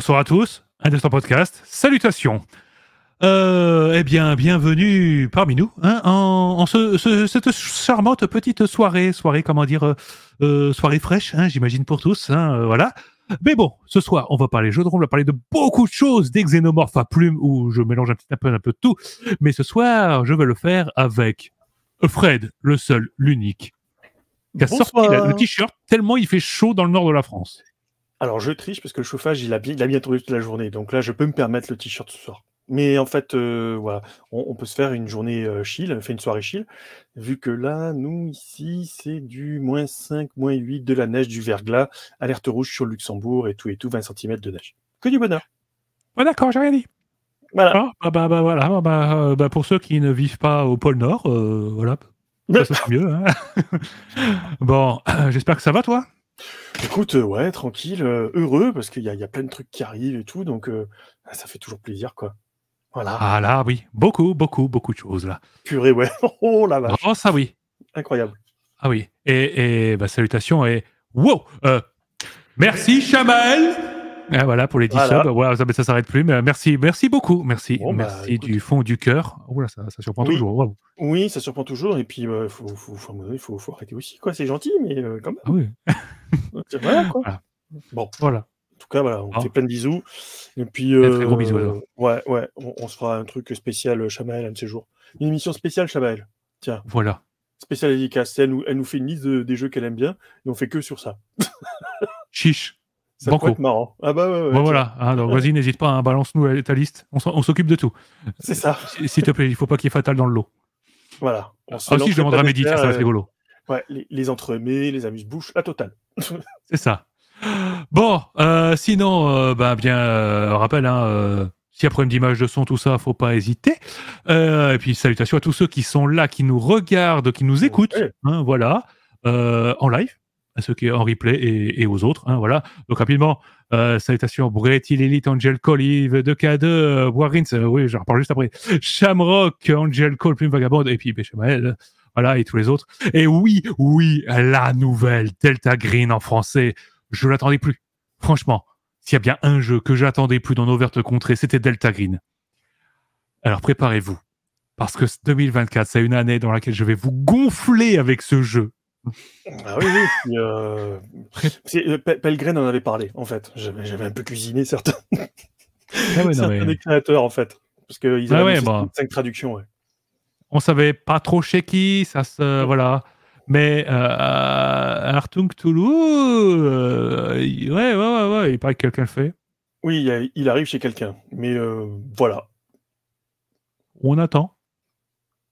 Bonsoir à tous, Indestin Podcast, salutations. Euh, eh bien, bienvenue parmi nous hein, en, cette charmante petite soirée, soirée comment dire, euh, euh, soirée fraîche, hein, j'imagine pour tous, hein, euh, voilà. Mais bon, ce soir, on va parler je de rôle, on va parler de beaucoup de choses, des xénomorphes à plumes, où je mélange un petit peu, un peu de tout. Mais ce soir, je vais le faire avec Fred, le seul, l'unique, qui a sorti le t-shirt tellement il fait chaud dans le nord de la France. Alors je triche parce que le chauffage il a bien, il tourné toute la journée, donc là je peux me permettre le t-shirt ce soir. Mais en fait, euh, voilà, on, peut se faire une journée euh, chill, on fait une soirée chill, vu que là, nous, ici, c'est du moins 5, moins 8 de la neige, du verglas, alerte rouge sur le Luxembourg et tout et tout, 20 cm de neige. Que du bonheur. Ouais, d'accord, j'ai rien dit. Voilà. Ah, bah, bah, bah, voilà bah, euh, bah, pour ceux qui ne vivent pas au pôle Nord, voilà, ça, ça mieux. Hein. bon, j'espère que ça va, toi Écoute, euh, ouais, tranquille, euh, heureux, parce qu'il y, a plein de trucs qui arrivent et tout, donc euh, ah, ça fait toujours plaisir, quoi. Voilà. Ah là, oui, beaucoup, beaucoup, beaucoup de choses là. Purée, ouais. Oh la vache. Oh, ça oui. Incroyable. Ah oui. Et, et bah, salutations et wow. merci Chamaël ah, voilà pour les 10 subs. ça, ne s'arrête plus. Mais merci, merci beaucoup. Merci, bah, merci du fond du cœur. Oh ça, surprend toujours. Oui, ça surprend toujours. Et puis, il bah, faut, arrêter aussi. quoi. C'est gentil, mais quand même. Ah oui. voilà, Voilà. Bon. Voilà. En tout cas, voilà, on fait plein de bisous. Et puis. Euh, très gros bisous. Ouais, ouais. On, se fera un truc spécial euh, Chamaël un de ces jours. Une émission spéciale Chamael. Tiens. Voilà. Spéciale dédicace. Elle nous, elle nous fait une liste des jeux qu'elle aime bien et on fait que sur ça. Chiche. Ça Banco. marrant. Ah bah voilà. alors hein, vas-y, n'hésite pas, hein, balance-nous euh, ta liste. On s'occupe de tout. C'est ça. S'il te plaît, il faut pas qu'il y ait fatal dans le lot. Voilà. aussi, ah, je demanderai à médite. ça, va être euh, rigolo. Ouais, les, les entremets, les amuse-bouches, la totale. c'est ça. Bon, euh, sinon, bah, bien, euh, rappel, hein, s'il y a problème d'image, de son, tout ça, faut pas hésiter. et puis, salutations à tous ceux qui sont là, qui nous regardent, qui nous écoutent, hein, voilà, en live, à ceux qui sont en replay et, aux autres, hein, voilà. Donc, rapidement, salutations bretty Elite, Angel colive Yves, 2K2, oui, je reparle juste après, Shamrock, Angel Col, Plume Vagabond, et puis Béchamel voilà, et tous les autres. Et oui, oui, la nouvelle Delta Green en français, je l'attendais plus. Franchement, s'il y a bien un jeu que j'attendais plus dans nos vertes contrées, c'était Delta Green. Alors préparez-vous, parce que 2024, c'est une année dans laquelle je vais vous gonfler avec ce jeu. Ah oui, oui. Euh, euh, en avait parlé, en fait. J'avais un peu cuisiné certains, ah des créateurs, en fait. Parce qu'ils ah avaient bah. traductions on savait pas trop chez qui, ça se voilà. Mais euh, Artung Toulou, euh, ouais, ouais, ouais, il paraît que quelqu'un le fait. Oui, il arrive chez quelqu'un, mais euh, voilà. On attend.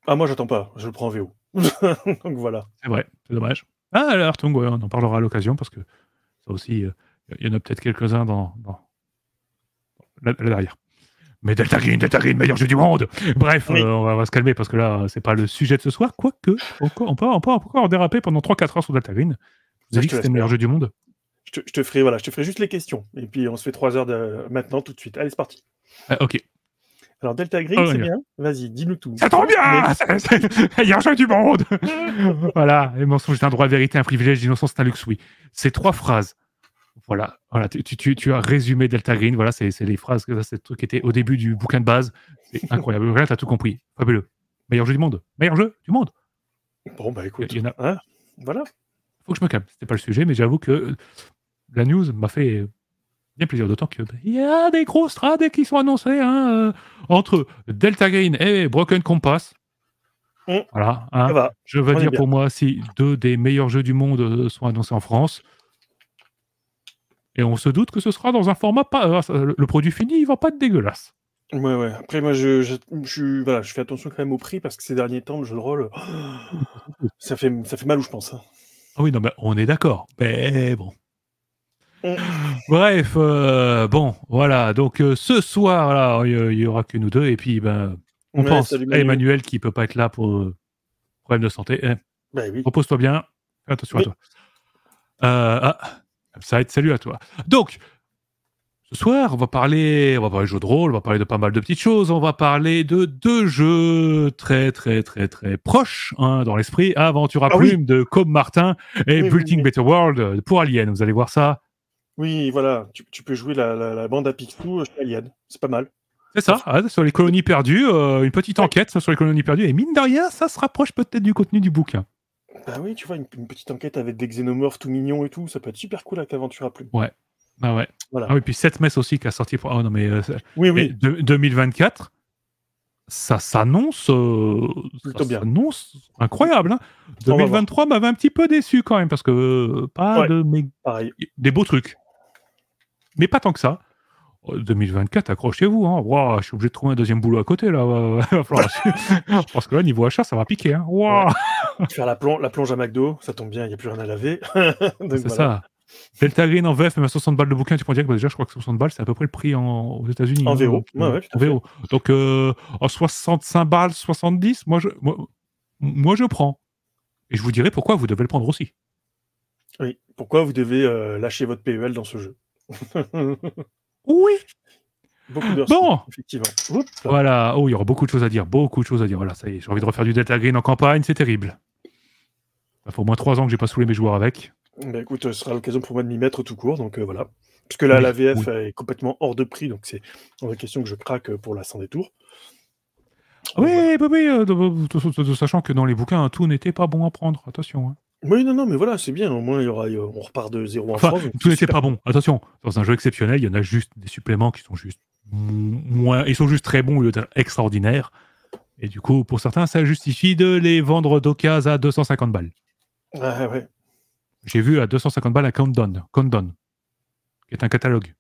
Ah, moi, j'attends pas, je le prends en VO. Donc voilà. C'est vrai, c'est dommage. Ah, Artung, on en parlera à l'occasion parce que ça aussi, euh, il y en a peut-être quelques-uns dans, derrière. Mais Delta Green, Delta Green, meilleur jeu du monde. Bref, euh, on, va, se calmer parce que là, c'est pas le sujet de ce soir. Quoique, on peut, on peut, on peut déraper pendant 3-4 heures sur Delta Green. vous avez dit que c'était le meilleur jeu du monde. Je te, ferai, voilà, je te ferai juste les questions. Et puis, on se fait 3 heures de, maintenant, tout de suite. Allez, c'est parti. Ah, ok. Alors, Delta Green, oh, c'est bien. Vas-y, dis-nous tout. Ça tombe bien Il jeu du monde Voilà, les mensonges, c'est un droit, à vérité, un privilège, d'innocence, c'est un luxe, oui. Ces trois phrases voilà, voilà tu, as résumé Delta Green. Voilà, c'est les phrases, c'est le truc qui était au début du bouquin de base. C'est incroyable. Là, tu as tout compris. Fabuleux. Meilleur jeu du monde. Meilleur jeu du monde. Bon, bah écoute, il hein, voilà. Faut que je me calme. C'était pas le sujet, mais j'avoue que euh, la news m'a fait euh, bien plaisir. D'autant qu'il bah, y a des gros strades qui sont annoncés hein, euh, entre Delta Green et Broken Compass. Mmh. Voilà. Hein. Je veux dire pour moi, si deux des meilleurs jeux du monde sont annoncés en France, et on se doute que ce sera dans un format pas. Euh, euh, le produit fini, il va pas être dégueulasse. Ouais, ouais. Après, moi, je, fais attention quand même au prix parce que ces derniers temps, le jeu de rôle, ça, fait, ça fait mal où je pense. Hein. Ah oui, non, mais on est d'accord. Mais bon. Mm. Bref, euh, bon, voilà. Donc ce soir, là, il y aura que nous deux. Et puis, ben, on pense à Emmanuel qui peut pas être là pour problème de santé. propose eh, bah toi bien. Attention à toi. ah être salut à toi. Donc, ce soir, on va parler, on va parler de jeux de rôle, on va parler de pas mal de petites choses, on va parler de deux jeux très très très très proches hein, dans l'esprit, Aventure à ah Plume de Cobb Martin et Building Better World pour Alien. Vous allez voir ça. Oui, voilà, tu, peux jouer la, bande à Picsou euh, chez Alien, c'est pas mal. C'est ça, sur les colonies perdues, euh, une petite enquête sur les colonies perdues, et mine de ça se rapproche peut-être du contenu du bouquin. Bah oui, tu vois, une, petite enquête avec des xénomorphes tout mignons et tout, ça peut être super cool avec à Plus. Ouais. bah ouais. Voilà. Ah oui, puis cette messe aussi qui a sorti pour. Ah non, mais. Euh, oui, oui. 2024, ça s'annonce. Euh, Plutôt ça bien. s'annonce incroyable. Hein. 2023 bah, bah. m'avait un petit peu déçu quand même, parce que. Euh, pas de. Mais... Pareil. Des beaux trucs. Mais pas tant que ça. 2024, accrochez-vous. Hein. je suis obligé de trouver un deuxième boulot à côté là. parce que là, niveau achat, ça va piquer. Hein. Faire la, plonge, la plonge à McDo, ça tombe bien, il n'y a plus rien à laver. c'est ça. Delta Green en VF, même à 60 balles de bouquin, tu pourrais dire que bah, déjà, je crois que 60 balles, c'est à peu près le prix aux États-Unis. En hein, VO. Donc, euh, en 65 balles, 70, moi je, moi, je prends. Et je vous dirai pourquoi vous devez le prendre aussi. Oui, pourquoi vous devez euh, lâcher votre PEL dans ce jeu. oui. Beaucoup de bon, effectivement. voilà, oh, il y aura beaucoup de choses à dire, beaucoup de choses à dire. Voilà, ça y est, j'ai envie de refaire du Delta Green en campagne, c'est terrible. Il bah, au moins trois ans que j'ai pas saoulé mes joueurs avec. Bah, écoute, ce sera l'occasion pour moi de m'y mettre tout court, donc euh, voilà. Puisque là, la VF est complètement hors de prix, donc c'est une question que je craque pour la sans tours. Oui, sachant que dans les bouquins, tout n'était pas bon à prendre, attention. Hein. Oui, non, non, mais voilà, c'est bien. Au moins, il y aura, on repart de zéro en enfin, Tout n'était pas bon. Attention, dans un jeu exceptionnel, il y en a juste des suppléments qui sont juste moins. Ils sont juste très bons au extraordinaires. Et du coup, pour certains, ça justifie de les vendre d'occasion à 250 balles. Ah, ouais. J'ai vu à 250 balles à Countdown, Countdown qui est un catalogue.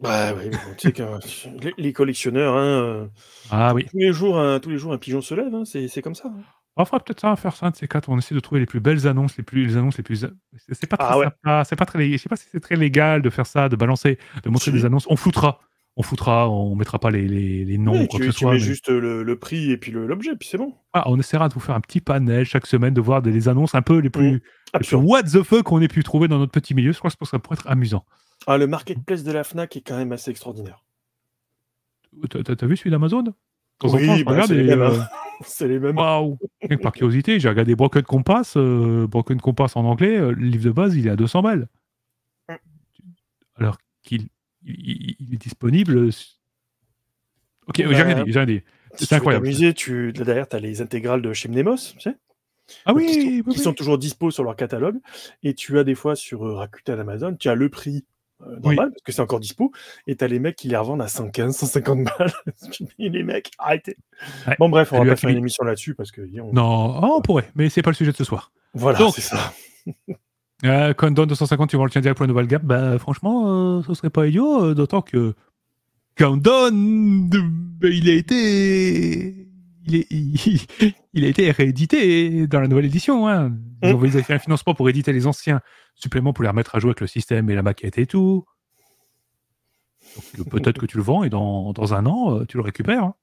Bah, oui, euh, les, les, collectionneurs, hein, euh, ah, oui. tous, les jours, un, tous les jours, un pigeon se lève, hein, c'est comme ça. Hein. On fera peut-être ça, faire ça de ces quatre. On essaie de trouver les plus belles annonces, les plus les annonces les plus. C'est pas ah très ah sympa, c'est pas très. Je sais pas si c'est très légal de faire ça, de balancer, de montrer des annonces. On floutera on foutra, on mettra pas les, les, les noms. quoi que ce tu soit, mets juste euh, le, prix et puis l'objet, puis c'est bon. Ah, on essaiera de vous faire un petit panel chaque semaine, de voir des, annonces un peu les plus, mmh, sur what the fuck qu'on ait pu trouver dans notre petit milieu. Je crois que ça pourrait être amusant. Ah, le marketplace de la Fnac est quand même assez extraordinaire. T'as vu celui d'Amazon oui, bah, c'est les, euh, C'est les, mêmes. Waouh Par curiosité, j'ai regardé Broken Compass. Euh, Broken Compass en anglais, le livre de base, il est à 200 balles. Mmh. Alors qu'il il, est disponible. Ok, j'ai rien dit, dit. c'est incroyable. Amuser, tu, derrière, tu as les intégrales de chez Mnemos, tu sais ah oui, ils sont, toujours dispo sur leur catalogue. Et tu as des fois sur euh, Rakuten Amazon, tu as le prix euh, normal, parce que c'est encore dispo, et tu as les mecs qui les revendent à 115, 150 balles. les mecs, arrêtez. Bon, bref, on va pas faire une émission là-dessus, parce que. Non, oh, on pourrait, mais c'est pas le sujet de ce soir. Voilà, c'est ça. Euh, Condon 250, tu vends le tien direct pour la nouvelle gamme Bah, ben, franchement, euh, ce serait pas idiot, euh, d'autant que Condon, ben, il a été. Il, a été réédité dans la nouvelle édition. Hein. Ils ont mm. fait un financement pour éditer les anciens suppléments pour les remettre à jouer avec le système et la maquette et tout. peut-être que tu le vends et dans, dans un an, euh, tu le récupères. Hein.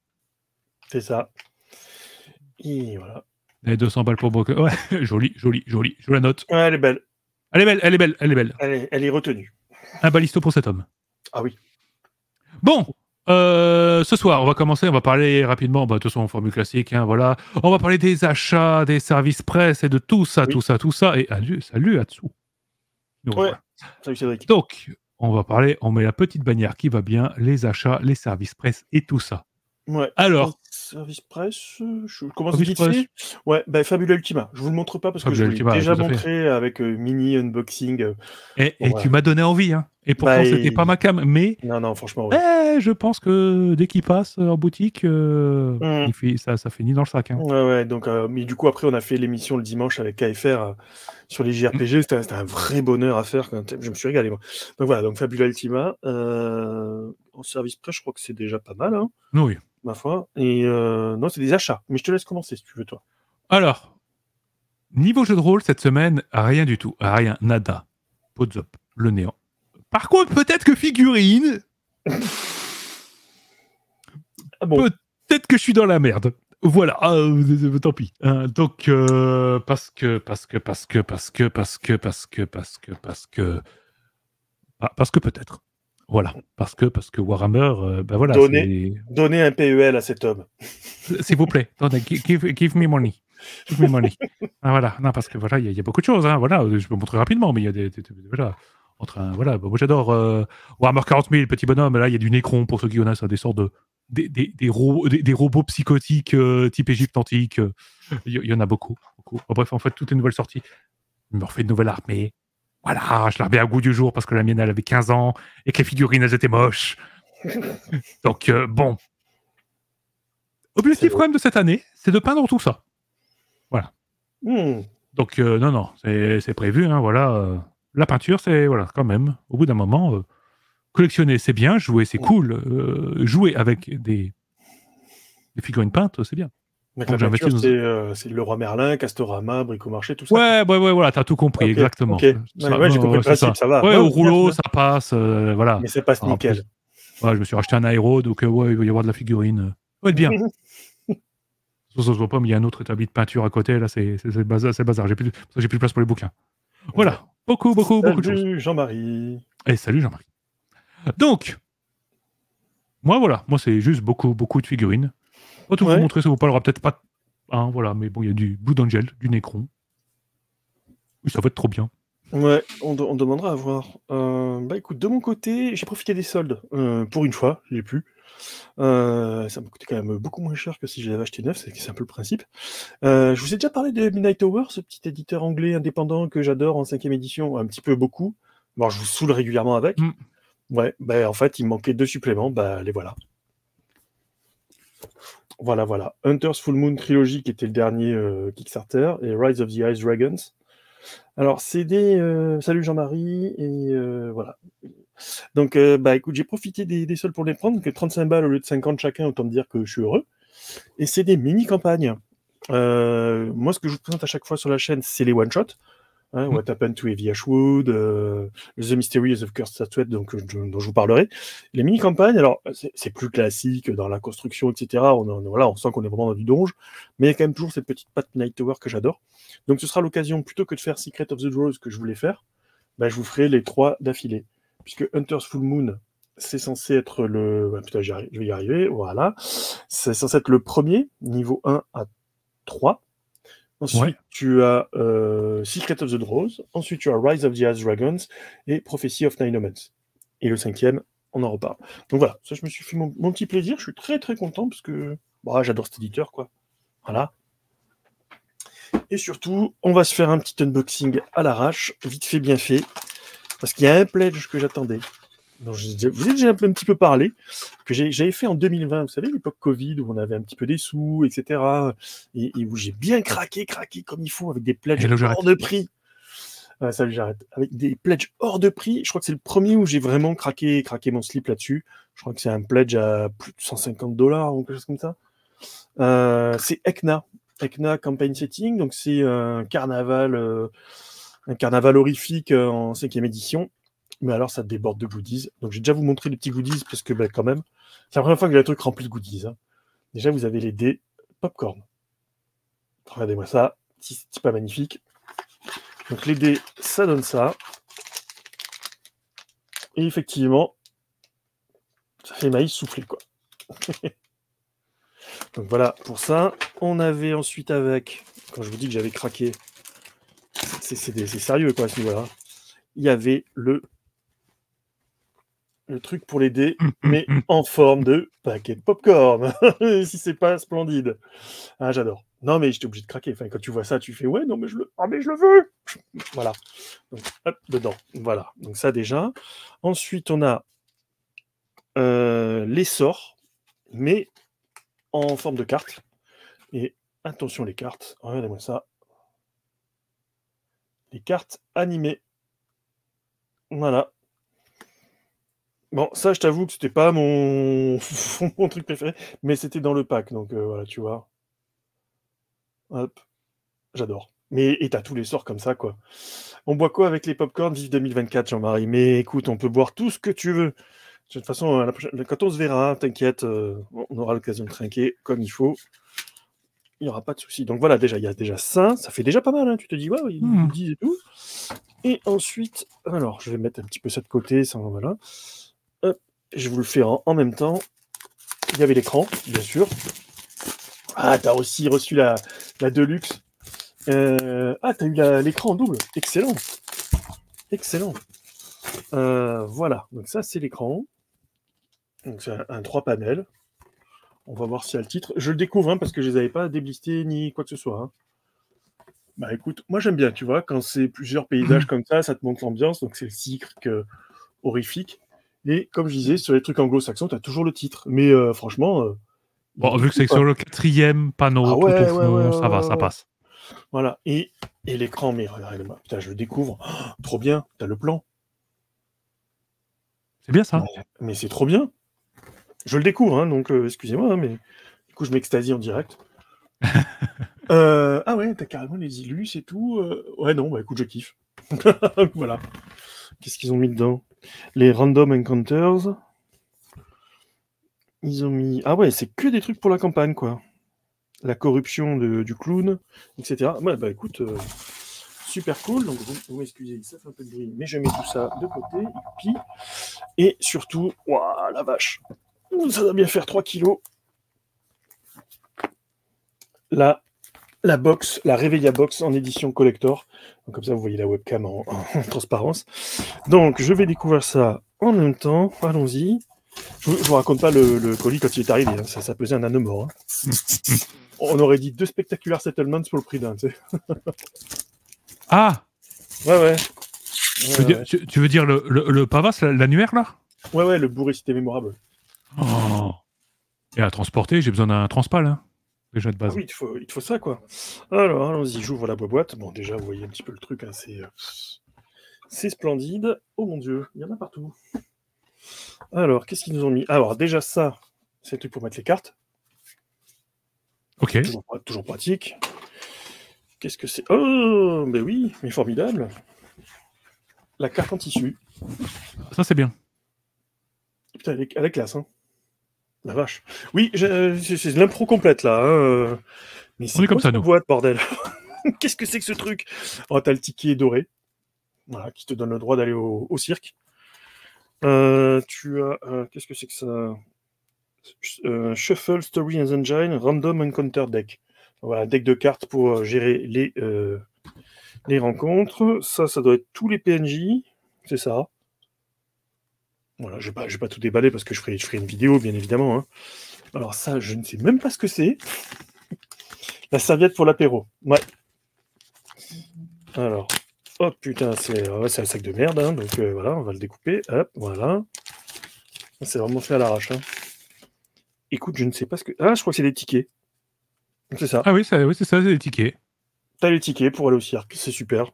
C'est ça. Et voilà. Et 200 balles pour Broker. Ouais, joli, joli, joli. Je la note. elle est belle. Elle est belle, elle est belle, elle est belle. Elle est, retenue. Un balisto pour cet homme. Ah oui. Bon, euh, ce soir, on va commencer, on va parler rapidement, bah, de toute façon, en formule classique, hein, voilà. On va parler des achats, des services presse et de tout ça, tout ça, tout ça. Et salut Atsu. Salut Cédric. Donc, on va parler, on met la petite bannière qui va bien, les achats, les services presse et tout ça. Ouais. Alors. Service presse, euh, je commence vite Ouais, bah, Fabula Ultima. Je vous le montre pas parce que je l'ai déjà montré avec euh, mini unboxing. Euh, et, tu m'as donné envie. Hein. Et pourtant, bah, c'était pas ma cam. Mais non, non, franchement, eh, je pense que dès qu'il passe en boutique, euh, mm. fait, ça, finit dans le sac. Hein. Ouais, ouais, donc, euh, mais du coup, après, on a fait l'émission le dimanche avec KFR euh, sur les JRPG. Mm. C'était un vrai bonheur à faire. Quand je me suis régalé. Moi. Donc voilà, donc Fabula Ultima. en service prêt, je crois que c'est déjà pas mal. Hein. oui. Ma foi. Et non, c'est des achats. Mais je te laisse commencer si tu veux, toi. Alors, niveau jeu de rôle, cette semaine, rien du tout. Rien, nada. potzop le néant par contre, peut-être que figurine. Ah peut-être que je suis dans la merde. Voilà, ah, euh, tant pis. Hein, donc, euh, parce que, parce que, parce que, parce que, parce que, parce que, parce que, parce que. Ah, parce que peut-être. Voilà, parce que, parce que Warhammer, euh, ben voilà. Donnez, un PEL à cet homme. S'il vous plaît, donnez, give, me money. Give me money. voilà, non, parce que voilà, il y, a beaucoup de choses. Hein. Voilà, je peux montrer rapidement, mais il y a des, des voilà. Voilà, moi j'adore euh, Warhammer 40 000, petit bonhomme. Là, il y a du Necron pour ceux qui connaissent, hein, des sortes de. Des, des, des, des, robots psychotiques euh, type Égypte antique. Euh, il y, en a beaucoup. bref, en fait, toutes les nouvelles sorties. Je me refait une nouvelle armée. Voilà, je l'ai à goût du jour parce que la mienne, elle avait 15 ans et que les figurines, elles étaient moches. Donc, bon. Objectif quand même de cette année, c'est de peindre tout ça. Voilà. Hmm. Donc, non, non, c'est prévu. Hein, voilà la peinture, c'est voilà, quand même, au bout d'un moment, euh, collectionner, c'est bien, jouer, c'est cool, euh, jouer avec des, figurines peintes, c'est bien. Euh, c'est le roi Merlin, Castorama, Bricomarché, tout ça. Ouais, ouais, ouais, voilà, t'as tout compris, exactement. j'ai compris le principe, ça. va. Ouais, au rouleau, ça passe, voilà. Mais ça passe nickel. je me suis racheté un aéro, donc ouais, il va y avoir de la figurine. bien. ça se voit pas, mais il y a un autre établi de peinture à côté, là, c'est bazar, bazar. J'ai plus, j'ai plus de place pour les bouquins. Voilà, beaucoup, beaucoup, beaucoup de choses. Salut Jean-Marie. Et salut Jean-Marie. Donc, moi voilà, moi c'est juste beaucoup, beaucoup de figurines. Pas tout vous montrer, ça vous parlera peut-être pas. Hein, voilà, mais bon, il y a du Blue Angel, du Necron. Ça va être trop bien. Ouais, on, demandera à voir. Euh, bah écoute, de mon côté, j'ai profité des soldes euh, pour une fois, j'ai pu. Euh, ça m'a coûté quand même beaucoup moins cher que si je l'avais acheté neuf, c'est un peu le principe. Euh, je vous ai déjà parlé de Midnight Tower, ce petit éditeur anglais indépendant que j'adore en cinquième édition, un petit peu beaucoup. moi je vous saoule régulièrement avec. Mm. Ouais, ben, en fait, il manquait deux suppléments, bah les voilà. Voilà, voilà. Hunter's Full Moon Trilogy, qui était le dernier euh, Kickstarter, et Rise of the Ice Dragons. Alors, c'est salut Jean-Marie, et voilà. Donc, euh, bah, écoute, j'ai profité des, des soldes pour les prendre, que 35 balles au lieu de 50 chacun, autant me dire que je suis heureux. Et c'est des mini-campagnes. Euh, moi, ce que je vous présente à chaque fois sur la chaîne, c'est les one shot hein, mmh. What Happened to Evie Ashwood, euh, The Mysteries of Cursed Statuette, donc, dont, je vous parlerai. Les mini-campagnes, alors c'est plus classique dans la construction, etc. On, voilà, on sent qu'on est vraiment dans du donge, mais il y a quand même toujours cette petite patte Night Tower que j'adore. Donc ce sera l'occasion, plutôt que de faire Secret of the Draws que je voulais faire, bah, je vous ferai les trois d'affilée puisque Hunter's Full Moon, c'est censé être le. Bah, putain, je vais y arriver, voilà. C'est censé être le premier, niveau 1 à 3. Ensuite, tu as euh, Secret of the Draws. Ensuite, tu as Rise of the As Dragons et Prophecy of Nine Omens. Et le cinquième, on en reparle. Donc voilà, ça, je me suis fait mon, petit plaisir. Je suis très très content parce que bah, j'adore cet éditeur, quoi. Voilà. Et surtout, on va se faire un petit unboxing à l'arrache, vite fait, bien fait. Parce qu'il y a un pledge que j'attendais. Dont je vous déjà un, petit peu parlé, que j'avais fait en 2020, vous savez, l'époque Covid, où on avait un petit peu des sous, etc. Et, où j'ai bien craqué, craqué comme il faut, avec des pledges hors de prix. Ah, j'arrête. Avec des pledges hors de prix, je crois que c'est le premier où j'ai vraiment craqué, craqué mon slip là-dessus. Je crois que c'est un pledge à plus de 150 dollars ou quelque chose comme ça. Euh, c'est ECNA, ECNA Campaign Setting, donc c'est euh, un carnaval. Euh, un carnaval horrifique euh, en cinquième édition. Mais alors, ça déborde de goodies. Donc, j'ai déjà vous montré les petits goodies parce que, ben, quand même, c'est la première fois que j'ai un truc rempli de goodies. Hein. Déjà, vous avez les dés popcorn. Regardez-moi ça. C'est pas magnifique. Donc, les dés, ça donne ça. Et effectivement, ça fait maïs soufflé, quoi. Donc, voilà pour ça. On avait ensuite avec, quand je vous dis que j'avais craqué, c'est sérieux quoi Il y avait le le truc pour les dés, mm, mm, mais mm. en forme de paquet de popcorn. si c'est pas splendide. Ah, j'adore. Non, mais j'étais obligé de craquer. Enfin, quand tu vois ça, tu fais ouais, non, mais je le, ah, mais je le veux. Voilà. Donc, hop, dedans. Voilà. Donc, ça déjà. Ensuite, on a euh, les sorts, mais en forme de cartes Et attention, les cartes. Regardez-moi ça les cartes animées. Voilà. Bon, ça, je t'avoue que c'était pas mon... truc préféré, mais c'était dans le pack, donc euh, voilà, tu vois. j'adore. Mais et t'as tous les sorts comme ça, quoi. On boit quoi avec les popcorns Vive 2024, Jean-Marie. Mais écoute, on peut boire tout ce que tu veux. De toute façon, euh, quand on se verra, hein, t'inquiète, euh, on aura l'occasion de trinquer comme il faut il n'y aura pas de souci. Donc voilà, déjà, il y a déjà ça, ça fait déjà pas mal, hein. tu te dis, ouais, ils hmm. disent et tout. Et ensuite, alors, je vais mettre un petit peu ça de côté, ça, voilà. je vous le fais en, même temps. Il y avait l'écran, bien sûr. Ah, as aussi reçu la, la Deluxe. Euh, ah, t'as eu l'écran en double. Excellent. Excellent. Euh, voilà, donc ça, c'est l'écran. Donc c'est un trois panels. On va voir si a le titre. Je le découvre hein, parce que je les avais pas déblistés ni quoi que ce soit. Hein. Bah écoute, moi j'aime bien, tu vois, quand c'est plusieurs paysages comme ça, ça te montre l'ambiance, donc c'est le cycle que... Euh, horrifique. Et comme je disais, sur les trucs anglo-saxons, tu as toujours le titre. Mais euh, franchement. Euh, bon, vu que c'est sur le quatrième panneau, ah ça va, ça passe. Voilà. Et, l'écran, mais regarde-moi, putain, je le découvre. Oh, trop bien, tu as le plan. C'est bien ça. mais c'est trop bien. Je le découvre, hein, donc euh, excusez-moi, hein, mais du coup, je m'extasie en direct. Euh, ah ouais, t'as carrément les illus et tout. Euh, ouais, non, bah écoute, je kiffe. voilà. Qu'est-ce qu'ils ont mis dedans Les random encounters. Ils ont mis. Ah ouais, c'est que des trucs pour la campagne, quoi. La corruption du clown, etc. Ouais, bah écoute, super cool. Donc vous, m'excusez, ça fait un peu de bruit, mais je mets tout ça de côté. Et, puis, et surtout, waouh, la vache ça doit bien faire 3 kilos. Là, la box, la Réveilla Box en édition collector. comme ça, vous voyez la webcam en, transparence. Donc, je vais découvrir ça en même temps. Allons-y. Je ne vous, raconte pas le, colis quand il est arrivé. Hein. Ça, ça, pesait un anneau mort. Hein. On aurait dit deux spectaculaires settlements pour le prix d'un. ah Ouais, ouais. tu, veux Dire, le, le, pavas, l'annuaire, là Ouais, ouais, le bourré, c'était mémorable. Oh. Et à transporter, j'ai besoin d'un transpal, hein, déjà de base. Ah oui, il te, faut, ça, quoi. Alors, allons-y, j'ouvre la boîte. Bon, déjà, vous voyez un petit peu le truc, hein, euh, c'est, splendide. Oh mon dieu, il y en a partout. Alors, qu'est-ce qu'ils nous ont mis Alors, déjà, ça, c'est le truc pour mettre les cartes. Ok. Toujours, pratique. Qu'est-ce que c'est Oh, ben oui, mais formidable. La carte en tissu. Ça, c'est bien. Putain, avec elle est classe, hein. La vache. Oui, c'est l'impro complète là. Hein. Mais c'est comme ça, nous. Boîte, bordel. Qu'est-ce que c'est que ce truc Oh, t'as le ticket doré, voilà, qui te donne le droit d'aller au, cirque. Euh, tu as. Euh, qu'est-ce que c'est que ça euh, Shuffle, Story and Engine, Random Encounter Deck. Voilà, deck de cartes pour gérer les, les rencontres. Ça, ça doit être tous les PNJ. C'est ça. Voilà, je ne vais, pas tout déballer parce que je ferai, une vidéo, bien évidemment. Hein. Alors ça, je ne sais même pas ce que c'est. La serviette pour l'apéro. Ouais. Alors, oh putain, ah c'est un sac de merde. Hein, donc euh, voilà, on va le découper. Hop, voilà. C'est vraiment fait à l'arrache. Hein. Écoute, je ne sais pas ce que. Ah, je crois que c'est des tickets. C'est ça. Ah oui, c'est ça, c'est des tickets. T'as les tickets pour aller au cirque, c'est super.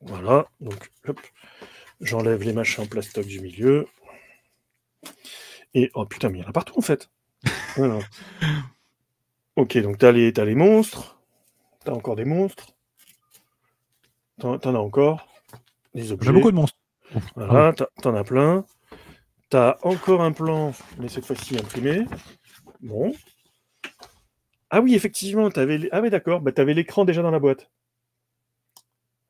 Voilà, donc hop, j'enlève les machins en plastoc du milieu. Et oh putain, mais il y en a partout en fait. voilà. Ok, donc t'as les, as les monstres, t'as encore des monstres, t'en as encore, des objets. J'ai beaucoup de monstres. Voilà, t'en as plein. T'as encore un plan, mais cette fois-ci imprimé. Bon. Ah oui, effectivement, t'avais. Ah d'accord, bah, t'avais l'écran déjà dans la boîte.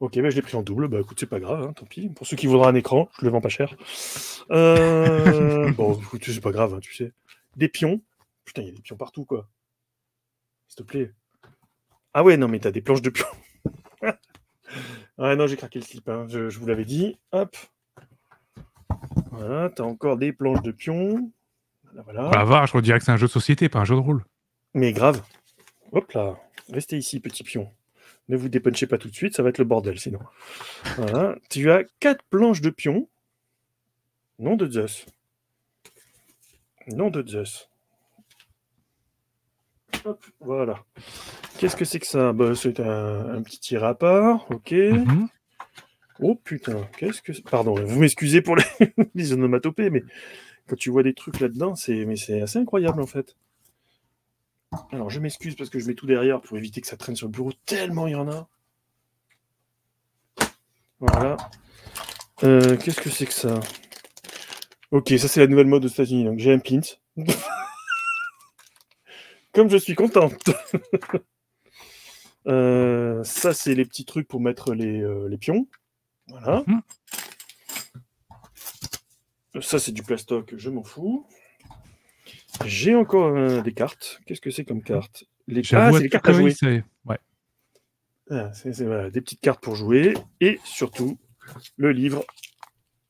Ok, bah, je l'ai pris en double. Bah écoute, c'est pas grave, hein, tant pis. Pour ceux qui voudraient un écran, je le vends pas cher. Euh, bon, écoute, c'est pas grave, hein, tu sais. Des pions. Putain, il y a des pions partout, quoi. S'il te plaît. Ah ouais, non, mais t'as des planches de pions. ah non, j'ai craqué le slip, hein. je, vous l'avais dit. Hop. Voilà, t'as encore des planches de pions. Voilà, voilà. Bah, va, je que c'est un jeu de société, pas un jeu de rôle. Mais grave. Hop là, restez ici, petit pion. Ne vous dépunchez pas tout de suite, ça va être le bordel sinon. tu as quatre planches de pions. Nom de Zeus. Nom de Zeus. voilà. Qu'est-ce que c'est que ça bah, C'est un, petit tir ok. part mhm. Oh putain, qu'est-ce que Pardon, vous m'excusez pour les... les onomatopées, mais quand tu vois des trucs là-dedans, c'est assez incroyable en fait. Alors, je m'excuse parce que je mets tout derrière pour éviter que ça traîne sur le bureau, tellement il y en a. Voilà. Euh, qu'est-ce que c'est que ça Ok, ça c'est la nouvelle mode aux États-Unis, donc j'ai un pint. Comme je suis contente. Euh, ça c'est les petits trucs pour mettre les, euh, pions. Voilà. Mhm. Ça c'est du plastoc, je m'en fous. J'ai encore des cartes. Qu'est-ce que c'est comme carte les... Ah, c'est les cartes à jouer. Ah, des petites cartes pour jouer et surtout le livre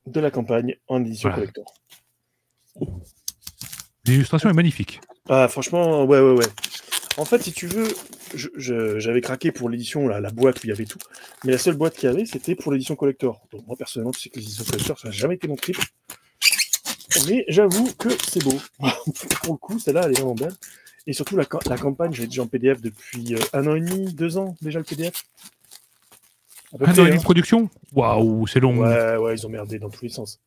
de la campagne en édition collector. L'illustration est magnifique. Ah, franchement, ouais, ouais, ouais. En fait, si tu veux, j'avais craqué pour l'édition, la, boîte où il y avait tout. Mais la seule boîte qu'il y avait, c'était pour l'édition collector. Donc, moi, personnellement, tu sais que l'édition collector, ça n'a jamais été mon trip. Mais j'avoue que c'est beau. Pour le coup, celle-là, elle est vraiment belle. Et surtout, la, campagne, j'ai déjà en PDF depuis euh, un an et demi, deux ans déjà le PDF. Un an et demi hein. de production Waouh, c'est long. Ouais, ouais, ils ont merdé dans tous les sens.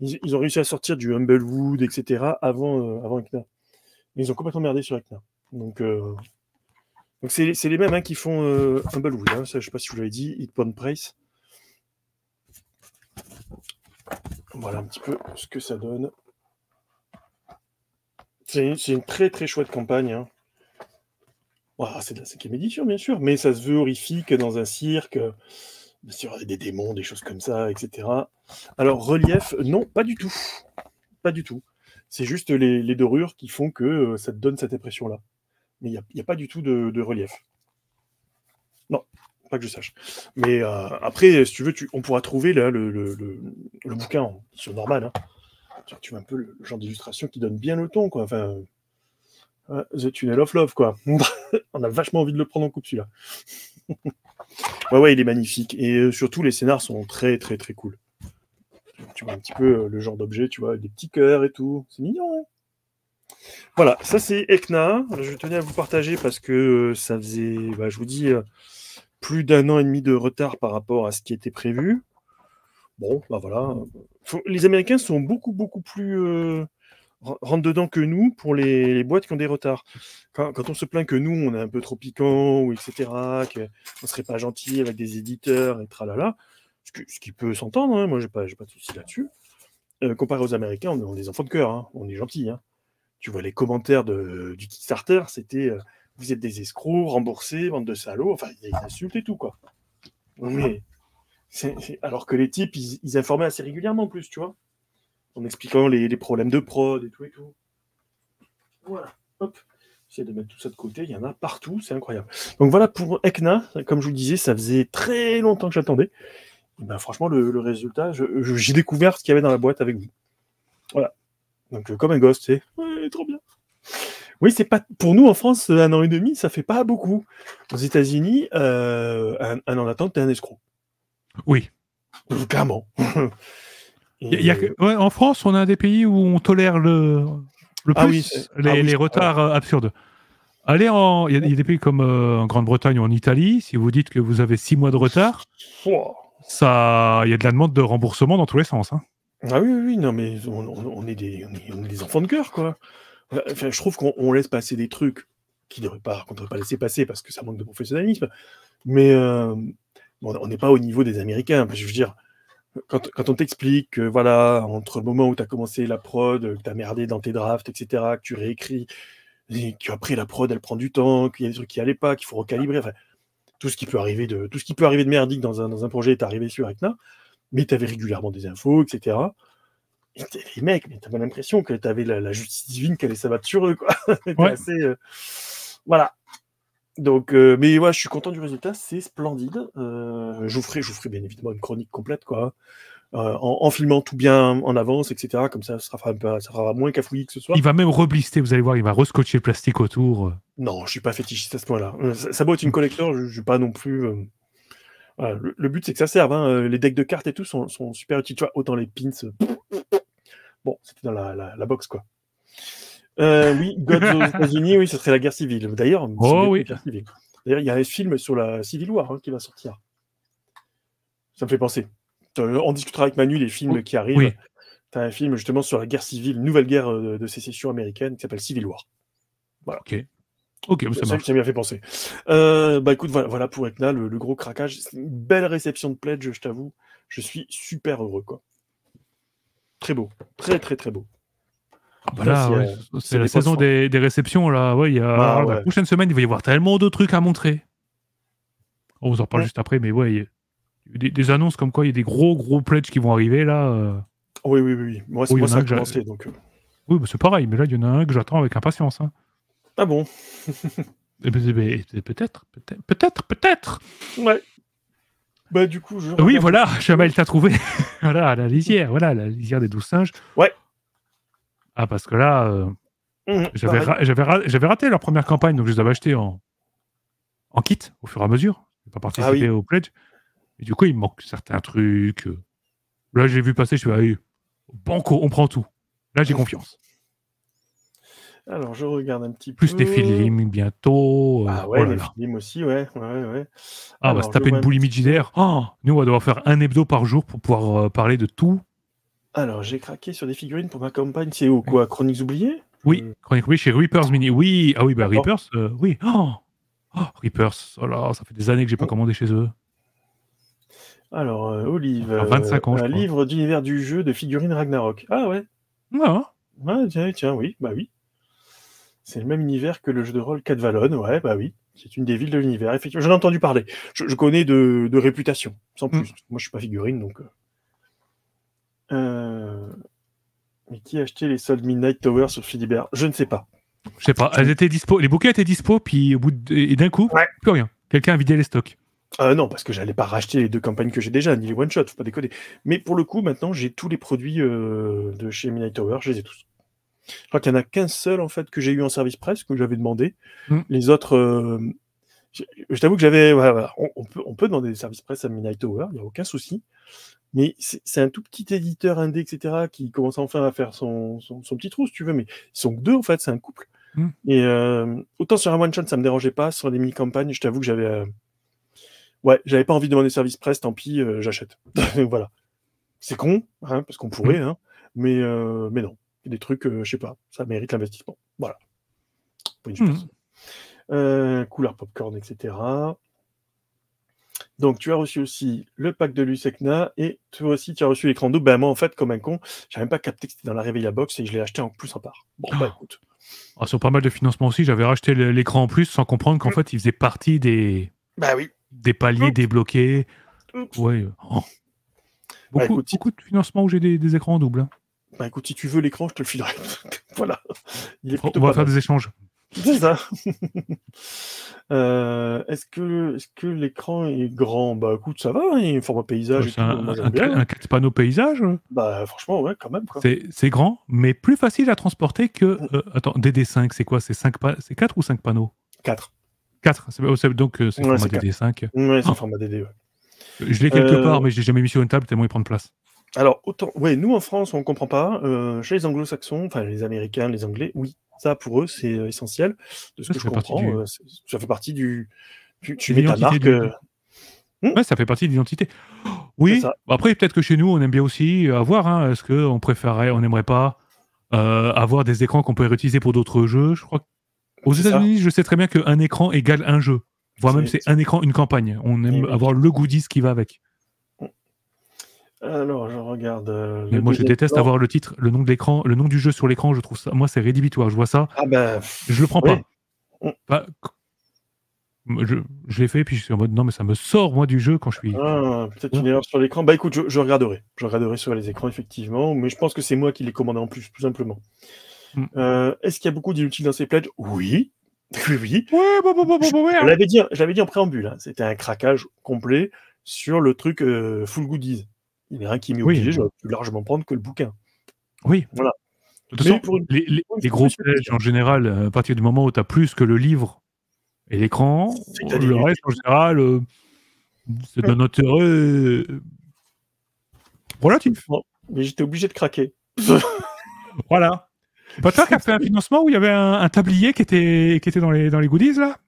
Ils, ont réussi à sortir du Humblewood, etc. avant, euh, avant Mais ils ont complètement merdé sur Aknar. Donc, euh, Donc c'est, les mêmes hein, qui font euh, Humblewood. Hein. je ne sais pas si vous l'avez dit, Hit Price. Voilà un petit peu ce que ça donne. C'est une, très très chouette campagne. Hein. c'est de la cinquième édition, bien sûr, mais ça se veut horrifique dans un cirque, bien euh, sûr, des démons, des choses comme ça, etc. Alors, relief, non, pas du tout. Pas du tout. C'est juste les, dorures qui font que euh, ça donne cette impression-là. Mais il n'y a, pas du tout de relief. Non, pas que je sache. Mais euh, après, si tu veux, tu, on pourra trouver le, bouquin, sur normal. Hein. Tu, vois un peu le, genre d'illustration qui donne bien le ton, quoi. Enfin, euh, The Tunnel of Love, quoi. on a vachement envie de le prendre en coup celui-là. ouais, ouais, il est magnifique. Et euh, surtout, les scénars sont très, très, très cool. Tu vois un petit peu le genre d'objet, tu vois, des petits cœurs et tout. C'est mignon, hein. voilà, ça c'est Ekna. Je tenais à vous partager parce que ça faisait, bah, je vous dis, plus d'un an et demi de retard par rapport à ce qui était prévu. Bon, ben voilà. les Américains sont beaucoup, beaucoup plus euh, dedans que nous pour les, boîtes qui ont des retards. Quand, on se plaint que nous, on est un peu trop piquant, ou etc., qu'on serait pas gentil avec des éditeurs, et tralala, ce, qui peut s'entendre, hein. moi, j'ai pas, pas de soucis là-dessus. Euh, comparé aux Américains, on, est des enfants de cœur, hein. on est gentils. Hein. Tu vois, les commentaires du Kickstarter, c'était. Euh, vous êtes des escrocs, remboursés, bande de salauds, enfin, ils insultent et tout, quoi. Mais, alors que les types, ils, informaient assez régulièrement en plus, tu vois, en expliquant les, problèmes de prod et tout et tout. Voilà, hop. J'essaie de mettre tout ça de côté, il y en a partout, c'est incroyable. Donc voilà pour ECNA, comme je vous disais, ça faisait très longtemps que j'attendais. Ben franchement, le, résultat, j'ai découvert ce qu'il y avait dans la boîte avec vous. Voilà. Donc, euh, comme un gosse, tu sais, trop bien. Oui, c'est pas pour nous en France, un an et demi, ça fait pas beaucoup. Aux États-Unis, euh, un, an d'attente, t'es un escroc. Oui. Euh, clairement. en France, on a des pays où on tolère le, le ah les, ah retards euh, absurdes. Allez, il y, a des pays comme en Grande-Bretagne ou en Italie, si vous dites que vous avez six mois de retard, ça, il y a de la demande de remboursement dans tous les sens. Hein. Ah oui, oui, non, mais on, est des, on est des enfants de cœur, quoi je trouve qu'on laisse passer des trucs qui pas, qu'on ne devrait pas laisser passer parce que ça manque de professionnalisme. Mais euh, on n'est pas au niveau des Américains. Je veux dire, quand, on t'explique voilà, entre le moment où tu as commencé la prod, que tu as merdé dans tes drafts, etc., que tu réécris, et qu'après la prod, elle prend du temps, qu'il y a des trucs qui n'allaient pas, qu'il faut recalibrer, enfin, tout ce qui peut arriver de, tout ce qui peut arriver de merdique dans un, dans un projet est arrivé sur Aetna, mais tu avais régulièrement des infos, etc les mecs, mais t'avais l'impression que t'avais la, justice divine qu'elle est s'abattre sur eux, quoi. Euh, voilà. Donc, euh, mais ouais, je suis content du résultat, c'est splendide. Euh, je, vous ferai, bien évidemment une chronique complète, quoi. en, filmant tout bien en avance, etc. Comme ça, ça fera, ça fera moins cafouillis que ce soit. Il va même reblister, vous allez voir, il va rescotcher le plastique autour. Non, je suis pas fétichiste à ce point-là. Ça, être une collector, je, ne suis pas non plus. le, but, c'est que ça serve. Hein. Les decks de cartes et tout sont, super utiles. Tu vois, autant les pins. Bon, c'était dans la, boxe, quoi. Euh, oui, God aux États-Unis, oui, ce serait la guerre civile. D'ailleurs, oh D'ailleurs, il y a un film sur la Civil War hein, qui va sortir. Ça me fait penser. Euh, on discutera avec Manu des films qui arrivent. Tu as un film justement sur la guerre civile, nouvelle guerre euh, de, sécession américaine qui s'appelle Civil War. Voilà. Ok. Ok, bah, ça me m'a fait penser. bah écoute, voilà, pour Ekna, le, le, gros craquage. Une belle réception de pledge, je t'avoue. Je suis super heureux, quoi. Très beau. Très, très, très beau. Ah, bah euh, c'est, la saison des, réceptions. Là. Bah, la prochaine semaine, il va y avoir tellement de trucs à montrer. On vous en parle juste après, mais ouais, des, annonces comme quoi il y a des gros, gros pledges qui vont arriver là. Euh. Oui, oui, oui. oui. Moi, c'est Donc... Euh. Oui, bah, c'est pareil, mais là, il y en a un que j'attends avec impatience. Hein. Ah bon eh ben, eh ben, eh ben, Peut-être, peut-être, peut-être. Ouais. Bah, du coup, Oui, voilà, il t'a trouvé. voilà, à la lisière, voilà, la lisière des douze singes. Ouais. Ah, parce que là, euh, mmh, j'avais, raté leur première campagne, donc je les avais achetés en, en kit au fur et à mesure. Je pas ah participé au pledge. Et du coup, il manque certains trucs. Euh. Là, j'ai vu passer, je suis allé, banco, on prend tout. Là, j'ai mmh. confiance. Alors, je regarde un petit Plus peu. Plus des films bientôt. Euh, ah ouais, oh films aussi, ouais. ouais, Ah, bah, on va se taper une boulimie oh, nous, on va devoir faire un hebdo par jour pour pouvoir euh, parler de tout. Alors, j'ai craqué sur des figurines pour ma campagne. C'est où quoi Chroniques oubliées Oui, euh. Chroniques oubliées chez Reapers Mini. Oui, ah oui, bah Reapers, oui. Oh, oh Reapers, ça fait des années que j'ai pas commandé chez eux. Alors, Olive, 25 ans, un livre d'univers du jeu de figurines Ragnarok. Ah ouais. Ah. Hein. ah tiens, tiens, oui, bah oui. C'est le même univers que le jeu de rôle Cadvalon, ouais, bah oui. C'est une des villes de l'univers, effectivement. J'en ai entendu parler. Je, connais de, réputation, sans mm. plus. Moi, je suis pas figurine, donc. Euh. Euh, mais qui a acheté les soldes Midnight Tower sur Philibert Je ne sais pas. Je sais pas. Elles étaient dispo. Les bouquets étaient dispo, puis au bout et d'un coup, plus rien. Quelqu'un a vidé les stocks. Ah non, parce que j'allais pas racheter les deux campagnes que j'ai déjà, ni les one shot, faut pas déconner. Mais pour le coup, maintenant, j'ai tous les produits euh, de chez Midnight Tower, je les ai tous. Je crois qu'il n'y en a qu'un seul en fait que j'ai eu en service presse que j'avais demandé. Mm. Les autres, euh, je, t'avoue que j'avais. on, peut, on, demander des services presse à Midnight il n'y a aucun souci. Mais c'est un tout petit éditeur indé, etc., qui commence enfin à faire son, petit trou, si tu veux. Mais ils sont deux en fait, c'est un couple. Mm. Et euh, autant sur un one shot ça me dérangeait pas, sur les mini campagnes, je t'avoue que j'avais. Euh, ouais, j'avais pas envie de demander service presse, tant pis, j'achète. voilà. C'est con, hein, parce qu'on pourrait, mm. hein, mais, mais non des trucs, euh, je sais pas, ça mérite l'investissement. Voilà. Hmm. Euh, couleur popcorn, etc. Donc, tu as reçu aussi le pack de Lucekna et toi aussi, tu as reçu l'écran double. Ben, moi, en fait, comme un con, j'ai même pas capté que c'était dans la réveil à box et je l'ai acheté en plus en part. Bon, ah. bah écoute. Ah, sur pas mal de financements aussi, j'avais racheté l'écran en plus sans comprendre qu'en mm. fait, il faisait partie des, bah, oui. des paliers débloqués. Ouais. Oh. Bah, beaucoup, de financements où j'ai des écrans en double. Hein. Bah écoute, si tu veux l'écran, je te le filerai. voilà. Il est on va faire des échanges. C'est ça. Euh, est-ce que, est que l'écran est grand Bah écoute, ça va, hein, il est format paysage. un, 4 panneaux paysage Bah franchement, ouais, quand même. C'est grand, mais plus facile à transporter que. Mm. Euh, attends, DD5, c'est quoi C'est 4 ou 5 panneaux 4. 4, donc euh, c'est ouais, format DD5. Ouais, c'est ah. format DD, Je l'ai quelque part, mais je l'ai jamais mis sur une table tellement il prend de place. Alors, autant. Ouais, nous en France, on ne comprend pas. Euh, chez les anglo-saxons, enfin les américains, les anglais, oui, ça pour eux, c'est euh, essentiel. De ce que je comprends, euh, ça fait partie du. Tu, mets marque. ça fait partie de l'identité. Oui, bah, après, peut-être que chez nous, on aime bien aussi avoir. Hein, Est-ce qu'on préférerait on n'aimerait pas avoir des écrans qu'on peut réutiliser pour d'autres jeux Je crois Aux États-Unis, je sais très bien qu'un écran égale un jeu. Voire même, c'est un écran, une campagne. On aime eh avoir le goodies qui va avec. Alors, je regarde. Euh, mais moi, je déteste avoir le titre, le nom de l'écran, le nom du jeu sur l'écran. Je trouve ça, moi, c'est rédhibitoire. Je vois ça. Ah ben, je le prends pas. Mm. Bah, je, l'ai fait, puis je suis en mode non, mais ça me sort moi du jeu quand je suis. Ah, peut-être une erreur sur l'écran. Bah écoute, je, regarderai. Je regarderai sur les écrans, effectivement. Mais je pense que c'est moi qui les commandé en plus, tout simplement. Mm. Euh, est-ce qu'il y a beaucoup d'inutiles dans ces pledges Oui. Oui, oui. Bah, bah, hein. je, l'avais dit, en préambule. Hein. C'était un craquage complet sur le truc euh, full goodies. Il n'y a rien qui m'y oblige, oui. vais plus largement prendre que le bouquin. Oui. Voilà. De toute façon, les, gros pièges en général, euh, à partir du moment où tu as plus que le livre et l'écran, le reste en général, euh, c'est d'un autre euh, relatif. mais j'étais obligé de craquer. voilà. Pas toi qui a fait un financement où il y avait un, un, tablier qui était, qui était dans, les, dans les goodies là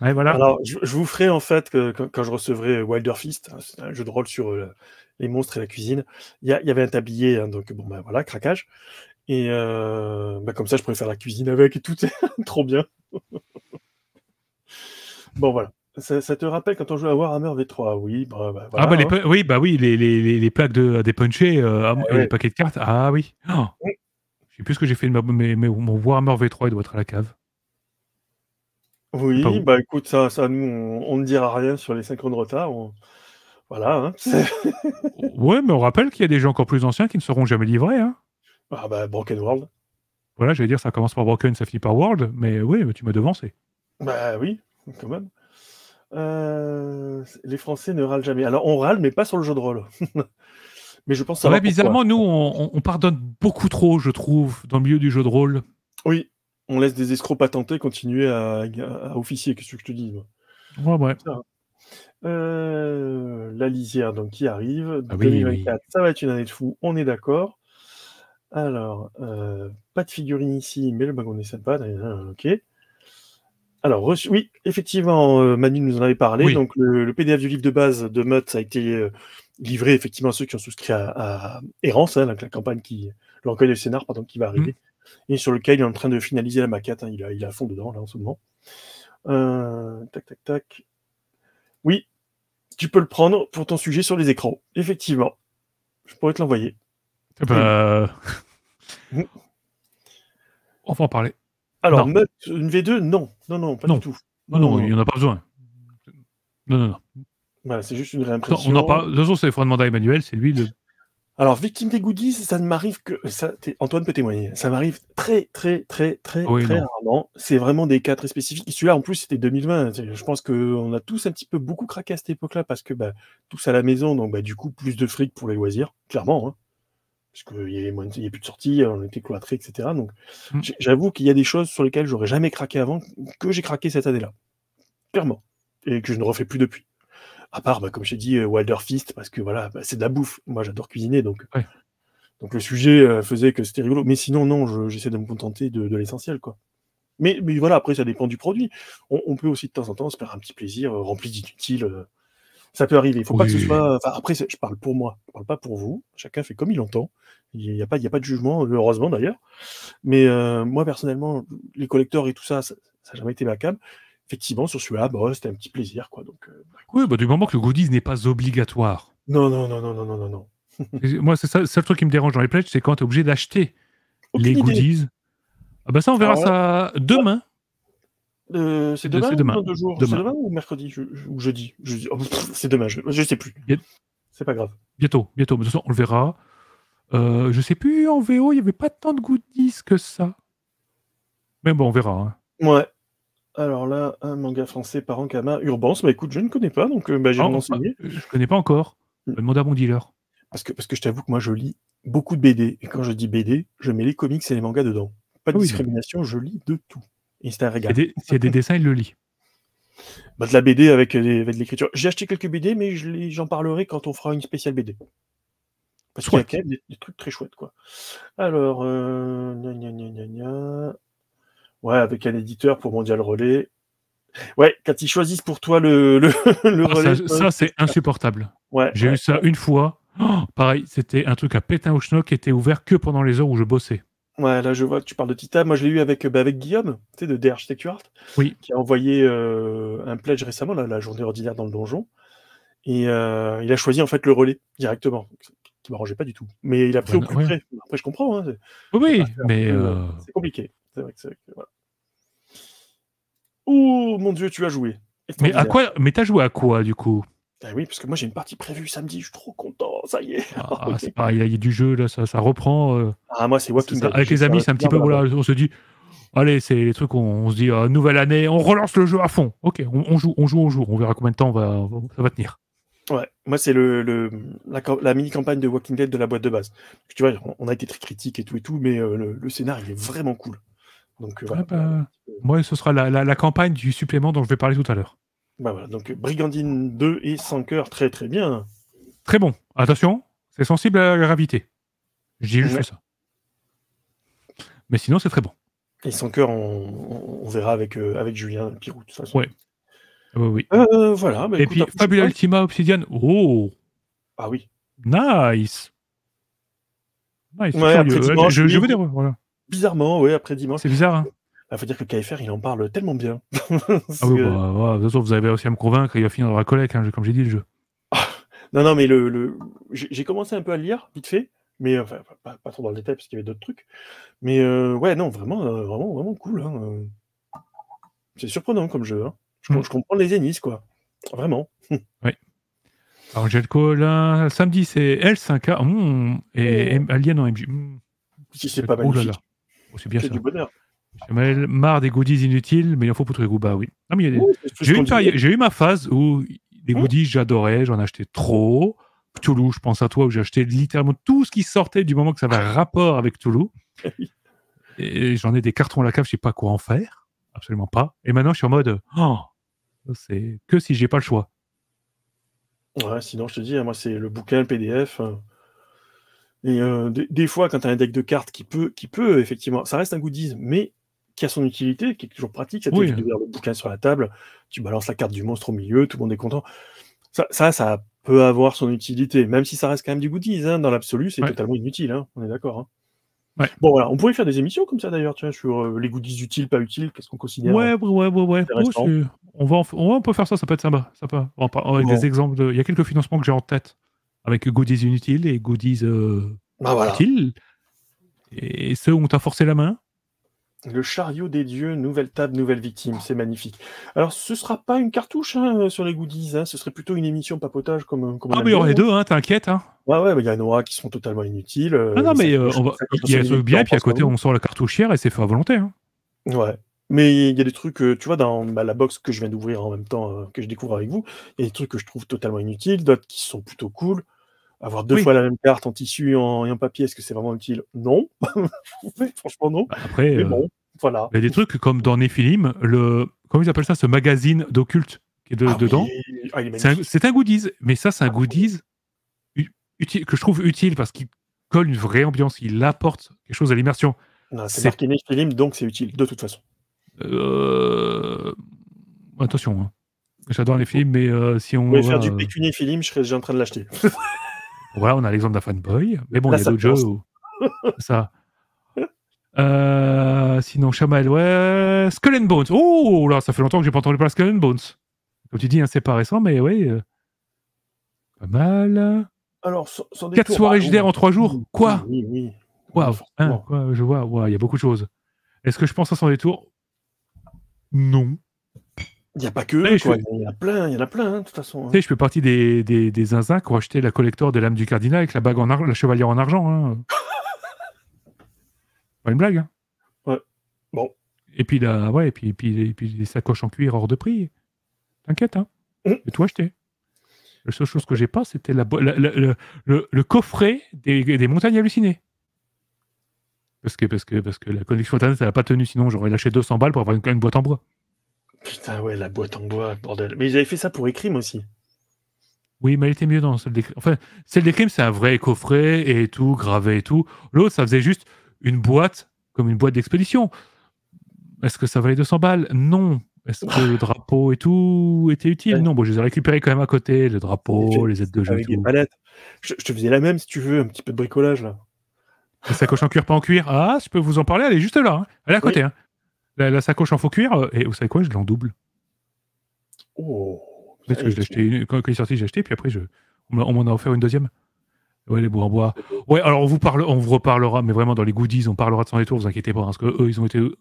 alors, je, vous ferai en fait quand, je recevrai euh, Wilder Fist, hein, un jeu de rôle sur euh, les monstres et la cuisine, il y, avait un tablier, hein, donc bon ben voilà, craquage. Et euh, ben, comme ça, je pourrais faire la cuisine avec et tout, est trop bien. bon voilà. Ça, te rappelle quand on jouait à Warhammer V3, oui. Bah, bah, ah bah les hein. oui, bah oui, les, les, plaques de, des punchés, ah, eh les paquets de cartes. Ah oui. Je sais plus ce que j'ai fait mais, mais, mon Warhammer V3, il doit être à la cave. Oui, bah écoute, ça, ça nous, on, ne dira rien sur les 5 ans de retard. Voilà. Hein, ouais, mais on rappelle qu'il y a des gens encore plus anciens qui ne seront jamais livrés. Hein. Ah bah Broken World. Voilà, j'allais dire ça commence par Broken, ça finit par World, mais oui, tu m'as devancé. Bah oui, quand même. Euh, les Français ne râlent jamais. Alors on râle, mais pas sur le jeu de rôle. mais je pense. Ouais, bizarrement, nous, on, on, pardonne beaucoup trop, je trouve, dans le milieu du jeu de rôle. Oui on laisse des escrocs patentés continuer à, officier, qu'est-ce que je te dis hein. euh, la lisière donc qui arrive. 2024, ah ça va être une année de fou, on est d'accord. Alors, euh, pas de figurine ici, mais le wagon est pas euh, ok. Alors, oui, effectivement, Manu nous en avait parlé. Donc, le, PDF du livre de base de Mutt a été livré effectivement à ceux qui ont souscrit à, Errance, hein, la, campagne qui, l'enquête du scénar, pardon, qui va mmh. arriver et sur lequel il est en train de finaliser la maquette. Hein. il, a, il à fond dedans, là, en ce moment. Euh, tac, tac, tac. Oui, tu peux le prendre pour ton sujet sur les écrans. Effectivement. Je pourrais te l'envoyer. Bah... On en parler. Alors, une V2, non. Non, non, pas du tout. Non, non, il n'y en a pas besoin. Non, non, non. Voilà, c'est juste une réimpression. On en parle... De toute façon, il faudrait demander à Emmanuel, c'est lui le alors, victime des goodies, ça ne m'arrive que. Antoine peut témoigner. Ça m'arrive très, très, très, très, très rarement. C'est vraiment des cas très spécifiques. Et celui-là, en plus, c'était 2020. Je pense qu'on a tous un petit peu beaucoup craqué à cette époque-là parce que bah, tous à la maison, donc bah, du coup, plus de fric pour les loisirs, clairement. Hein. parce qu'il n'y avait, plus de sorties, on était cloîtrés, etc. Donc, mmh. j'avoue qu'il y a des choses sur lesquelles j'aurais jamais craqué avant que j'ai craqué cette année-là. Clairement. Et que je ne refais plus depuis à part, bah, comme j'ai dit, euh, Wilder Fist, parce que voilà, bah, c'est de la bouffe. Moi, j'adore cuisiner, donc. Donc le sujet euh, faisait que c'était rigolo. Mais sinon, non, j'essaie de me contenter de, l'essentiel, quoi. Mais, mais, voilà, après, ça dépend du produit. On, peut aussi de temps en temps se faire un petit plaisir euh, rempli d'inutiles. ça peut arriver. Il faut pas que ce soit. après, je parle pour moi, je parle pas pour vous. Chacun fait comme il entend. Il n'y a, pas, il a pas de jugement, heureusement d'ailleurs. Mais moi, personnellement, les collecteurs et tout ça, ça n'a jamais été ma cam effectivement, sur celui-là, bah c'était un petit plaisir. Quoi. Donc, euh, bah, oui, bah, du moment que le goodies n'est pas obligatoire. Non, non, non, non, non, non, non. Moi, c'est ça, le truc qui me dérange dans les pledges, c'est quand tu es obligé d'acheter les goodies. Ah bah ça, on verra ah ça demain. Euh, c'est demain, demain, ou demain. ou mercredi ou jeudi, oh, C'est demain, je, ne sais plus. C'est pas grave. Bientôt, bientôt. de toute façon, on le verra. Euh, je sais plus, en VO, il n'y avait pas tant de goodies que ça. Mais bon, on verra. Hein. Ouais. Alors là, un manga français par Ankama, Urbance, mais bah, écoute, je ne connais pas, donc j'ai euh, bah, Je ah, ne connais pas encore. Demande hmm. à mon dealer. Parce que, parce que je t'avoue que moi, je lis beaucoup de BD. Et quand je dis BD, je mets les comics et les mangas dedans. Pas de ah discrimination, je lis de tout. Et c'est un régal. S'il y, a des dessins, il le lit. Bah, de la BD avec, de l'écriture. J'ai acheté quelques BD, mais j'en parlerai quand on fera une spéciale BD. Parce qu'il y a quand même des, trucs très chouettes, quoi. Alors, euh, gna ouais, avec un éditeur pour Mondial Relais. Ouais, quand ils choisissent pour toi le, ah, relais. Ça, euh, c'est insupportable. Ouais, J'ai eu ça une fois. Oh, pareil, c'était un truc à pétain au qui était ouvert que pendant les heures où je bossais. Ouais, là je vois que tu parles de Tita. Moi je l'ai eu avec, euh, bah, avec Guillaume, tu sais, de D Art, oui. qui a envoyé euh, un pledge récemment, la journée ordinaire dans le donjon. Et il a choisi en fait le relais directement qui m'arrangeait pas du tout. Mais il a pris au plus près. Après, je comprends. Hein, oui, mais. Euh, c'est compliqué. C'est vrai que. Voilà. mon dieu, tu as joué. Mais à quoi Mais t'as joué à quoi du coup eh oui, parce que moi j'ai une partie prévue samedi, je suis trop content, ça y est. Ah, c'est pareil, il y a du jeu, là, ça, reprend. Euh, ah, moi c'est Avec les amis, c'est un petit peu, voilà, on se dit, allez, c'est les trucs, on, se dit, euh, nouvelle année, on relance le jeu à fond. Ok, on, joue, on joue, on joue, on verra combien de temps ça va tenir. Ouais, moi c'est le, la, mini campagne de Walking Dead de la boîte de base. Tu vois, on, a été très critique et tout et tout, mais euh, le, scénario est vraiment cool. Donc euh, ah, bah, moi ce sera la, campagne du supplément dont je vais parler tout à l'heure. Bah, voilà, donc Brigandine 2 et Sans Coeur, très très bien. Très bon. Attention, c'est sensible à la gravité. J'ai juste ça. Mais sinon c'est très bon. Et Sans Coeur, on, verra avec, euh, avec Julien Pirou. De toute façon. Oui, oui. Euh, euh, voilà. Bah, et puis, Fabula Ultima Obsidian. Oh Ah oui. Nice Nice. je, veux dire, voilà. Bizarrement, oui, après dimanche. C'est bizarre, hein il bah, faut dire que KFR, il en parle tellement bien. ah oui, bah, de toute façon, vous avez aussi à me convaincre, il va finir dans la collecte, hein, comme j'ai dit, le jeu. non, non, mais le, le... j'ai commencé un peu à le lire, vite fait, mais enfin, pas, trop dans le détail, parce qu'il y avait d'autres trucs. Mais euh, ouais, non, vraiment, vraiment, vraiment cool. Hein, c'est surprenant comme jeu. Hein. Mm. Je, comprends les zénis, quoi. Vraiment. oui. là, samedi, c'est L5A mm. et oh. Alien en MJ. Mm. Si c'est pas oh magnifique. Oh, c'est bien ça. du bonheur. marre des goodies inutiles, mais il en faut pour tous les Bah oui. j'ai, eu ma phase où les goodies, j'adorais, j'en achetais trop. Toulouse, je pense à toi, où j'ai acheté littéralement tout ce qui sortait du moment que ça avait un rapport avec Toulouse. Et j'en ai des cartons à la cave, je sais pas quoi en faire. Absolument pas. Et maintenant, je suis en mode, c'est que si j'ai pas le choix. Ouais, sinon, je te dis, hein, moi, c'est le bouquin, le PDF. Hein. Et euh, des, fois, quand tu as un deck de cartes qui peut, qui peut effectivement, ça reste un goodies, mais qui a son utilité, qui est toujours pratique, ça oui. de le bouquin sur la table, tu balances la carte du monstre au milieu, tout le monde est content. Ça, ça, peut avoir son utilité, même si ça reste quand même du goodies. Hein, dans l'absolu, c'est totalement inutile, on est d'accord. Bon, voilà, on pourrait faire des émissions comme ça d'ailleurs, tu vois, sur euh, les goodies utiles, pas utiles, qu'est-ce qu'on considère. Ouais, hein. ouais, ouais, ouais. Oh, on, va on peut faire ça, ça peut être sympa. ça On avec des exemples Il y a quelques financements que j'ai en tête avec goodies inutiles et goodies euh, bah, utiles. Et ceux où on t'a forcé la main. Le chariot des dieux, nouvelle table, nouvelle victime, c'est magnifique. Alors, ce sera pas une cartouche hein, sur les goodies, hein, ce serait plutôt une émission papotage comme. comme ah, mais il y aurait deux, t'inquiète. Ouais, ouais, il y a Noah qui sont totalement inutiles. Euh, ah non, mais euh, il y a trucs bien, puis à côté, on sort la cartouchière et c'est fait à volonté. Hein. Ouais. Mais il y a des trucs, euh, tu vois, dans bah, la box que je viens d'ouvrir en même temps, que je découvre avec vous, il y a des trucs que je trouve totalement inutiles, d'autres qui sont plutôt cool. Avoir deux fois la même carte en tissu et en papier, est-ce que c'est vraiment utile Non. Franchement, non. Bah, après, bon, voilà. Il y a des trucs comme dans Nephilim, le, comment ils appellent ça, ce magazine d'occulte qui est ah dedans. Ah, c'est un, goodies, mais ça, c'est un goodies que je trouve utile parce qu'il colle une vraie ambiance, il apporte quelque chose à l'immersion. C'est marqué film, donc c'est utile, de toute façon. Euh, attention, hein. j'adore les films, mais euh, si on. Vous faire du euh, pécunier film, je serais déjà en train de l'acheter. voilà, on a l'exemple d'un fanboy, mais bon, il y a d'autres jeux. ça. sinon, Shamael ouais. Skull and Bones. Oh là, ça fait longtemps que je n'ai pas entendu parler de Skull and Bones. Comme tu dis, hein, c'est pas récent, mais ouais pas mal. Alors, sans, Quatre soirées bah, judaires en trois jours Quoi Oui, oui. Hein, je vois, il y a beaucoup de choses. Est-ce que je pense à son détour Non. Il n'y a pas que Il y en a plein, il y en a plein, hein, de toute façon. Hein. Tu sais, je fais partie des, des, zinzins qui ont acheté la collector de l'âme du cardinal avec la bague en la chevalière en argent. pas une blague. Ouais. Bon. Et puis, là, ouais, et puis, puis, les sacoches en cuir hors de prix. T'inquiète, hein. Hum. tout acheté. La seule chose que j'ai pas, c'était le, coffret des, montagnes hallucinées. Parce que, parce que, parce que la connexion Internet, elle n'a pas tenu, sinon j'aurais lâché 200 balles pour avoir une, boîte en bois. Putain, ouais, la boîte en bois, bordel. Mais j'avais fait ça pour moi aussi. Oui, mais elle était mieux dans celle des crimes. Enfin, celle des crimes, c'est un vrai coffret et tout, gravé et tout. L'autre, ça faisait juste une boîte, comme une boîte d'expédition. Est-ce que ça valait 200 balles Non. Est-ce que le drapeau et tout était utile Non, bon, je les ai récupérés quand même à côté, le drapeau, les aides de jeu. Avec palettes. Je, te faisais la même si tu veux, un petit peu de bricolage là. La sacoche en cuir, pas en cuir. Ah, je peux vous en parler, elle est juste là. Hein. Elle est à côté. Hein. La, sacoche en faux cuir, euh, et vous savez quoi, je l'en double. Oh peut-être que je acheté quand, il est sorti, j'ai acheté, puis après, je, on m'en a offert une deuxième. Ouais, les bois en bois. Ouais, alors on vous, parle, on vous reparlera, mais vraiment dans les goodies, on parlera de son détour, vous inquiétez pas, hein, parce que ils ont été euh,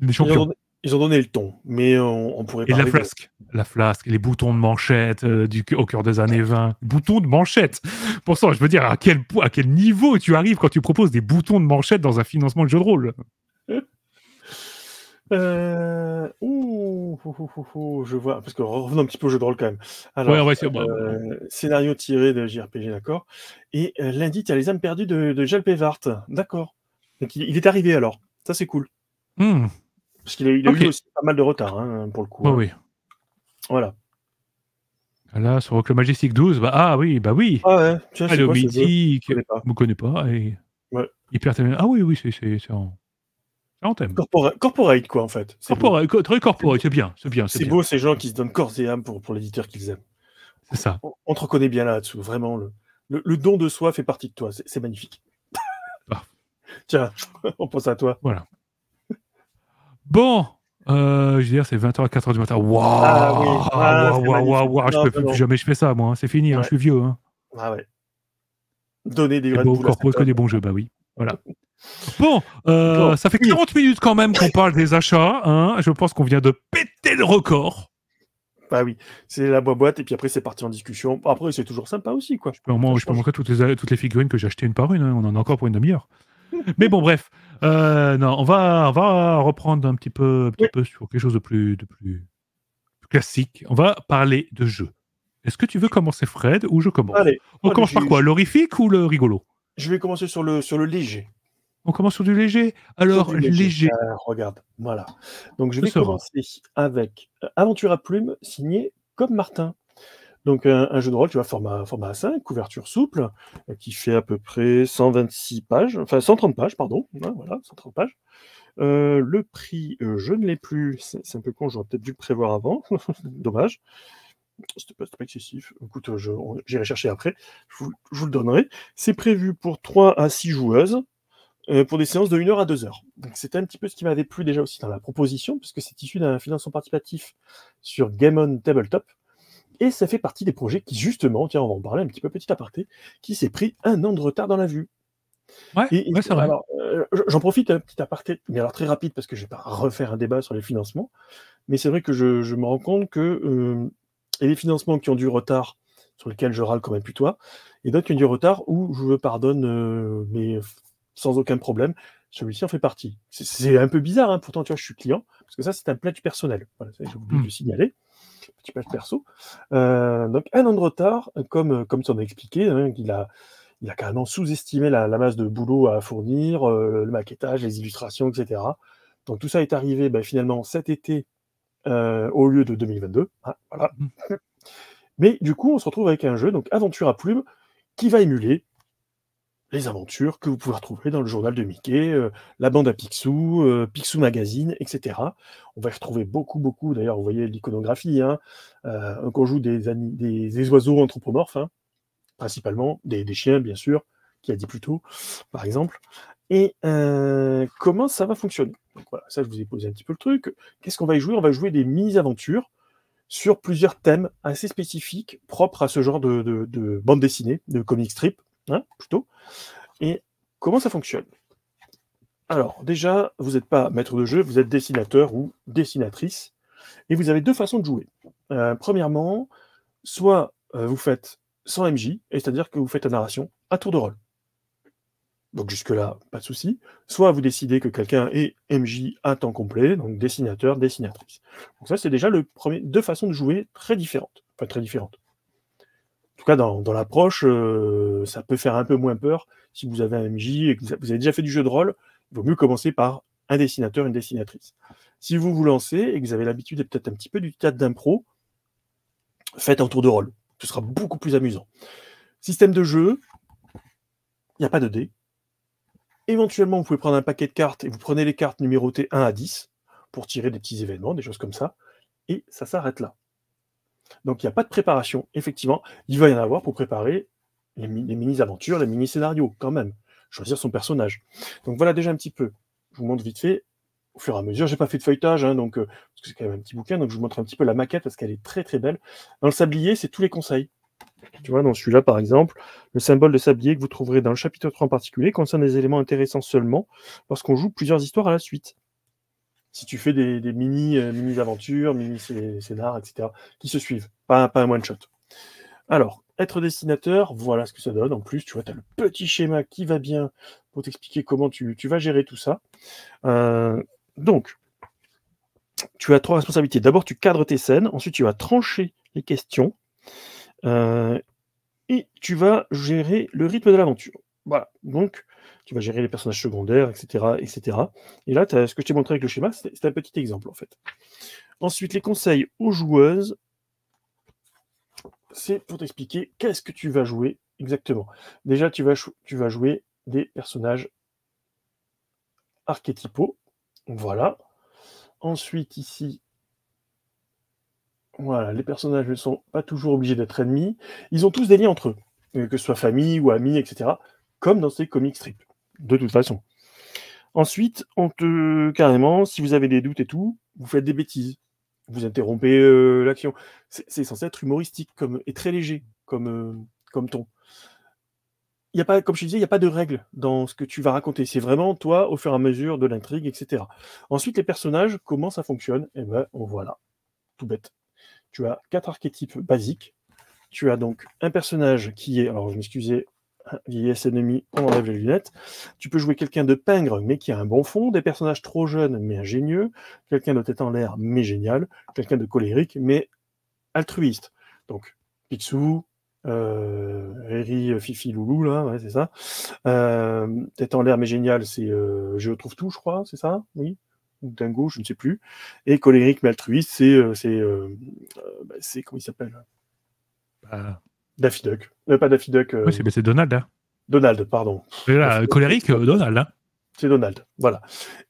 des champions. Ils ont donné le ton, mais on, pourrait pourrait Et la flasque, la flasque, les boutons de manchette euh, du, au cœur des années 20. Boutons de manchette Pour ça, je veux dire, à quel, à quel niveau tu arrives quand tu proposes des boutons de manchette dans un financement de jeu de rôle euh, Ouh, je vois, parce que revenons un petit peu au jeu de rôle quand même. Alors, euh, scénario tiré de JRPG, d'accord. Et lundi, tu as les âmes perdues de, de Vart. d'accord. il, est arrivé alors, ça c'est cool. Hmm. Parce qu'il a, eu aussi pas mal de retard, hein, pour le coup. Bah hein. oui. Voilà. Ah là, sur le Majestic 12, bah, ah oui, bah oui. Ah ouais, ah, je ne connais pas. ah oui, oui, c'est, en... thème. corporate, quoi, en fait. corporate, très corporate, c'est bien. C'est, bien, c'est, beau ces gens qui se donnent corps et âme pour, pour l'éditeur qu'ils aiment. C'est ça. On, te reconnaît bien là-dessous, vraiment. Le, le, don de soi fait partie de toi, c'est, magnifique. tiens, on pense à toi. Voilà. Bon, euh, je veux dire, c'est 20h à 4h du matin. Waouh! Ah ah, waouh, waouh, waouh, Je peux plus, jamais je fais ça, moi. Hein. C'est fini, hein, je suis vieux. Hein. Ah ouais. Donner des propose eh ben, que des bons jeux, bah oui. Voilà. Bon, euh, ça fait 40 minutes quand même qu'on parle des achats. Hein. Je pense qu'on vient de péter le record. Bah oui, c'est la boîte et puis après c'est parti en discussion. Après c'est toujours sympa aussi quoi. Je peux, je peux montrer toutes les, toutes les figurines que j'ai achetées une par une. On en a encore pour une demi-heure. Mais bon bref, euh, non, on va, on va reprendre un petit peu, peu sur quelque chose de plus, de plus classique. On va parler de jeu. Est-ce que tu veux commencer, Fred, ou je commence On commence par quoi L'horrifique ou le rigolo Je vais commencer sur le, sur le léger. On commence sur du léger Alors, léger. Ah, regarde, voilà. Donc, je vais commencer avec euh, Aventure à Plume, signé comme Martin. Donc un, jeu de rôle, tu vois, format, format A5, couverture souple, euh, qui fait à peu près 126 pages, enfin 130 pages, pardon, hein, voilà, 130 pages. Euh, le prix, euh, je ne l'ai plus, c'est un peu con, j'aurais peut-être dû le prévoir avant, dommage. C'était pas, pas excessif. Écoute, j'irai chercher après, je vous, le donnerai. C'est prévu pour 3 à 6 joueuses, pour des séances de 1 heure à 2 heures. Donc c'était un petit peu ce qui m'avait plu déjà aussi dans la proposition, parce que c'est issu d'un financement participatif sur Game on Tabletop, et ça fait partie des projets qui, justement, tiens, on va en parler un petit peu, petit aparté, qui s'est pris un an de retard dans la vue. Ouais, c'est vrai. Euh, j'en profite, un hein, petit aparté, mais alors très rapide, parce que je ne vais pas refaire un débat sur les financements, mais c'est vrai que je, me rends compte que y euh, a les financements qui ont du retard, sur lesquels je râle quand même plus toi, et d'autres qui ont du retard où je pardonne, euh, mais sans aucun problème, celui-ci en fait partie. C'est un peu bizarre, hein, pourtant, tu vois, je suis client, parce que ça, c'est un pledge personnel. Voilà, j'ai oublié de le mmh. signaler petit perso. Euh, donc un an de retard, comme, euh, comme tu en as expliqué, hein, il, a, il a carrément sous-estimé la, masse de boulot à fournir, euh, le maquettage, les illustrations, etc. Donc tout ça est arrivé ben, finalement cet été au lieu de 2022. Hein, voilà. Mmh. Mais du coup, on se retrouve avec un jeu, donc Aventure à plume qui va émuler les aventures que vous pouvez retrouver dans le journal de Mickey, euh, la bande à Picsou, pixou euh, Picsou Magazine, etc. On va y retrouver beaucoup, beaucoup, d'ailleurs, vous voyez l'iconographie, hein, euh, joue des, oiseaux anthropomorphes, hein. principalement, des, chiens, bien sûr, qui a dit plus tôt, par exemple. Et comment ça va fonctionner voilà, ça, je vous ai posé un petit peu le truc. Qu'est-ce qu'on va y jouer On va jouer des mini-aventures sur plusieurs thèmes assez spécifiques propres à ce genre de, de bande dessinée, de comic strip. Hein, plutôt. Et comment ça fonctionne Alors, déjà, vous n'êtes pas maître de jeu, vous êtes dessinateur ou dessinatrice, et vous avez deux façons de jouer. Euh, premièrement, soit euh, vous faites sans MJ, c'est-à-dire que vous faites la narration à tour de rôle. Donc jusque-là, pas de souci. Soit vous décidez que quelqu'un est MJ à temps complet, donc dessinateur, dessinatrice. Donc ça, c'est déjà le premier, deux façons de jouer très différentes. Enfin, très différentes. En tout cas, dans, l'approche, euh, ça peut faire un peu moins peur si vous avez un MJ et que vous avez déjà fait du jeu de rôle. Il vaut mieux commencer par un dessinateur, une dessinatrice. Si vous vous lancez et que vous avez l'habitude et peut-être un petit peu du théâtre d'impro, faites un tour de rôle. Ce sera beaucoup plus amusant. Système de jeu, il n'y a pas de dés. Éventuellement, vous pouvez prendre un paquet de cartes et vous prenez les cartes numérotées 1 à 10 pour tirer des petits événements, des choses comme ça. Et ça s'arrête là. Donc il n'y a pas de préparation. Effectivement, il va y en avoir pour préparer les, mini-aventures, les mini-scénarios, quand même. Choisir son personnage. Donc voilà déjà un petit peu. Je vous montre vite fait. Au fur et à mesure, j'ai pas fait de feuilletage, hein, donc euh, parce que c'est quand même un petit bouquin, donc je vous montre un petit peu la maquette parce qu'elle est très très belle. Dans le sablier, c'est tous les conseils. Tu vois, dans celui-là, par exemple, le symbole de sablier que vous trouverez dans le chapitre 3 en particulier concerne des éléments intéressants seulement parce qu'on joue plusieurs histoires à la suite si tu fais des, mini, euh, mini aventures, mini scénars, etc., qui se suivent, pas, pas un one shot. Alors, être destinateur, voilà ce que ça donne. En plus, tu vois, tu as le petit schéma qui va bien pour t'expliquer comment tu, vas gérer tout ça. Euh, donc, tu as trois responsabilités. D'abord, tu cadres tes scènes. Ensuite, tu vas trancher les questions. Euh, et tu vas gérer le rythme de l'aventure. Voilà. Donc, tu vas gérer les personnages secondaires, etc. etc. Et là, ce que je t'ai montré avec le schéma, c'est un petit exemple en fait. Ensuite, les conseils aux joueuses, c'est pour t'expliquer qu'est-ce que tu vas jouer exactement. Déjà, tu vas, jouer des personnages archétypaux. Voilà. Ensuite, ici, voilà, les personnages ne sont pas toujours obligés d'être ennemis. Ils ont tous des liens entre eux, euh, que ce soit famille ou amis, etc. Comme dans ces comics strips de toute façon. Ensuite, on te carrément, si vous avez des doutes et tout, vous faites des bêtises, vous interrompez euh, l'action. C'est censé être humoristique comme, et très léger comme, euh, comme ton. Y a pas, comme je disais, il n'y a pas de règle dans ce que tu vas raconter. C'est vraiment toi au fur et à mesure de l'intrigue, etc. Ensuite, les personnages, comment ça fonctionne Eh ben, on voit tout bête. Tu as quatre archétypes basiques. Tu as donc un personnage qui est, alors je m'excusais, vieillesse ennemie, on enlève les lunettes. Tu peux jouer quelqu'un de pingre, mais qui a un bon fond, des personnages trop jeunes, mais ingénieux, quelqu'un de tête en l'air, mais génial, quelqu'un de colérique, mais altruiste. Donc, Picsou, euh, Fifi, Loulou, là, c'est ça. Euh, tête en l'air, mais génial, c'est euh, Je trouve tout, je crois, c'est ça Oui Ou Dingo, je ne sais plus. Et colérique, mais altruiste, c'est. Euh, c'est, bah, c'est comment il s'appelle bah, Daffy Duck. Euh, pas Daffy Duck. Euh, c'est Donald. Hein. Donald, pardon. colérique, euh, Donald. Hein. C'est Donald, voilà.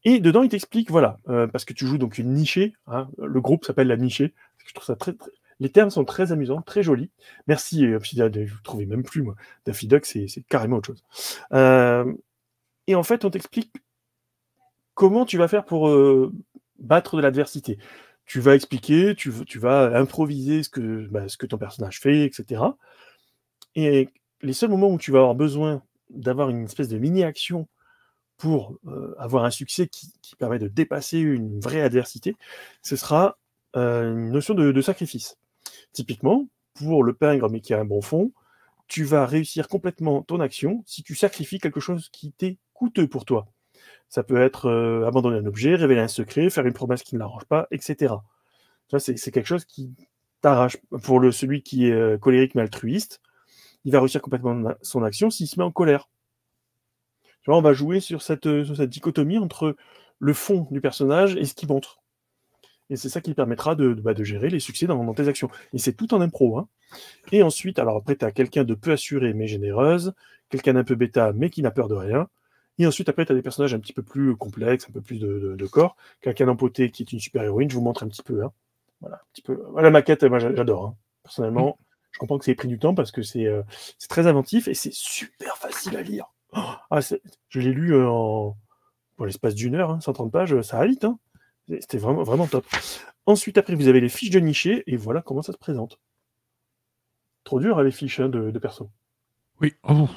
Et dedans, il t'explique, voilà, parce que tu joues donc une nichée, hein, le groupe s'appelle la nichée, je trouve ça très, Les termes sont très amusants, très jolis. Merci, je trouvais même plus, moi. Daffy Duck, c'est carrément autre chose. et en fait, on t'explique comment tu vas faire pour battre de l'adversité tu vas expliquer, tu, vas improviser ce que, bah, ce que ton personnage fait, etc. Et les seuls moments où tu vas avoir besoin d'avoir une espèce de mini-action pour euh, avoir un succès qui, permet de dépasser une vraie adversité, ce sera euh, une notion de, de, sacrifice. Typiquement, pour le pingre mais qui a un bon fond, tu vas réussir complètement ton action si tu sacrifies quelque chose qui t'est coûteux pour toi. Ça peut être euh, abandonner un objet, révéler un secret, faire une promesse qui ne l'arrange pas, etc. c'est quelque chose qui t'arrache. Pour celui qui est euh, colérique mais altruiste, il va réussir complètement son action s'il se met en colère. on va jouer euh, sur cette, dichotomie entre le fond du personnage et ce qu'il montre. Et c'est ça qui permettra de, bah, gérer les succès dans, tes actions. Et c'est tout en impro. Hein. Et ensuite, alors après, tu as quelqu'un de peu assuré mais généreuse, quelqu'un d'un peu bêta mais qui n'a peur de rien, et ensuite, après, tu as des personnages un petit peu plus complexes, un peu plus de, corps. quelqu'un d'empoté qui est une super-héroïne, je vous montre un petit peu. Hein. Voilà, un petit peu. Euh, la maquette, moi, j'adore. Hein. Personnellement, mm. je comprends que c'est pris du temps parce que c'est euh, très inventif et c'est super facile à lire. Oh, ah, je l'ai lu euh, en l'espace d'une heure, 130 hein, pages, ça a vite. C'était vraiment, vraiment top. Ensuite, après, vous avez les fiches de niché et voilà comment ça se présente. Trop dur, les fiches de, perso. Oui, oh,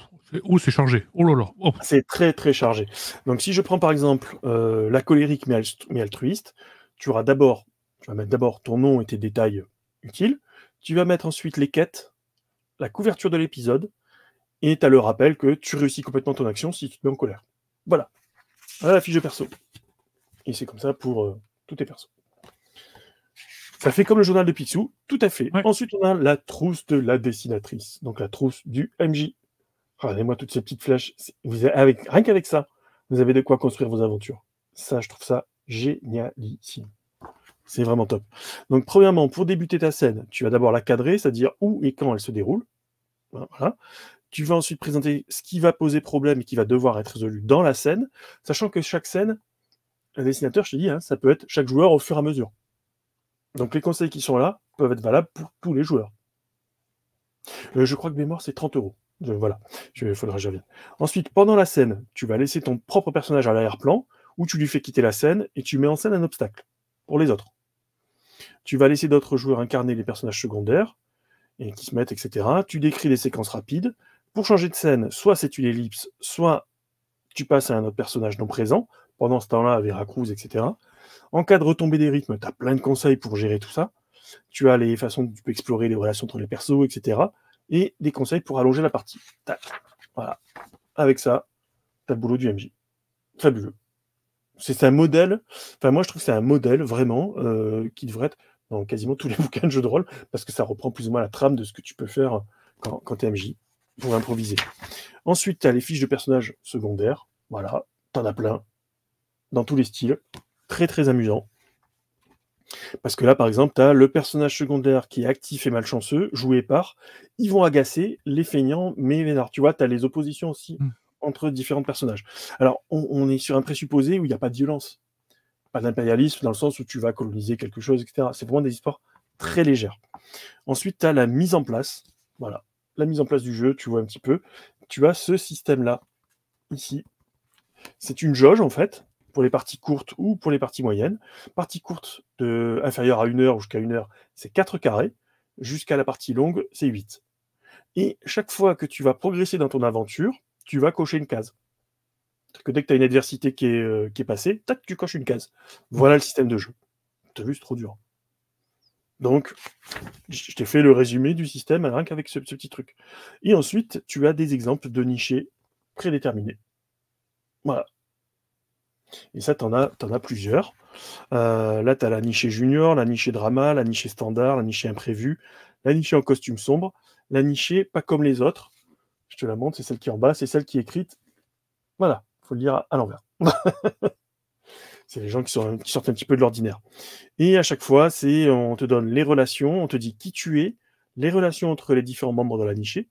Oh, c'est chargé. Oh là là. Oh. C'est très très chargé. Donc si je prends par exemple euh, la colérique mais, altruiste, tu auras d'abord, tu vas mettre d'abord ton nom et tes détails utiles. Tu vas mettre ensuite les quêtes, la couverture de l'épisode, et tu as le rappel que tu réussis complètement ton action si tu te mets en colère. Voilà. Voilà la fiche de perso. Et c'est comme ça pour euh, tous tes persos. Ça fait comme le journal de Picsou, tout à fait. Ensuite, on a la trousse de la dessinatrice, donc la trousse du MJ. Regardez-moi oh, toutes ces petites flèches. rien qu'avec ça, vous avez de quoi construire vos aventures. Ça, je trouve ça génialissime. C'est vraiment top. Donc, premièrement, pour débuter ta scène, tu vas d'abord la cadrer, c'est-à-dire où et quand elle se déroule. Hein, tu vas ensuite présenter ce qui va poser problème et qui va devoir être résolu dans la scène, sachant que chaque scène, un dessinateur, je te dis, hein, ça peut être chaque joueur au fur et à mesure. Donc, les conseils qui sont là peuvent être valables pour tous les joueurs. Euh, je crois que mémoire, c'est 30 euros voilà, il faudra que je Ensuite, pendant la scène, tu vas laisser ton propre personnage à l'arrière-plan, ou tu lui fais quitter la scène et tu mets en scène un obstacle pour les autres. Tu vas laisser d'autres joueurs incarner les personnages secondaires et qui se mettent, etc. Tu décris les séquences rapides. Pour changer de scène, soit c'est une ellipse, soit tu passes à un autre personnage non présent. Pendant ce temps-là, Veracruz, etc. En cas de retombée des rythmes, tu as plein de conseils pour gérer tout ça. Tu as les façons, tu explorer les relations entre les persos, etc et des conseils pour allonger la partie. Voilà. Avec ça, as le boulot du MJ. Fabuleux. C'est un modèle, enfin moi je trouve que c'est un modèle vraiment euh, qui devrait être dans quasiment tous les bouquins de jeux de rôle, parce que ça reprend plus ou moins la trame de ce que tu peux faire quand, quand es MJ pour improviser. Ensuite, tu as les fiches de personnages secondaires. Voilà, t'en as plein, dans tous les styles. Très très amusant. Parce que là, par exemple, tu as le personnage secondaire qui est actif et malchanceux, joué par ils vont agacer les feignants, mais Tu vois, tu as les oppositions aussi hmm. entre différents personnages. Alors, on, est sur un présupposé où il n'y a pas de violence, pas d'impérialisme, dans le sens où tu vas coloniser quelque chose, etc. C'est vraiment des histoires très légères. Ensuite, tu as la mise en place. Voilà, la mise en place du jeu, tu vois un petit peu. Tu as ce système-là, ici. C'est une jauge, en fait, pour les parties courtes ou pour les parties moyennes. Partie courte de, inférieure à une heure jusqu'à une heure, c'est 4 carrés. Jusqu'à la partie longue, c'est 8. Et chaque fois que tu vas progresser dans ton aventure, tu vas cocher une case. Que dès que tu as une adversité qui est, euh, qui passée, tu coches une case. Voilà le système de jeu. T'as vu, c'est trop dur. Donc, je t'ai fait le résumé du système avec ce, ce, petit truc. Et ensuite, tu as des exemples de nichés prédéterminés. Voilà. Et ça, tu en, as, plusieurs. Euh, là, tu as la nichée junior, la nichée drama, la nichée standard, la nichée imprévue, la nichée en costume sombre, la nichée pas comme les autres. Je te la montre, c'est celle qui est en bas, c'est celle qui est écrite. Voilà, faut le lire à, l'envers. c'est les gens qui, sont, sortent un petit peu de l'ordinaire. Et à chaque fois, c'est on te donne les relations, on te dit qui tu es, les relations entre les différents membres de la nichée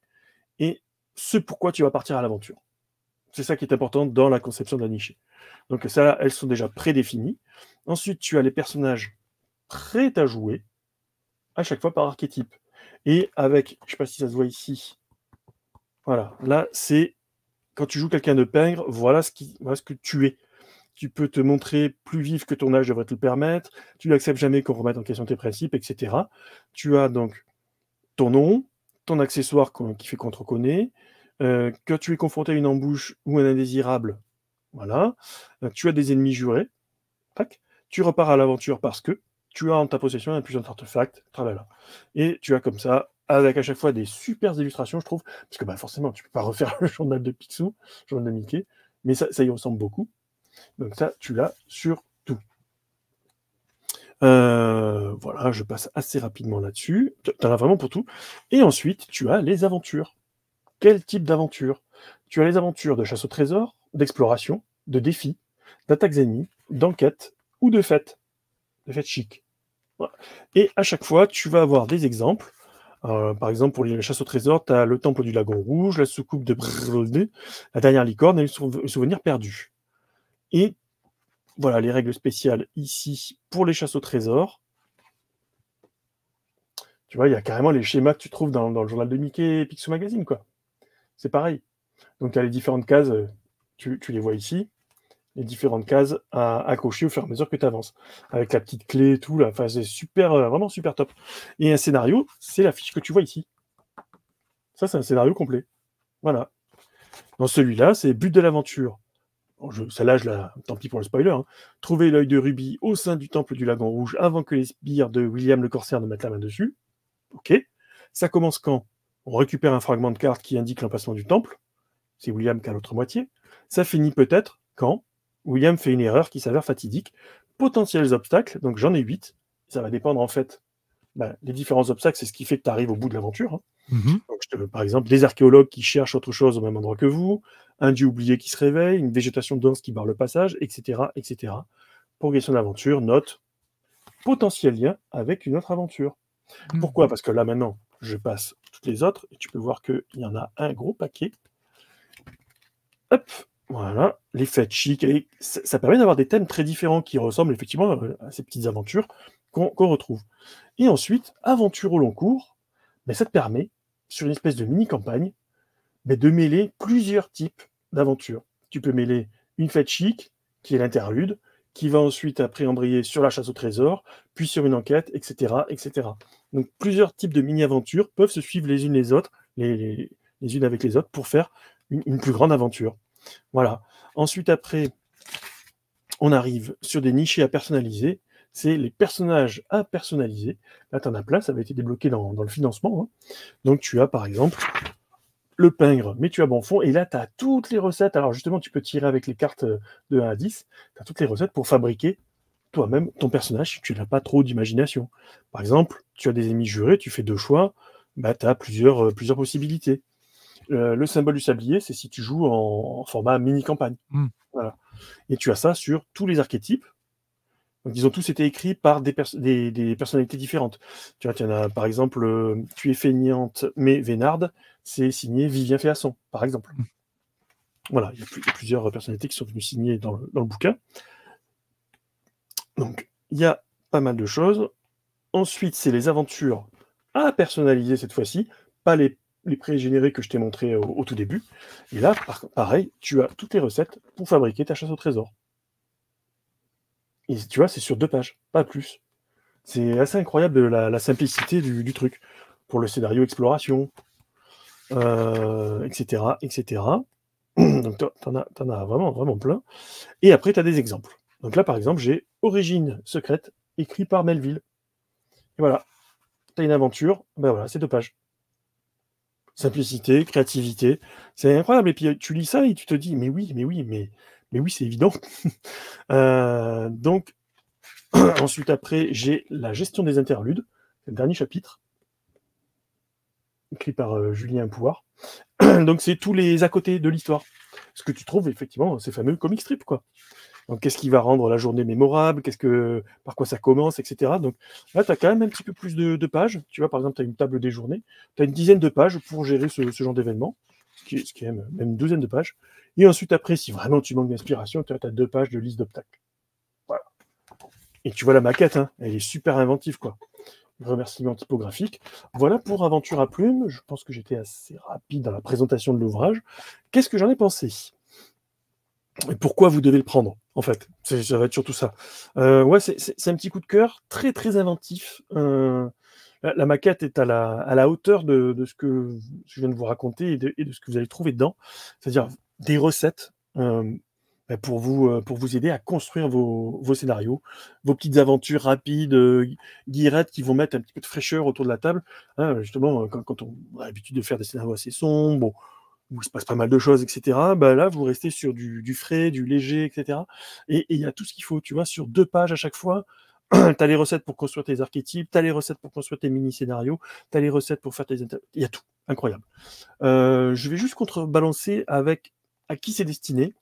et ce pourquoi tu vas partir à l'aventure. C'est ça qui est important dans la conception de la nichée. Donc ça, elles sont déjà prédéfinies. Ensuite, tu as les personnages prêts à jouer, à chaque fois par archétype. Et avec, je ne sais pas si ça se voit ici, voilà, là, c'est quand tu joues quelqu'un de pingre, voilà ce, ce que tu es. Tu peux te montrer plus vif que ton âge devrait te le permettre, tu n'acceptes jamais qu'on remette en question tes principes, etc. Tu as donc ton nom, ton accessoire qui fait qu'on te reconnaît, euh, que tu es confronté à une embouche ou un indésirable, voilà. Tu as des ennemis jurés. Tac. Tu repars à l'aventure parce que tu as en ta possession un puissant artefact. Tralala. Et tu as comme ça, avec à chaque fois des super illustrations, je trouve. Parce que bah, forcément, tu ne peux pas refaire le journal de Picsou, le journal de Mickey. Mais ça, y ressemble beaucoup. Donc ça, tu l'as sur tout. Euh, voilà, je passe assez rapidement là-dessus. Tu en as vraiment pour tout. Et ensuite, tu as les aventures. Quel type d'aventure Tu as les aventures de chasse au trésor, d'exploration, de défis, d'attaques ennemies, d'enquêtes ou de fêtes, de fêtes chic. Et à chaque fois, tu vas avoir des exemples. Euh, par exemple, pour les chasses au trésor, tu as le temple du lagon rouge, la soucoupe de Brrrlde, la dernière licorne et le, souvenir perdu. Et voilà les règles spéciales ici pour les chasses au trésor. Tu vois, il y a carrément les schémas que tu trouves dans, le journal de Mickey et Picsou Magazine, quoi. C'est pareil. Donc, tu as les différentes cases tu, les vois ici, les différentes cases à, cocher au fur et à mesure que tu avances. Avec la petite clé et tout, c'est super, euh, vraiment super top. Et un scénario, c'est la fiche que tu vois ici. Ça, c'est un scénario complet. Voilà. Dans celui-là, c'est but de l'aventure. Bon, Celle-là, la, tant pis pour le spoiler. Hein. Trouver l'œil de Ruby au sein du temple du Lagon Rouge avant que les spires de William le Corsaire ne mettent la main dessus. Ok. Ça commence quand On récupère un fragment de carte qui indique l'emplacement du temple. C'est William qui a l'autre moitié. Ça finit peut-être quand William fait une erreur qui s'avère fatidique. Potentiels obstacles, donc j'en ai 8. Ça va dépendre en fait. Bah, les différents obstacles, c'est ce qui fait que tu arrives au bout de l'aventure. Hein. Mhm. par exemple, les archéologues qui cherchent autre chose au même endroit que vous, un dieu oublié qui se réveille, une végétation dense qui barre le passage, etc. etc. Progression d'aventure, note, potentiel lien avec une autre aventure. Mhm. Pourquoi Parce que là maintenant, je passe toutes les autres et tu peux voir qu'il y en a un gros paquet. Hop, voilà, les fêtes chic. Et ça permet d'avoir des thèmes très différents qui ressemblent effectivement euh, à ces petites aventures qu'on retrouve. Et ensuite, aventure au long cours, mais ben, ça te permet, sur une espèce de mini-campagne, ben, de mêler plusieurs types d'aventures. Tu peux mêler une fête chic, qui est l'interlude, qui va ensuite après embrayer sur la chasse au trésor, puis sur une enquête, etc. etc. Donc plusieurs types de mini-aventures peuvent se suivre les unes les autres, les, unes avec les autres, pour faire une plus grande aventure. Voilà. Ensuite, après, on arrive sur des nichés à personnaliser. C'est les personnages à personnaliser. Là, tu en as plein, ça avait été débloqué dans, le financement. Hein. Donc, tu as par exemple le pingre, mais tu as bon fond. Et là, tu as toutes les recettes. Alors, justement, tu peux tirer avec les cartes euh, de 1 à 10. Tu as toutes les recettes pour fabriquer toi-même ton personnage si tu n'as pas trop d'imagination. Par exemple, tu as des ennemis jurés, tu fais deux choix, bah, tu as euh, plusieurs possibilités. Euh, le symbole du sablier, c'est si tu joues en, format mini-campagne. Hmm. Et tu as ça sur tous les archétypes. Donc, ils ont tous été écrits par des, personnalités différentes. Tu vois, tu en as par exemple euh, Tu es feignante mais Vénarde, c'est signé Vivien Féasson, par exemple. Hmm. Voilà, il y, a plusieurs personnalités qui sont venues signer dans le, dans le bouquin. Donc, il y a pas mal de choses. Ensuite, c'est les aventures à personnaliser cette fois-ci, pas les les pré-générés que je t'ai montré au, tout début. Et là, pareil, tu as toutes les recettes pour fabriquer ta chasse au trésor. Et tu vois, c'est sur deux pages, pas plus. C'est assez incroyable la, la simplicité du, truc. Pour le scénario exploration, etc., euh, etc. Donc, tu en, as vraiment, vraiment plein. Et après, tu as des exemples. Donc là, par exemple, j'ai Origine secrète, écrit par Melville. Et voilà, tu as une aventure, ben voilà, c'est deux pages simplicité, créativité. C'est incroyable. Et puis tu lis ça et tu te dis, mais oui, mais oui, mais, mais oui, c'est évident. Euh, donc, ensuite, après, j'ai la gestion des interludes, le dernier chapitre, écrit par euh, Julien Pouvoir. donc, c'est tous les à côté de l'histoire. Ce que tu trouves, effectivement, ces fameux comic strips, quoi. Donc, qu'est-ce qui va rendre la journée mémorable Qu'est-ce que, par quoi ça commence, etc. Donc, là, tu as quand même un petit peu plus de, pages. Tu vois, par exemple, tu as une table des journées. Tu as une dizaine de pages pour gérer ce, genre d'événement, ce qui, est même, une douzaine de pages. Et ensuite, après, si vraiment tu manques d'inspiration, tu as, deux pages de liste d'obstacles. Voilà. Et tu vois la maquette, hein. elle est super inventive, quoi remerciements typographique. Voilà pour Aventure à plume. Je pense que j'étais assez rapide dans la présentation de l'ouvrage. Qu'est-ce que j'en ai pensé pourquoi vous devez le prendre, en fait. Ça va être surtout ça. Euh, ouais, c'est un petit coup de cœur, très très inventif. Euh, la, maquette est à la, hauteur de, ce, que, je viens de vous raconter et de, ce que vous allez trouver dedans, c'est-à-dire des recettes. Euh, bah, pour vous, pour vous aider à construire vos, scénarios, vos petites aventures rapides, guirettes qui vont mettre un petit peu de fraîcheur autour de la table. justement, quand, quand on a l'habitude de faire des scénarios assez sombres, où il se passe pas mal de choses, etc. Bah, là, vous restez sur du, frais, du léger, etc. Et il y a tout ce qu'il faut, tu vois, sur deux pages à chaque fois. tu les recettes pour construire tes archétypes, tu les recettes pour construire tes mini-scénarios, tu as les recettes pour faire tes... Il y a tout. Incroyable. Euh, je vais juste contrebalancer avec à qui c'est destiné.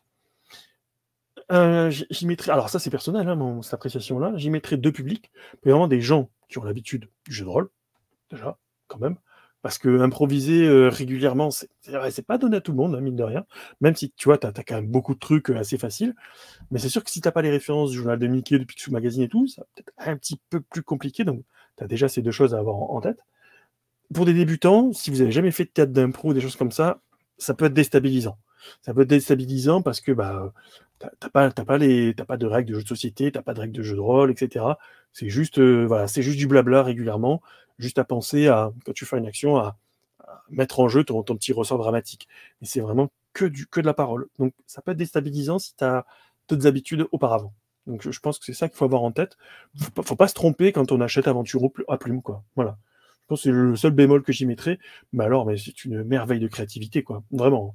Euh, j'y mettrai, alors ça c'est personnel, hein, mon, cette appréciation-là, j'y mettrai deux publics, mais vraiment des gens qui ont l'habitude du jeu de rôle, déjà, quand même, parce que improviser euh, régulièrement, c'est pas donné à tout le monde, hein, mine de rien. Même si, tu vois, tu as, quand même beaucoup de trucs euh, assez faciles. Mais c'est sûr que si n'as pas les références du journal de Mickey, du Picsou Magazine et tout, ça peut-être un petit peu plus compliqué. Donc, tu as déjà ces deux choses à avoir en, tête. Pour des débutants, si vous avez jamais fait de théâtre d'impro, des choses comme ça, ça peut être déstabilisant. Ça peut être déstabilisant parce que bah, n'as pas, pas, de règles de jeu de société, tu n'as pas de règles de jeu de rôle, etc. C'est juste, euh, voilà, c'est juste du blabla régulièrement juste à penser à, quand tu fais une action, à, mettre en jeu ton, petit ressort dramatique. Et c'est vraiment que, du, que de la parole. Donc ça peut être déstabilisant si tu as d'autres habitudes auparavant. Donc je, pense que c'est ça qu'il faut avoir en tête. Faut pas, faut pas se tromper quand on achète Aventure à plume, quoi. Voilà. Je pense que c'est le seul bémol que j'y mettrais. Mais alors, mais c'est une merveille de créativité, quoi. Vraiment.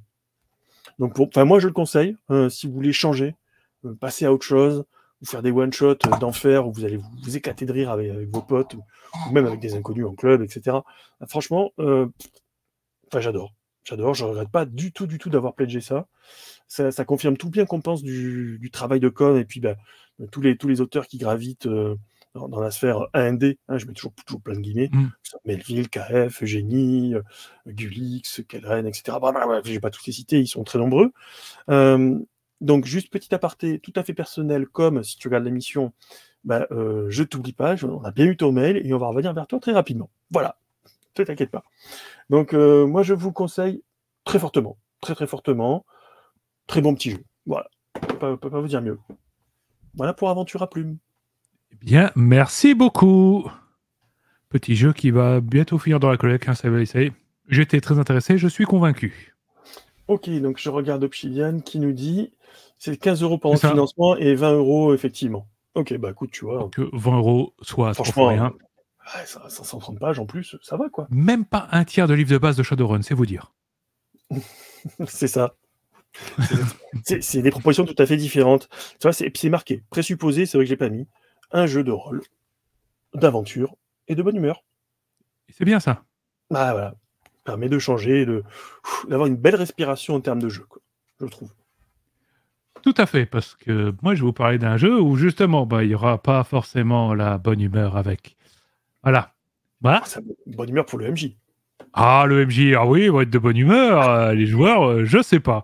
Donc, pour, moi, je le conseille. Hein, si vous voulez changer, euh, passer à autre chose, faire des one-shots d'enfer où vous allez vous, éclater de rire avec, vos potes ou, même avec des inconnus en club, etc. Ah, franchement, euh, j'adore. J'adore, je ne regrette pas du tout, du tout d'avoir pledgé ça. ça. confirme tout bien qu'on pense du, travail de con et puis bah, tous, les, tous les auteurs qui gravitent euh, dans, la sphère AND. Hein, je mets toujours, toujours plein de guillemets, mm. Melville, KF, Eugénie, euh, Gulix, Kellren, etc. Bah, bah, je pas tous les cités, ils sont très nombreux. Donc, juste petit aparté tout à fait personnel, comme si tu regardes l'émission, bah, euh, je t'oublie pas, on a bien eu ton mail et on va revenir vers toi très rapidement. Voilà, ne t'inquiète pas. Donc, euh, moi, je vous conseille très fortement, très très fortement, très bon petit jeu. Voilà, je ne peux pas vous dire mieux. Voilà pour Aventure à Plume. Eh bien, merci beaucoup. Petit jeu qui va bientôt finir dans la collection, hein, ça va essayer. J'étais très intéressé, je suis convaincu. Ok, donc je regarde Obsidian qui nous dit c'est 15 euros pendant un financement et 20 euros effectivement. Ok, bah écoute, tu vois. Que 20 euros, soit franchement rien. 530 euh, pages en plus, ça va quoi. Même pas un tiers de livre de base de Shadowrun, c'est vous dire. c'est ça. C'est des propositions tout à fait différentes. Tu vois, c'est marqué. Présupposé, c'est vrai que j'ai pas mis. Un jeu de rôle, d'aventure et de bonne humeur. C'est bien ça. Bah voilà. Permet de changer, d'avoir une belle respiration en termes de jeu, quoi, je trouve. Tout à fait, parce que moi, je vais vous parler d'un jeu où justement, bah, il n'y aura pas forcément la bonne humeur avec. Voilà. Voilà. Ah, bonne humeur pour le MJ. Ah, le MJ, ah oui, il va être de bonne humeur. Euh, les joueurs, euh, je sais pas.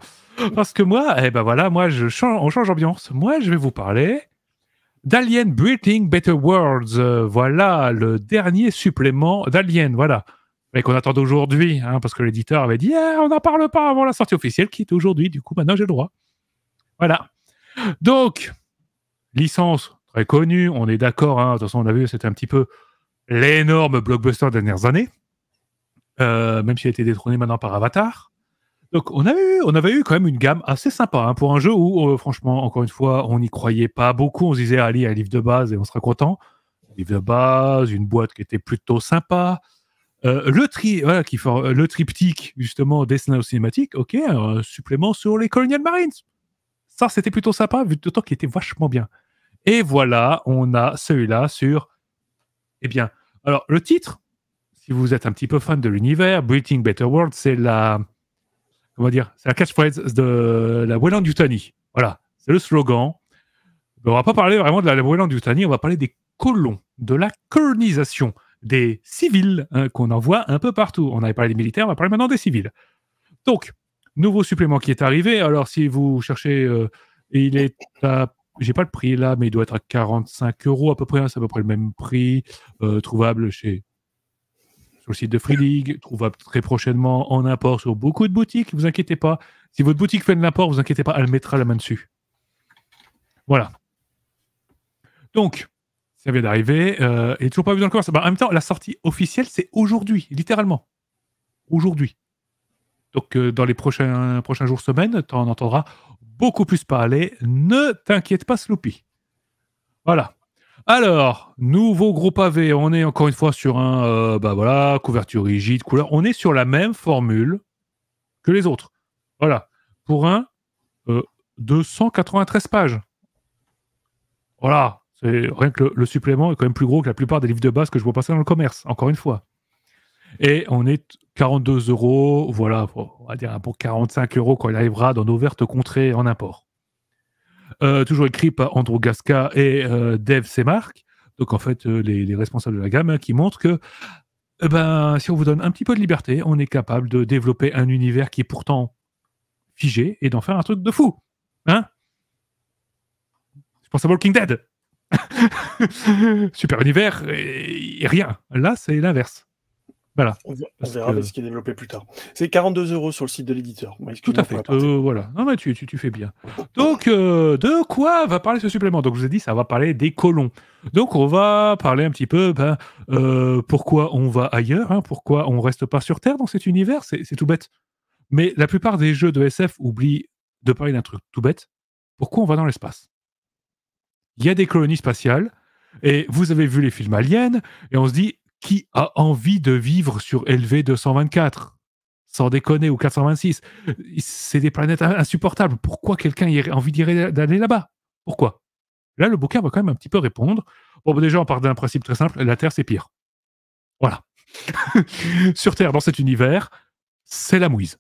Parce que moi, eh ben voilà, moi, je change, on change d'ambiance. Moi, je vais vous parler d'Alien Breathing Better Worlds. Euh, voilà, le dernier supplément d'Alien, voilà. Mais qu'on attend aujourd'hui, hein, parce que l'éditeur avait dit, eh, on n'en parle pas avant la sortie officielle, qui est aujourd'hui. Du coup, maintenant, j'ai le droit. Voilà. Donc, licence très connue, on est d'accord. Hein, de toute façon, on a vu, c'était un petit peu l'énorme blockbuster des dernières années, euh, même s'il a été détrôné maintenant par Avatar. Donc, on, a eu, on avait eu quand même une gamme assez sympa hein, pour un jeu où, euh, franchement, encore une fois, on n'y croyait pas beaucoup. On se disait, allez, un livre de base et on sera content. livre de base, une boîte qui était plutôt sympa. Euh, le, tri, voilà, qui, le triptyque, justement, dessiné au cinématique, ok, un supplément sur les Colonial Marines. Ça, c'était plutôt sympa, vu de temps qui était vachement bien. Et voilà, on a celui-là sur. Eh bien, alors le titre, si vous êtes un petit peu fan de l'univers, Breathing Better World, c'est la. Comment dire C'est la catchphrase de la Wayland Yutani. Voilà, c'est le slogan. On on va pas parler vraiment de la Wayland Yutani, on va parler des colons, de la colonisation, des civils hein, qu'on envoie un peu partout. On avait parlé des militaires, on va parler maintenant des civils. Donc, Nouveau supplément qui est arrivé. Alors, si vous cherchez, euh, il est à. J'ai pas le prix là, mais il doit être à 45 euros à peu près. Hein, c'est à peu près le même prix. Euh, trouvable chez sur le site de Free League, trouvable très prochainement en import sur beaucoup de boutiques. Vous inquiétez pas. Si votre boutique fait de l'import, vous inquiétez pas, elle mettra la main dessus. Voilà. Donc, ça vient d'arriver. il euh, n'est toujours pas vu dans le commerce. Bah, en même temps, la sortie officielle, c'est aujourd'hui, littéralement. Aujourd'hui. Donc, euh, dans les prochains, prochains jours, semaines, tu en entendras beaucoup plus parler. Ne t'inquiète pas, Sloopy. Voilà. Alors, nouveau groupe AV, on est encore une fois sur un, euh, bah voilà, couverture rigide, couleur. On est sur la même formule que les autres. Voilà. Pour un 293 euh, pages. Voilà. rien que le, le, supplément est quand même plus gros que la plupart des livres de base que je vois passer dans le commerce, encore une fois. Et on est 42 euros, voilà, on va dire pour 45 euros quand il arrivera dans nos vertes contrées en import. Euh, toujours écrit par Andrew Gasca et Dev euh, Dave Semark, donc en fait euh, les, responsables de la gamme, hein, qui montrent que eh ben, si on vous donne un petit peu de liberté, on est capable de développer un univers qui est pourtant figé et d'en faire un truc de fou. Hein Je pense à Walking Dead. Super univers et rien. Là, c'est l'inverse. Voilà. On, verra ce qui est développé plus tard. C'est 42 euros sur le site de l'éditeur. Tout à fait. Euh, voilà. Non, mais tu, fais bien. Donc, euh, de quoi va parler ce supplément Donc, je vous ai dit, ça va parler des colons. Donc, on va parler un petit peu ben, euh, pourquoi on va ailleurs, hein, pourquoi on ne reste pas sur Terre dans cet univers. C'est tout bête. Mais la plupart des jeux de SF oublient de parler d'un truc tout bête. Pourquoi on va dans l'espace Il y a des colonies spatiales. Et vous avez vu les films aliens, et on se dit, qui a envie de vivre sur LV224 Sans déconner, ou 426. C'est des planètes insupportables. Pourquoi quelqu'un a envie d'aller là-bas Pourquoi Là, le bouquin va quand même un petit peu répondre. Bon, bah, déjà, on part d'un principe très simple la Terre, c'est pire. Voilà. sur Terre, dans cet univers, c'est la mouise.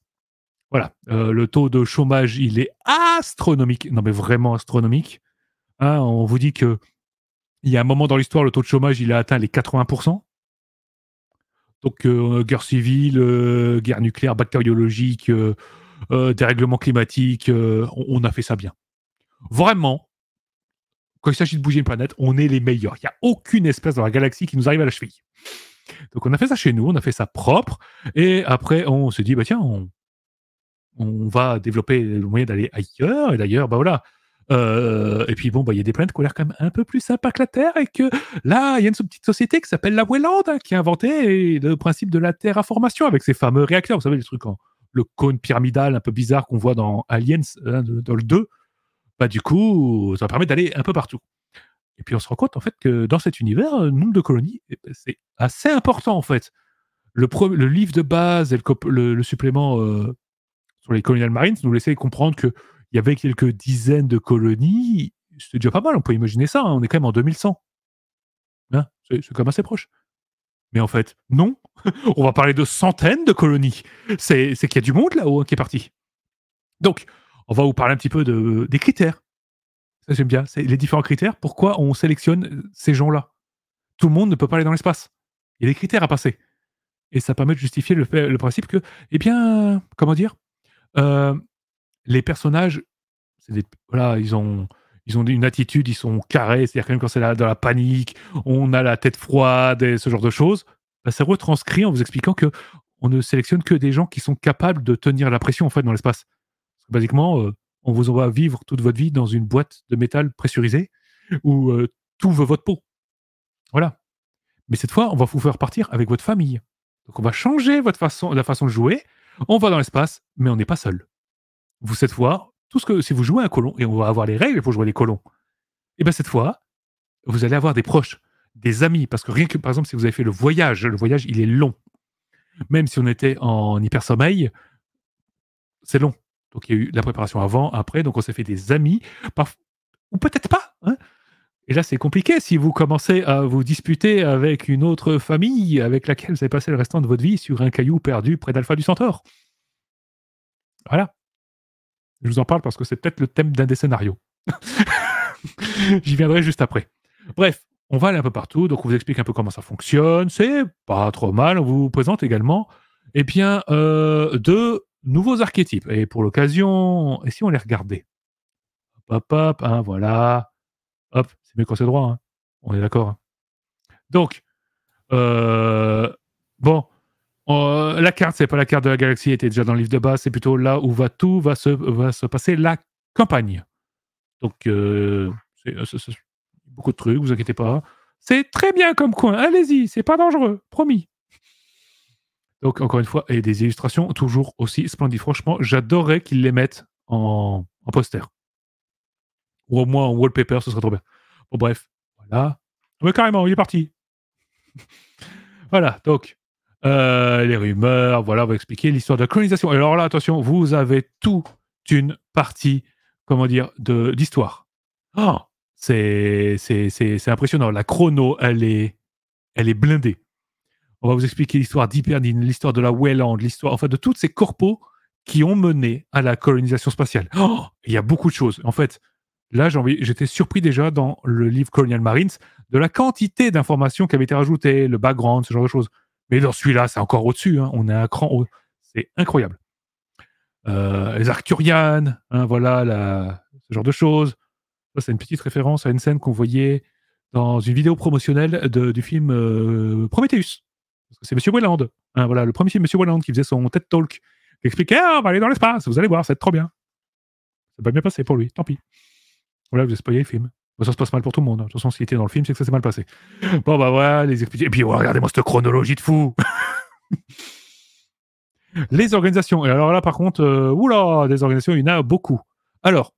Voilà. Euh, le taux de chômage, il est astronomique. Non, mais vraiment astronomique. Hein, on vous dit que il y a un moment dans l'histoire, le taux de chômage, il a atteint les 80%. Donc, euh, guerre civile, euh, guerre nucléaire, bactériologique, euh, dérèglement climatique, on, a fait ça bien. Vraiment, quand il s'agit de bouger une planète, on est les meilleurs. Il n'y a aucune espèce dans la galaxie qui nous arrive à la cheville. Donc on a fait ça chez nous, on a fait ça propre, et après on s'est dit, bah tiens, on, va développer le moyen d'aller ailleurs, et d'ailleurs, bah voilà, euh, et puis bon, bah, il y a des planètes qui ont l'air quand même un peu plus sympas que la Terre et que là, il y a une petite société qui s'appelle la Wayland hein, qui a inventé le principe de la Terre à formation avec ses fameux réacteurs. Vous savez, les trucs en le cône pyramidal un peu bizarre qu'on voit dans Aliens, hein, dans le 2. Bah, du coup, ça permet d'aller un peu partout. Et puis on se rend compte en fait que dans cet univers, euh, le nombre de colonies, eh ben, c'est assez important en fait. Le, livre de base et le, supplément euh, sur les colonial marines nous laissaient comprendre que il y avait quelques dizaines de colonies. C'est déjà pas mal, on peut imaginer ça. Hein. on est quand même en 2100. Hein, c'est quand même assez proche. Mais en fait, non. on va parler de centaines de colonies. C'est qu'il y a du monde là-haut hein, qui est parti. Donc, on va vous parler un petit peu des critères. Ça, j'aime bien. les différents critères. Pourquoi on sélectionne euh, ces gens-là Tout le monde ne peut pas aller dans l'espace. Il y a des critères à passer. Et ça permet de justifier le, principe que, eh bien, comment dire euh, les personnages, voilà, ils ont ils ont une attitude, ils sont carrés, c'est-à-dire quand c'est dans la panique, on a la tête froide et ce genre de choses, bah, Ça c'est retranscrit en vous expliquant que on ne sélectionne que des gens qui sont capables de tenir la pression en fait dans l'espace. Basiquement, euh, on vous envoie vivre toute votre vie dans une boîte de métal pressurisée où euh, tout veut votre peau. Voilà. Mais cette fois, on va vous faire partir avec votre famille. Donc on va changer votre façon, la façon de jouer. On va dans l'espace, mais on n'est pas seul vous cette fois, tout ce que si vous jouez un colon, et on va avoir les règles pour jouer les colons, et eh bien cette fois, vous allez avoir des proches, des amis, parce que rien que, par exemple, si vous avez fait le voyage, le voyage, il est long. Même si on était en hyper-sommeil, c'est long. Donc il y a eu la préparation avant, après, donc on s'est fait des amis, ou peut-être pas. Hein. et là, c'est compliqué si vous commencez à vous disputer avec une autre famille avec laquelle vous avez passé le restant de votre vie sur un caillou perdu près d'Alpha du Centaure. Voilà. Je vous en parle parce que c'est peut-être le thème d'un des scénarios. J'y viendrai juste après. Bref, on va aller un peu partout, donc on vous explique un peu comment ça fonctionne. C'est pas trop mal. On vous présente également, eh bien, euh, deux nouveaux archétypes. Et pour l'occasion, et si on les regardait Hop, hop, hein, voilà. Hop, c'est mieux quand c'est droit. Hein. On est d'accord. Hein. Donc, euh, bon, euh, la carte, c'est pas la carte de la galaxie, elle était déjà dans le livre de base, c'est plutôt là où va tout, va se, se passer la campagne. Donc, euh, euh, c'est, beaucoup de trucs, vous inquiétez pas. C'est très bien comme coin, allez-y, c'est pas dangereux, promis. Donc, encore une fois, et des illustrations toujours aussi splendides. Franchement, j'adorerais qu'ils les mettent en, en poster. Ou au moins en wallpaper, ce serait trop bien. Bon, bref, voilà. Mais carrément, il est parti. voilà, donc, euh, les rumeurs, voilà, on va expliquer l'histoire de la colonisation. alors là, attention, vous avez toute une partie, comment dire, de d'histoire. Ah, c'est impressionnant. La chrono, elle est, elle est blindée. On va vous expliquer l'histoire d'Hyperdine, l'histoire de la Wayland, l'histoire, en enfin, de toutes ces corpos qui ont mené à la colonisation spatiale. Oh, il y a beaucoup de choses. En fait, là, j'étais surpris déjà dans le livre Colonial Marines de la quantité d'informations qui avaient été rajoutées, le background, ce genre de choses. Mais dans celui-là, c'est encore au-dessus. Hein. On est un cran haut. C'est incroyable. Euh, les Arcturianes, hein, voilà, ce genre de choses. c'est une petite référence à une scène qu'on voyait dans une vidéo promotionnelle du film euh, Prometheus. C'est Monsieur Wayland. Hein, voilà, le premier film Monsieur Wayland qui faisait son TED Talk, qui expliquait ah, on va aller dans l'espace, vous allez voir, ça va être trop bien. Ça va bien passer pour lui, tant pis. Voilà, vous avez le film. Bah, ça se passe mal pour tout le monde. Hein. De toute façon, s'il était dans le film, c'est que ça s'est mal passé. Bon, bah voilà, les Et puis, oh, regardez-moi cette chronologie de fou Les organisations. Et alors là, par contre, euh, oula, des organisations, il y en a beaucoup. Alors,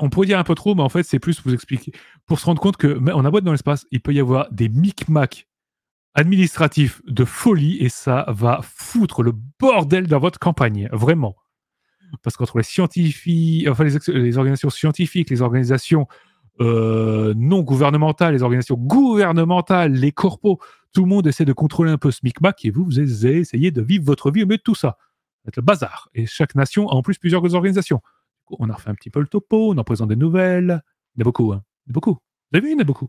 on pourrait dire un peu trop, mais en fait, c'est plus vous expliquer. Pour se rendre compte que, on a boîte dans l'espace, il peut y avoir des micmacs administratifs de folie et ça va foutre le bordel dans votre campagne. Vraiment parce qu'entre les scientifiques, enfin les, organisations scientifiques, les organisations euh, non gouvernementales, les organisations gouvernementales, les corpos, tout le monde essaie de contrôler un peu ce micmac et vous, vous essayez de vivre votre vie au milieu de tout ça. C'est le bazar. Et chaque nation a en plus plusieurs organisations. On a refait un petit peu le topo, on en présente des nouvelles. Il y en a beaucoup, hein. Il y en a beaucoup. Vous avez vu, il y en a beaucoup.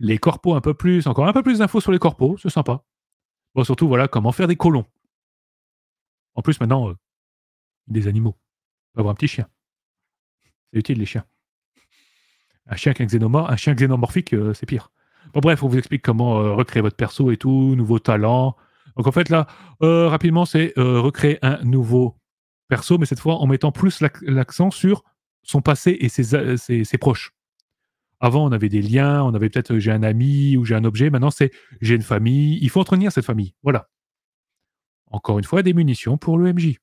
Les corpos un peu plus, encore un peu plus d'infos sur les corpos, c'est sympa. Bon, surtout, voilà, comment faire des colons. En plus, maintenant, euh, des animaux. On avoir un petit chien. C'est utile, les chiens. Un chien qui un un chien xénomorphique, euh, c'est pire. Bon, bref, on vous explique comment euh, recréer votre perso et tout, nouveaux talents. Donc, en fait, là, euh, rapidement, c'est recréer un nouveau perso, mais cette fois en mettant plus l'accent sur son passé et ses, ses, proches. Avant, on avait des liens, on avait peut-être j'ai un ami ou j'ai un objet. Maintenant, c'est j'ai une famille. Il faut entretenir cette famille. Voilà. Encore une fois, des munitions pour le MJ.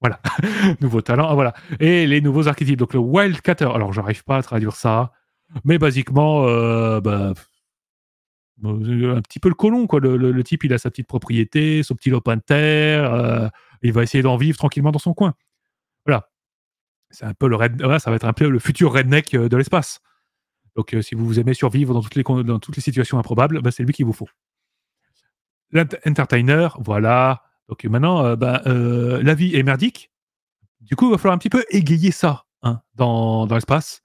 Voilà, nouveau talent. Ah, voilà. Et les nouveaux archétypes. Donc le Wildcatter. Alors, j'arrive pas à traduire ça, mais basiquement, euh, bah, euh, un petit peu le colon. Quoi. Le, type, il a sa petite propriété, son petit lopin de terre. Euh, il va essayer d'en vivre tranquillement dans son coin. Voilà. C'est un peu le red... ça va être un peu le futur redneck de l'espace. Donc, si vous aimez survivre dans toutes les, dans toutes les situations improbables, bah, c'est lui qu'il vous faut. L'entertainer, voilà, donc maintenant, euh, bah, euh, la vie est merdique. Du coup, il va falloir un petit peu égayer ça hein, dans, dans l'espace.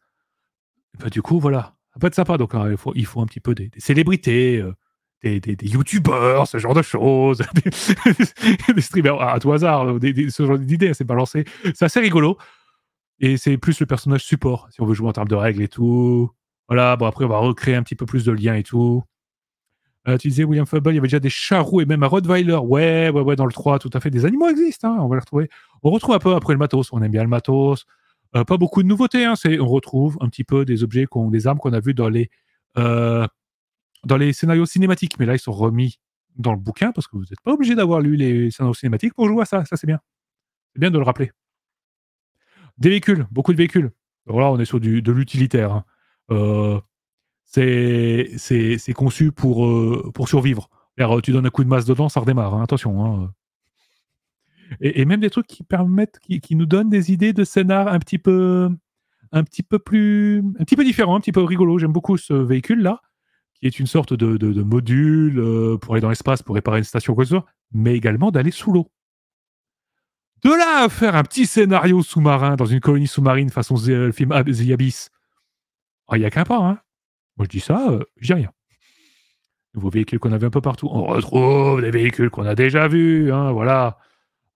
Bah, du coup, voilà. Ça va être sympa. Donc, euh, il, faut, il faut un petit peu des, célébrités, des, des, youtubeurs, ce genre de choses, des, streamers à, à tout hasard, ce genre d'idées, c'est balancé. C'est assez rigolo. Et c'est plus le personnage support, si on veut jouer en termes de règles et tout. Voilà, bon, après, on va recréer un petit peu plus de liens et tout. Euh, tu disais William Fubble, il y avait déjà des charroux et même un Rottweiler. Ouais, ouais, ouais, dans le 3, tout à fait. Des animaux existent, hein, on va les retrouver. On retrouve un peu après le matos, on aime bien le matos. Euh, pas beaucoup de nouveautés, hein, on retrouve un petit peu des objets, des armes qu'on a vues dans les, euh, dans les scénarios cinématiques. Mais là, ils sont remis dans le bouquin parce que vous n'êtes pas obligé d'avoir lu les scénarios cinématiques pour jouer à ça. Ça, c'est bien. C'est bien de le rappeler. Des véhicules, beaucoup de véhicules. Alors là, on est sur du, de l'utilitaire. Hein. Euh c'est, c'est, conçu pour, euh, pour survivre. Euh, tu donnes un coup de masse dedans, ça redémarre, hein, attention. Hein, euh. Et, même des trucs qui permettent, qui, nous donnent des idées de scénar un petit peu, un petit peu plus, un petit peu différent, un petit peu rigolo. J'aime beaucoup ce véhicule-là, qui est une sorte de, de, module pour aller dans l'espace, pour réparer une station, quoi que ce soit, mais également d'aller sous l'eau. De là à faire un petit scénario sous-marin dans une colonie sous-marine façon film The Abyss, oh, il y n'y a qu'un pas, hein moi, je dis ça, euh, je dis rien. Nouveaux véhicules qu'on avait un peu partout. On retrouve des véhicules qu'on a déjà vus, hein, voilà.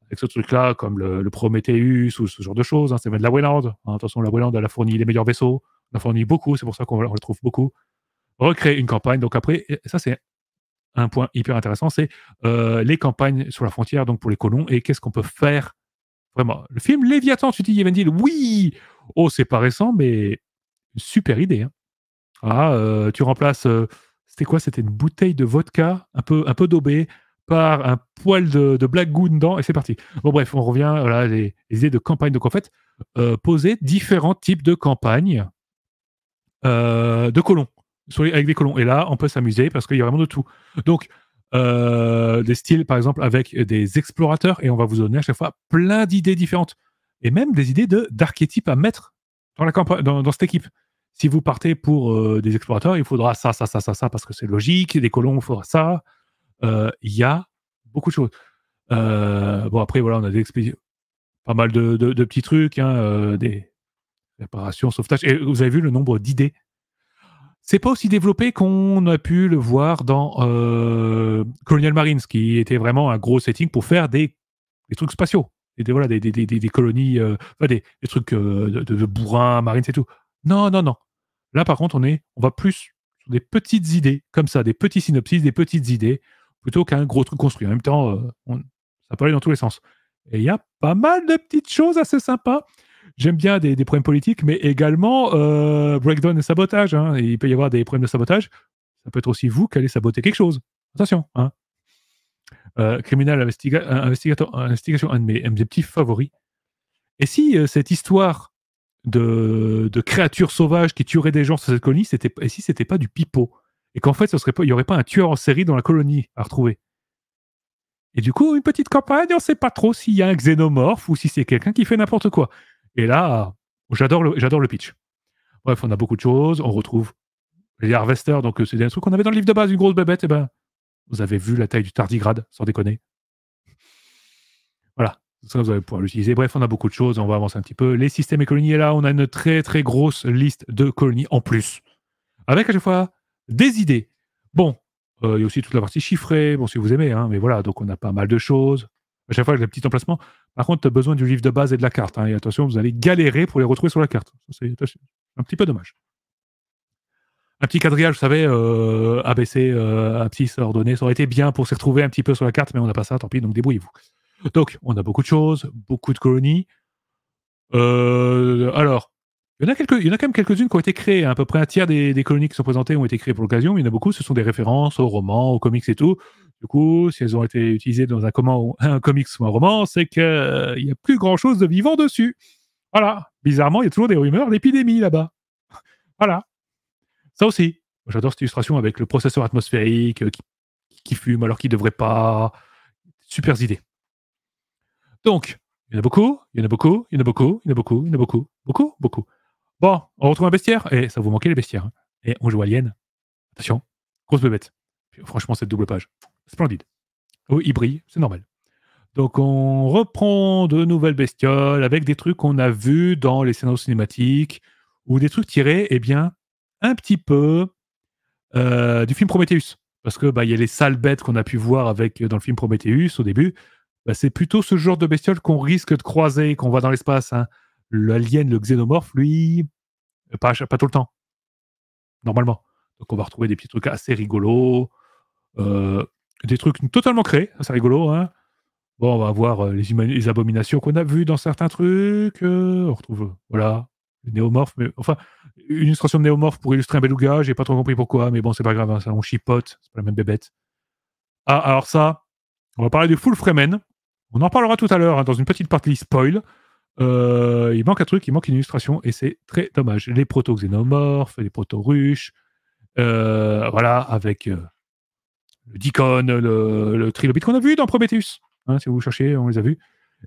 Avec ce truc-là, comme le, Prometheus ou ce genre de choses. Hein, c'est même de la Wayland. Hein, attention, la Wayland, elle a fourni les meilleurs vaisseaux. Elle a fourni beaucoup, c'est pour ça qu'on le retrouve beaucoup. Recréer une campagne. Donc après, ça, c'est un point hyper intéressant, c'est euh, les campagnes sur la frontière, donc pour les colons, et qu'est-ce qu'on peut faire vraiment. Le film Léviathan, tu dis, Yvendil, oui Oh, c'est pas récent, mais super idée. Hein. Ah, euh, tu remplaces, euh, c'était quoi C'était une bouteille de vodka, un peu, un peu daubée, par un poil de, black goo dedans, et c'est parti. Bon, bref, on revient à les, idées de campagne. Donc, en fait, euh, poser différents types de campagnes de colons, avec des colons. Et là, on peut s'amuser parce qu'il y a vraiment de tout. Donc, des styles, par exemple, avec des explorateurs, et on va vous donner à chaque fois plein d'idées différentes, et même des idées d'archétypes à mettre dans, la dans cette équipe si vous partez pour euh, des explorateurs, il faudra ça, ça, ça, ça, ça, parce que c'est logique. Des colons, il faudra ça. Euh, il y a beaucoup de choses. Euh, bon, après, voilà, on a des pas mal de, petits trucs, hein, des réparations, sauvetage. Et vous avez vu le nombre d'idées. C'est pas aussi développé qu'on a pu le voir dans Colonial Marines, qui était vraiment un gros setting pour faire des, trucs spatiaux. Et des, voilà, des, colonies, des, trucs de, de bourrins, marines, c'est tout. Non, non, non. Là, par contre, on, est, on va plus sur des petites idées, comme ça, des petits synopsis, des petites idées, plutôt qu'un gros truc construit. En même temps, euh, on, ça peut aller dans tous les sens. Et il y a pas mal de petites choses assez sympas. J'aime bien des, problèmes politiques, mais également euh, breakdown et sabotage. Hein. il peut y avoir des problèmes de sabotage. Ça peut être aussi vous qui allez saboter quelque chose. Attention. Hein. Euh, criminal investigation, un de mes, petits favoris. Et si cette histoire de, créatures sauvages qui tueraient des gens sur cette colonie, c'était, et si c'était pas du pipeau Et qu'en fait, ce serait pas, il n'y aurait pas un tueur en série dans la colonie à retrouver. Et du coup, une petite campagne, on ne sait pas trop s'il y a un xénomorphe ou si c'est quelqu'un qui fait n'importe quoi. Et là, j'adore le, j'adore le pitch. Bref, on a beaucoup de choses. On retrouve les harvesters, donc euh, c'est un truc qu'on avait dans le livre de base, une grosse bébête. Et eh ben, vous avez vu la taille du tardigrade, sans déconner vous pouvoir l'utiliser. Bref, on a beaucoup de choses. On va avancer un petit peu. Les systèmes et colonies, là, on a une très, très grosse liste de colonies en plus. Avec à chaque fois des idées. Bon, euh, il y a aussi toute la partie chiffrée. Bon, si vous aimez, hein, mais voilà. Donc, on a pas mal de choses. À chaque fois, avec des petits emplacements. Par contre, tu as besoin du livre de base et de la carte. Hein, et attention, vous allez galérer pour les retrouver sur la carte. C'est un petit peu dommage. Un petit quadrillage, vous savez, euh, ABC, euh, abscisse, ça aurait été bien pour se retrouver un petit peu sur la carte, mais on n'a pas ça, tant pis, donc débrouillez-vous. Donc, on a beaucoup de choses, beaucoup de colonies. Euh, alors, il y, en a quelques, il a quand même quelques-unes qui ont été créées. Hein. À peu près un tiers des, colonies qui sont présentées ont été créées pour l'occasion, mais il y en a beaucoup. Ce sont des références aux romans, aux comics et tout. Du coup, si elles ont été utilisées dans un, comment, un comics ou un roman, c'est qu'il euh, n'y a plus grand-chose de vivant dessus. Voilà. Bizarrement, il y a toujours des rumeurs d'épidémie là-bas. voilà. Ça aussi. J'adore cette illustration avec le processeur atmosphérique euh, qui, qui fume alors qu'il ne devrait pas. Super idée. Donc, il y en a beaucoup, il y en a beaucoup, il y en a beaucoup, il y en a beaucoup, il y en a beaucoup, beaucoup, beaucoup. Bon, on retrouve un bestiaire, et ça vous manquait les bestiaires. Hein. Et on joue Alien. Attention, grosse bébête. Franchement, cette double page, splendide. Oui, il brille, c'est normal. Donc on reprend de nouvelles bestioles avec des trucs qu'on a vus dans les scénarios cinématiques ou des trucs tirés, eh bien, un petit peu euh, du film Prometheus. Parce que bah, il y a les sales bêtes qu'on a pu voir avec euh, dans le film Prometheus au début. Bah, c'est plutôt ce genre de bestiole qu'on risque de croiser, qu'on va dans l'espace. Hein. L'alien, le xénomorphe, lui, euh, pas, pas, tout le temps. Normalement. Donc on va retrouver des petits trucs assez rigolos. Euh, des trucs totalement créés, c'est rigolo. Hein. Bon, on va voir euh, les, les abominations qu'on a vues dans certains trucs. on retrouve, voilà, néomorphe. Mais, enfin, une illustration de néomorphe pour illustrer un beluga, j'ai pas trop compris pourquoi, mais bon, c'est pas grave, hein, on chipote, c'est pas la même bébête. Ah, alors ça, on va parler du full Fremen. On en parlera tout à l'heure hein, dans une petite partie spoil. Euh, il manque un truc, il manque une illustration et c'est très dommage. Les proto-xénomorphes, les proto-ruches, euh, voilà, avec euh, le Dicon, le, trilobite qu'on a vu dans Prometheus. Hein, si vous cherchez, on les a vus.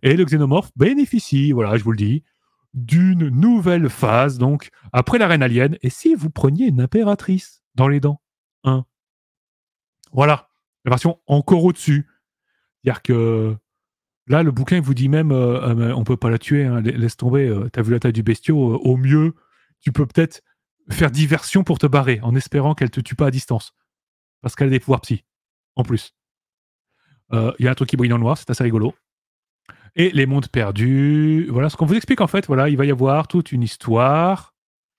Et le xénomorphe bénéficie, voilà, je vous le dis, d'une nouvelle phase, donc, après la reine alien. Et si vous preniez une impératrice dans les dents hein Voilà, la version encore au-dessus. C'est-à-dire que Là, le bouquin vous dit même, on euh, euh, on peut pas la tuer, hein, laisse tomber. Euh, t'as vu la taille du bestiau. au mieux, tu peux peut-être faire diversion pour te barrer, en espérant qu'elle te tue pas à distance, parce qu'elle a des pouvoirs psy. En plus, il y a un truc qui brille en noir, c'est assez rigolo. Et les mondes perdus. Voilà ce qu'on vous explique en fait. Voilà, il va y avoir toute une histoire.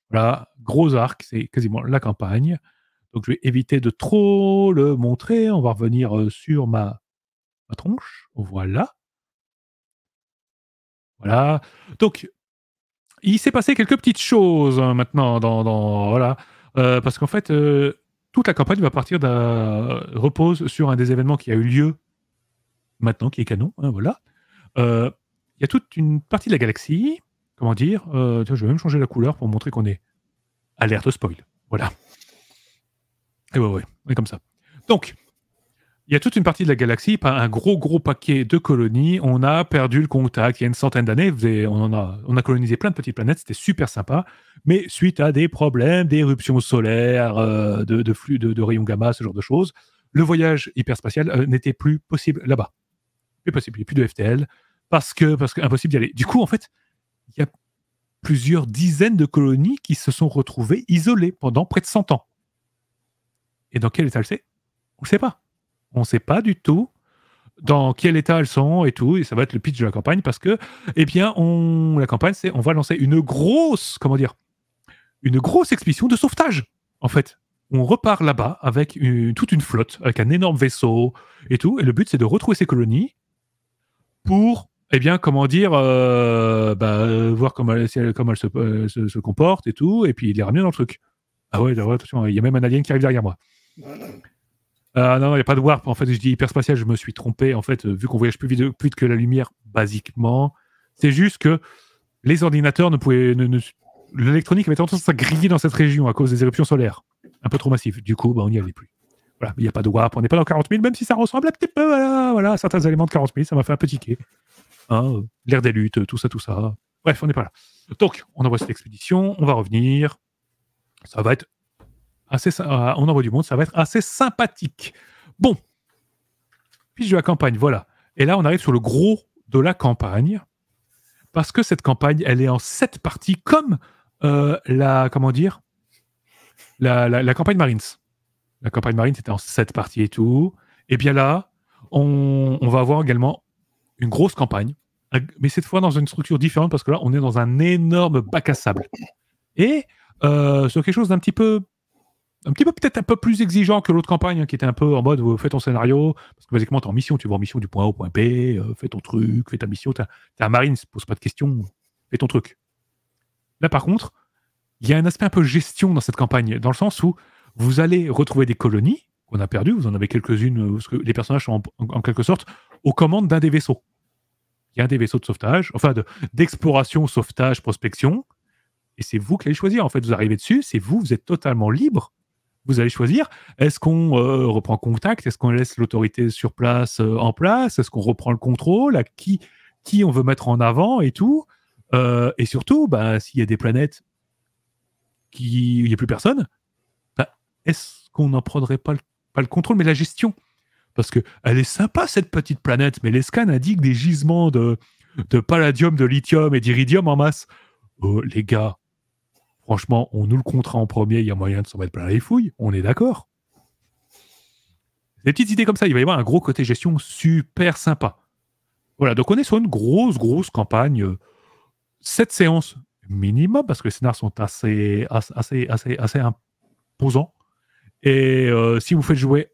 Voilà, gros arc, c'est quasiment la campagne. Donc je vais éviter de trop le montrer. On va revenir sur ma, ma tronche. Voilà. Voilà. Donc, il s'est passé quelques petites choses hein, maintenant dans, voilà euh, parce qu'en fait euh, toute la campagne va partir d'un euh, repose sur un des événements qui a eu lieu maintenant qui est canon hein, voilà il y a toute une partie de la galaxie comment dire je vais même changer la couleur pour montrer qu'on est alerte spoil voilà et ouais, ouais comme ça donc il y a toute une partie de la galaxie, un gros gros paquet de colonies. On a perdu le contact il y a une centaine d'années. On, a, colonisé plein de petites planètes, c'était super sympa. Mais suite à des problèmes d'éruptions solaires, euh, de, flux de, rayons gamma, ce genre de choses, le voyage hyperspatial euh, n'était plus possible là-bas. Plus possible, il n'y a plus de FTL parce que parce impossible d'y aller. Du coup, en fait, il y a plusieurs dizaines de colonies qui se sont retrouvées isolées pendant près de 100 ans. Et dans quel état c'est On ne sait pas. On ne sait pas du tout dans quel état elles sont et tout, et ça va être le pitch de la campagne parce que, eh bien, on, la campagne, c'est on va lancer une grosse, comment dire, une grosse expédition de sauvetage, en fait. On repart là-bas avec toute une flotte, avec un énorme vaisseau et tout, et le but c'est de retrouver ces colonies pour, eh bien, comment dire, euh, bah, euh, voir comment elles, euh, se, comportent et tout, et puis il les ramener dans le truc. Ah ouais, attention, il y a même un alien qui arrive derrière moi. Euh, non, il n'y a pas de warp. En fait, je dis hyperspatial, je me suis trompé. En fait, euh, vu qu'on voyage plus vite, que la lumière, basiquement, c'est juste que les ordinateurs ne pouvaient. L'électronique avait tendance à griller dans cette région à cause des éruptions solaires. Un peu trop massives. Du coup, bah, on n'y allait plus. Voilà, il n'y a pas de warp. On n'est pas dans 40 000, même si ça ressemble un petit peu voilà, à certains éléments de 40 000. Ça m'a fait un petit quai hein, euh, L'air L'ère des luttes, tout ça, tout ça. Bref, on n'est pas là. Donc, on envoie cette expédition. On va revenir. Ça va être assez, on envoie euh, du monde, ça va être assez sympathique. Bon, puis je la campagne, voilà. Et là, on arrive sur le gros de la campagne, parce que cette campagne, elle est en sept parties, comme euh, la, comment dire, la, campagne Marines. La campagne Marines, c'était en sept parties et tout. Et bien là, on, va avoir également une grosse campagne, mais cette fois dans une structure différente, parce que là, on est dans un énorme bac à sable. Et euh, sur quelque chose d'un petit peu un petit peu peut-être un peu plus exigeant que l'autre campagne hein, qui était un peu en mode fais ton scénario parce que basiquement t'es en mission tu vas en mission du point A au point B euh, fais ton truc fais ta mission t'es un marine pose pas de questions fais ton truc là par contre il y a un aspect un peu gestion dans cette campagne dans le sens où vous allez retrouver des colonies qu'on a perdues vous en avez quelques-unes euh, les personnages sont en, quelque sorte aux commandes d'un des vaisseaux il y a un des vaisseaux de sauvetage enfin d'exploration sauvetage prospection et c'est vous qui allez choisir en fait vous arrivez dessus c'est vous vous êtes totalement libre vous allez choisir. Est-ce qu'on euh, reprend contact Est-ce qu'on laisse l'autorité sur place euh, en place Est-ce qu'on reprend le contrôle À qui, on veut mettre en avant et tout euh, Et surtout, bah, s'il y a des planètes qui il n'y a plus personne, bah, est-ce qu'on n'en prendrait pas le, contrôle, mais la gestion Parce que elle est sympa cette petite planète, mais les scans indiquent des gisements de, de palladium, de lithium et d'iridium en masse. Oh, les gars, Franchement, on nous le contrat en premier, il y a moyen de s'en mettre plein les fouilles, on est d'accord. Des petites idées comme ça, il va y avoir un gros côté gestion super sympa. Voilà, donc on est sur une grosse, grosse campagne. Cette euh, séance minimum, parce que les scénarios sont assez, assez, assez, assez imposants. Et euh, si vous faites jouer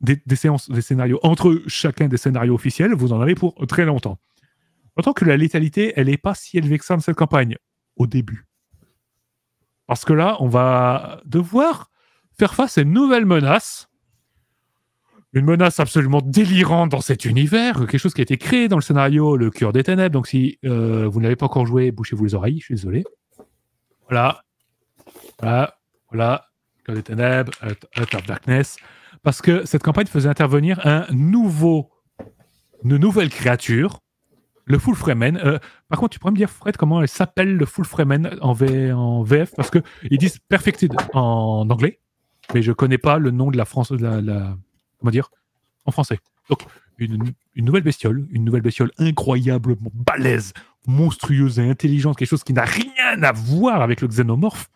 des, des, séances, des scénarios entre chacun des scénarios officiels, vous en avez pour très longtemps. En tant que la létalité, elle n'est pas si élevée que ça dans cette campagne, au début. Parce que là, on va devoir faire face à une nouvelle menace. Une menace absolument délirante dans cet univers, quelque chose qui a été créé dans le scénario Le Cœur des Ténèbres. Donc, si euh, vous n'avez pas encore joué, bouchez-vous les oreilles, je suis désolé. Voilà. Voilà. Voilà. Cœur des Ténèbres, Darkness. Parce que cette campagne faisait intervenir une nouvelle créature le full Fremen. Euh, par contre, tu pourrais me dire, Fred, comment elle s'appelle le full Fremen en, en VF Parce que ils disent Perfected en anglais, mais je connais pas le nom de la France, de la, comment dire, en français. Donc, une, nouvelle bestiole, une nouvelle bestiole incroyablement balèze, monstrueuse et intelligente, quelque chose qui n'a rien à voir avec le xénomorphe.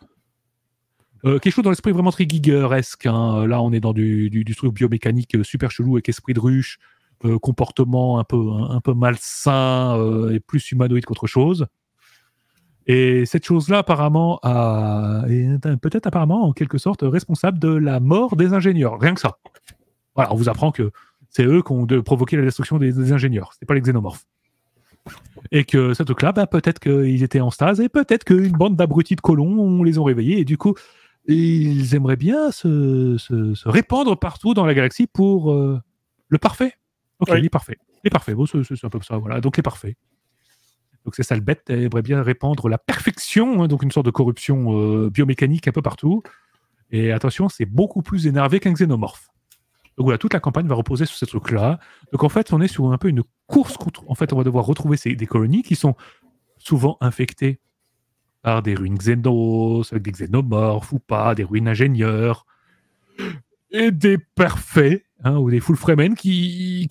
Euh, quelque chose dans l'esprit vraiment très gigeresque. Hein. Là, on est dans du, du, du, truc biomécanique euh, super chelou avec esprit de ruche. Euh, comportement un peu, un, peu malsain euh, et plus humanoïde qu'autre chose. Et cette chose-là, apparemment, a, est peut-être apparemment, en quelque sorte, responsable de la mort des ingénieurs. Rien que ça. Voilà, on vous apprend que c'est eux qui ont de provoqué la destruction des, ingénieurs. C'est pas les xénomorphes. Et que cette truc-là, bah, peut-être qu'ils étaient en stase et peut-être qu'une bande d'abrutis de colons, les ont réveillés et du coup, ils aimeraient bien se, se, répandre partout dans la galaxie pour euh, le parfait. Ok, il est parfait. Il est parfait. Bon, c'est un peu ça. Voilà. Donc, il est parfait. Donc, c'est ça le bête. Elle aimerait bien répandre la perfection, hein, donc une sorte de corruption euh, biomécanique un peu partout. Et attention, c'est beaucoup plus énervé qu'un xénomorphe. Donc voilà, toute la campagne va reposer sur ces trucs-là. Donc en fait, on est sur un peu une course contre. En fait, on va devoir retrouver des colonies qui sont souvent infectées par des ruines xénos, avec des xénomorphes ou pas, des ruines ingénieurs et des parfaits Hein, ou des full Fremen qui,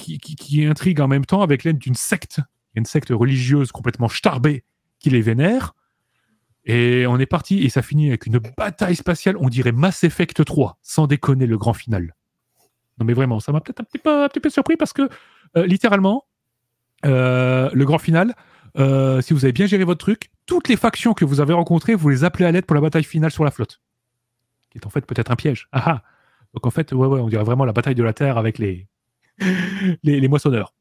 intriguent en même temps avec l'aide d'une secte, une secte religieuse complètement starbée qui les vénère. Et on est parti, et ça finit avec une bataille spatiale, on dirait Mass Effect 3, sans déconner le grand final. Non mais vraiment, ça m'a peut-être un petit peu, surpris parce que euh, littéralement, euh, le grand final, euh, si vous avez bien géré votre truc, toutes les factions que vous avez rencontrées, vous les appelez à l'aide pour la bataille finale sur la flotte. Qui est en fait peut-être un piège. Ah, ah. Donc en fait, ouais, on dirait vraiment la bataille de la Terre avec les, les, moissonneurs.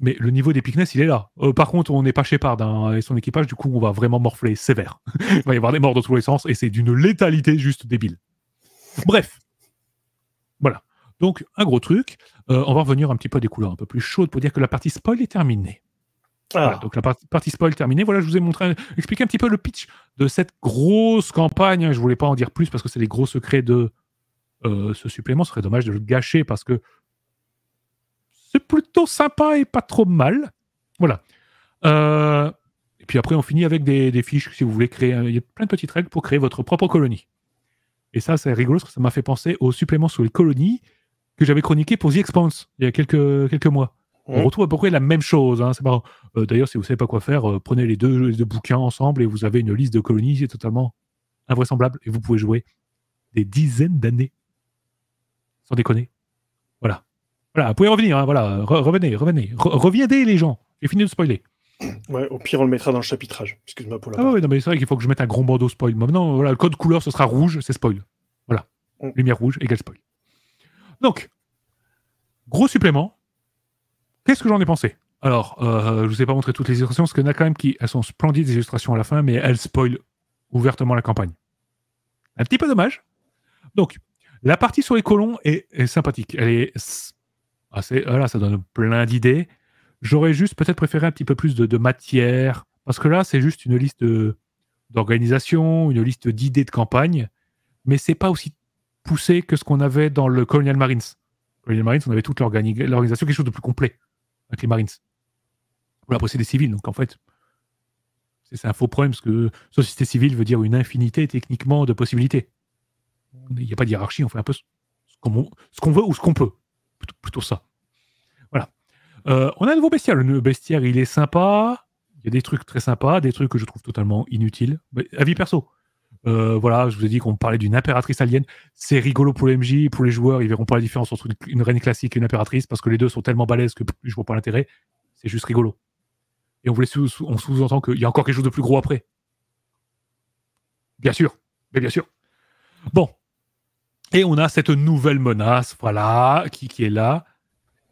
Mais le niveau des Pickness, il est là. Euh, par contre, on n'est pas Shepard hein, et son équipage, du coup, on va vraiment morfler sévère. il va y avoir des morts dans tous les sens et c'est d'une létalité juste débile. Bref. Voilà. Donc, un gros truc. Euh, on va revenir un petit peu à des couleurs un peu plus chaudes pour dire que la partie spoil est terminée. Voilà, ah. donc la partie spoil terminée. Voilà, je vous ai montré, expliqué un petit peu le pitch de cette grosse campagne. Je voulais pas en dire plus parce que c'est les gros secrets de euh, ce supplément serait dommage de le gâcher parce que c'est plutôt sympa et pas trop mal. Voilà. Euh, et puis après, on finit avec des, fiches si vous voulez créer. Il y a plein de petites règles pour créer votre propre colonie. Et ça, c'est rigolo parce que ça m'a fait penser au supplément sur les colonies que j'avais chroniqué pour The Expanse il y a quelques, quelques mois. On retrouve à peu près la même chose. Hein, euh, D'ailleurs, si vous ne savez pas quoi faire, euh, prenez les deux, les deux, bouquins ensemble et vous avez une liste de colonies. C'est totalement invraisemblable. Et vous pouvez jouer des dizaines d'années sans déconner. Voilà. Voilà, vous pouvez revenir, hein, voilà. revenez, revenez. reviendez les gens. J'ai fini de spoiler. Ouais, au pire, on le mettra dans le chapitrage. Excuse-moi pour la. Ah non, mais c'est vrai qu'il faut que je mette un gros bandeau spoil. Maintenant, voilà, le code couleur, ce sera rouge, c'est spoil. Voilà. Mm. Lumière rouge égale spoil. Donc, gros supplément. Qu'est-ce que j'en ai pensé Alors, euh, je vous ai pas montré toutes les illustrations, parce qu'il y en a quand même qui. Elles sont splendides, les illustrations à la fin, mais elles spoilent ouvertement la campagne. Un petit peu dommage. Donc, la partie sur les colons est, sympathique. Elle est assez, voilà, ah ça donne plein d'idées. J'aurais juste peut-être préféré un petit peu plus de, matière, parce que là, c'est juste une liste d'organisation, une liste d'idées de campagne, mais c'est pas aussi poussé que ce qu'on avait dans le Colonial Marines. Colonial Marines, on avait toute l'organisation, quelque chose de plus complet avec les Marines. Voilà, la procédure civile. donc en fait, c'est un faux problème, parce que société civile veut dire une infinité techniquement de possibilités il n'y a pas de hiérarchie, on fait un peu ce qu'on veut ou ce qu'on peut. Plutôt, ça. Voilà. Euh, on a un nouveau bestiaire. Le nouveau bestiaire, il est sympa. Il y a des trucs très sympas, des trucs que je trouve totalement inutiles. avis perso. Euh, voilà, je vous ai dit qu'on parlait d'une impératrice alien. C'est rigolo pour les MJ, pour les joueurs, ils verront pas la différence entre une, reine classique et une impératrice parce que les deux sont tellement balèzes que je vois pas l'intérêt. C'est juste rigolo. Et on voulait sous, on sous-entend qu'il y a encore quelque chose de plus gros après. Bien sûr, mais bien sûr. Bon, et on a cette nouvelle menace, voilà, qui, est là.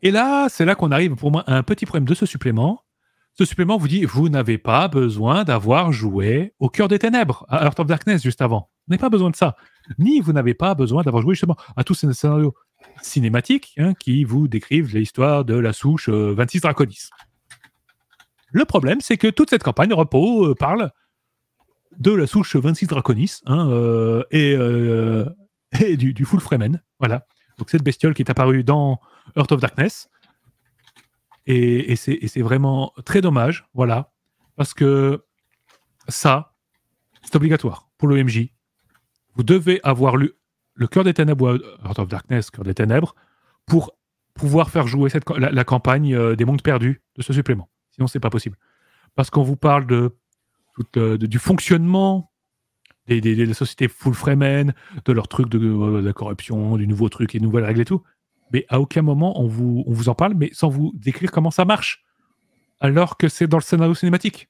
Et là, c'est là qu'on arrive pour moi à un petit problème de ce supplément. Ce supplément vous dit, vous n'avez pas besoin d'avoir joué au cœur des ténèbres, à Heart of Darkness juste avant. Vous n'avez pas besoin de ça. Ni vous n'avez pas besoin d'avoir joué justement à tous ces scénarios cinématiques hein, qui vous décrivent l'histoire de la souche 26 euh, Draconis. Le problème, c'est que toute cette campagne, Repos euh, parle de la souche 26 Draconis, hein, euh, et et du, full Fremen. Voilà. Donc cette bestiole qui est apparue dans Earth of Darkness. Et, c'est vraiment très dommage, voilà, parce que ça, c'est obligatoire pour l'OMJ. Vous devez avoir lu le cœur des ténèbres euh, of Darkness, cœur des ténèbres, pour pouvoir faire jouer cette, la, campagne euh, des mondes perdus de ce supplément. Sinon, c'est pas possible. Parce qu'on vous parle euh, du fonctionnement des, sociétés full fremen, de leurs truc de, la corruption, du nouveau truc, et nouvelles règles et tout. Mais à aucun moment on vous, vous en parle, mais sans vous décrire comment ça marche. Alors que c'est dans le scénario cinématique.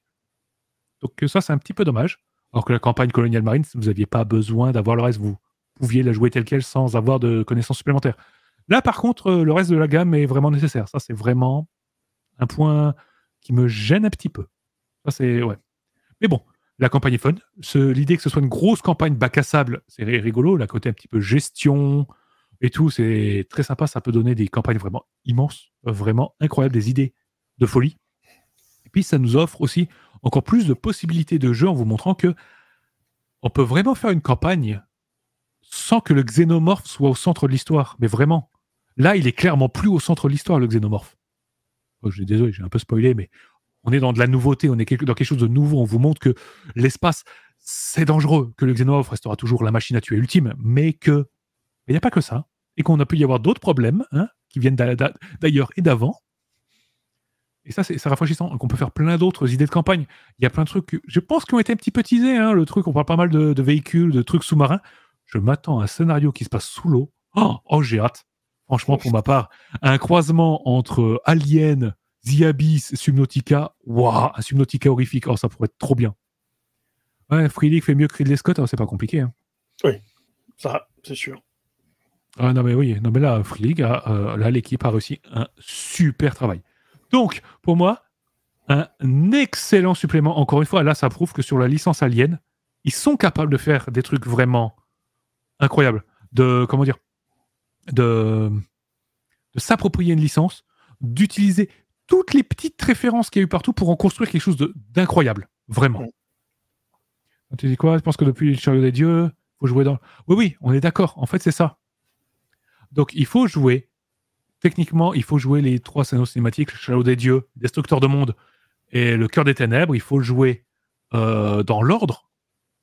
Donc euh, ça, c'est un petit peu dommage. Alors que la campagne coloniale marine, vous n'aviez pas besoin d'avoir le reste. Vous pouviez la jouer telle qu'elle sans avoir de connaissances supplémentaires. Là, par contre, euh, le reste de la gamme est vraiment nécessaire. Ça, c'est vraiment un point qui me gêne un petit peu. Ça, c'est. Ouais. Mais bon, la campagne est fun. L'idée que ce soit une grosse campagne bac à sable, c'est rigolo. La côté un petit peu gestion et tout, c'est très sympa. Ça peut donner des campagnes vraiment immenses, euh, vraiment incroyables, des idées de folie. Et puis, ça nous offre aussi encore plus de possibilités de jeu en vous montrant que on peut vraiment faire une campagne sans que le xénomorphe soit au centre de l'histoire. Mais vraiment, là, il est clairement plus au centre de l'histoire, le xénomorphe. Oh, je suis désolé, j'ai un peu spoilé, mais on est dans de la nouveauté, on est dans quelque chose de nouveau. On vous montre que l'espace, c'est dangereux, que le Xenomorph restera toujours la machine à tuer ultime, mais que il n'y a pas que ça, et qu'on a pu y avoir d'autres problèmes hein, qui viennent d'ailleurs et d'avant. Et ça, c'est rafraîchissant. qu'on peut faire plein d'autres idées de campagne. Il y a plein de trucs, je pense, qui ont été un petit peu teasés. Hein, le truc, on parle pas mal de, véhicules, de trucs sous-marins. Je m'attends à un scénario qui se passe sous l'eau. Oh, oh j'ai hâte. Franchement, pour ma part, un croisement entre Aliens The Abyss, Subnautica, waouh, un Subnautica horrifique, oh, ça pourrait être trop bien. Ouais, League fait mieux que Ridley Scott, hein, c'est pas compliqué. Hein. Oui, ça, c'est sûr. Ah non mais oui, non mais là, Free euh, là l'équipe a réussi un super travail. Donc, pour moi, un excellent supplément. Encore une fois, là, ça prouve que sur la licence Alien, ils sont capables de faire des trucs vraiment incroyables. De comment dire, de s'approprier une licence, d'utiliser toutes les petites références qu'il y a eu partout pour en construire quelque chose d'incroyable. Vraiment. Tu dis quoi Je pense que depuis le chariot des dieux, il faut jouer dans. Oui, oui, on est d'accord. En fait, c'est ça. Donc, il faut jouer. Techniquement, il faut jouer les trois scénarios cinématiques le chariot des dieux, destructeur de monde et le cœur des ténèbres. Il faut jouer euh, dans l'ordre.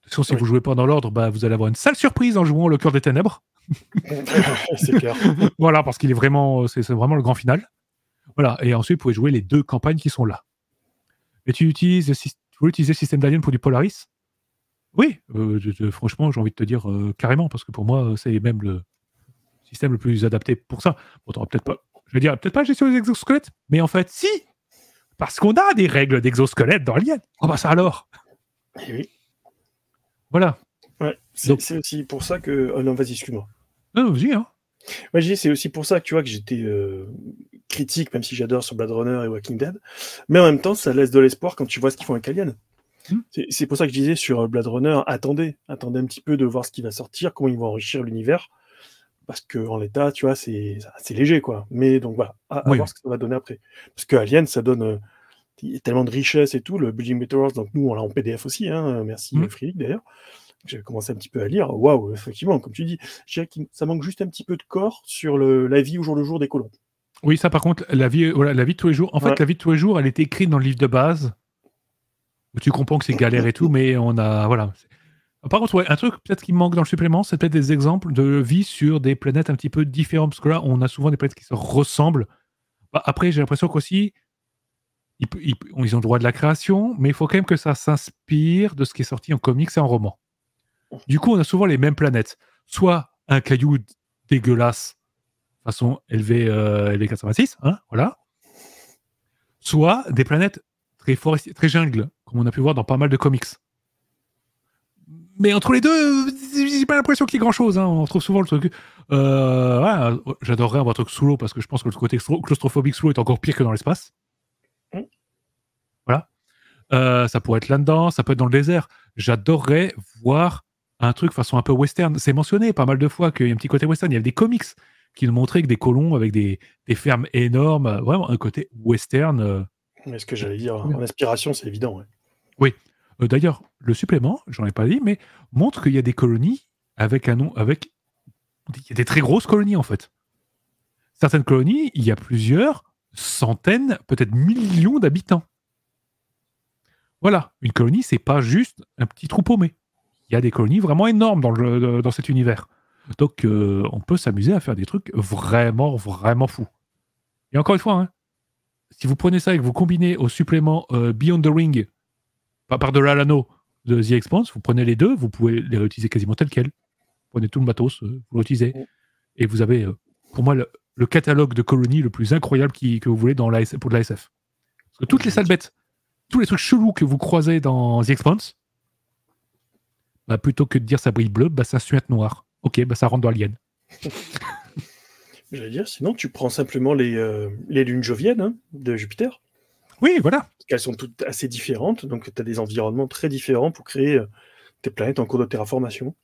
Sinon, si vous vous jouez pas dans l'ordre, bah, vous allez avoir une sale surprise en jouant le cœur des ténèbres. voilà, parce qu'il est vraiment, euh, c'est vraiment le grand final. Voilà. Et ensuite, vous pouvez jouer les deux campagnes qui sont là. Et tu utilises, veux utiliser le système d'Alien pour du Polaris Oui, euh, franchement, j'ai envie de te dire euh, carrément, parce que pour moi, euh, c'est même le système le plus adapté pour ça. Bon, peut-être pas, je veux dire, peut-être pas gestion des exosquelettes, mais en fait, si Parce qu'on a des règles d'exosquelettes dans l'Alien Oh bah ça alors eh oui. Voilà. Ouais, c'est aussi pour ça que. Oh non, vas-y, excuse-moi. Non, vas-y, hein. c'est aussi pour ça que tu vois que j'étais critique, même si j'adore sur Blade Runner et Walking Dead. Mais en même temps, ça laisse de l'espoir quand tu vois ce qu'ils font avec Alien. Hmm. C'est pour ça que je disais sur Blade Runner, attendez, attendez un petit peu de voir ce qui va sortir, comment ils vont enrichir l'univers, parce que en l'état, tu vois, c'est léger, quoi. Mais donc voilà, à, voir ce que ça va donner après. Parce que Alien, ça donne euh, tellement de richesse et tout. Le Building Meteors, donc nous, on l'a en PDF aussi, hein, merci hmm. Frédéric d'ailleurs J'ai commencé un petit peu à lire, waouh, effectivement, comme tu dis, ça manque juste un petit peu de corps sur la vie au jour le jour des colons. Oui, ça par contre, la vie, voilà, la vie de tous les jours. En fait, la vie de tous les jours, elle est écrite dans le livre de base. Tu comprends que c'est galère et tout, mais on a. Voilà. Par contre, un truc peut-être qui manque dans le supplément, c'est peut-être des exemples de vie sur des planètes un petit peu différentes, parce que là, on a souvent des planètes qui se ressemblent. Bah, après, j'ai l'impression qu'aussi, ils, ont le droit de la création, mais il faut quand même que ça s'inspire de ce qui est sorti en comics et en roman. Du coup, on a souvent les mêmes planètes. Soit un caillou dégueulasse façon LV, euh, 426 hein, voilà. Soit des planètes très, très jungles, comme on a pu voir dans pas mal de comics. Mais entre les deux, j'ai pas l'impression qu'il y ait grand chose. Hein. On retrouve souvent le truc. Euh, J'adorerais avoir un truc sous l'eau parce que je pense que le côté claustrophobique sous l'eau est encore pire que dans l'espace. Mmh. Voilà. Euh, ça pourrait être là-dedans, ça peut être dans le désert. J'adorerais voir un truc façon un peu western. C'est mentionné pas mal de fois qu'il y a un petit côté western. Il y a des comics qui nous montrait que des colons avec des, fermes énormes, euh, vraiment un côté western. Euh, mais ce que j'allais dire, en inspiration, c'est évident. Oui. Euh, d'ailleurs, le supplément, j'en ai pas dit, mais montre qu'il y a des colonies avec un nom, avec il y a des très grosses colonies en fait. Certaines colonies, il y a plusieurs centaines, peut-être millions d'habitants. Voilà, une colonie, c'est pas juste un petit troupeau, mais Il y a des colonies vraiment énormes dans, dans cet univers. Donc, on peut s'amuser à faire des trucs vraiment, vraiment fous. Et encore une fois, hein, si vous prenez ça et que vous combinez au supplément euh, Beyond the Ring, pas par-delà l'anneau de The Expanse, vous prenez les deux, vous pouvez les réutiliser quasiment tels quels. Vous prenez tout le matos, euh, vous l'utilisez. Mm. Et vous avez, euh, pour moi, le, catalogue de colonies le plus incroyable qui, que vous voulez pour de l'ASF. Parce que toutes les sales bêtes, tous les trucs chelous que vous croisez dans The Expanse, bah, plutôt que de dire ça brille bleu, bah, ça suinte noir. Ok, bah, ça rentre dans Je J'allais dire, sinon tu prends simplement les, euh, lunes joviennes hein, de Jupiter. Oui, voilà. qu'elles sont toutes assez différentes, donc tu as des environnements très différents pour créer euh, tes planètes en cours de terraformation.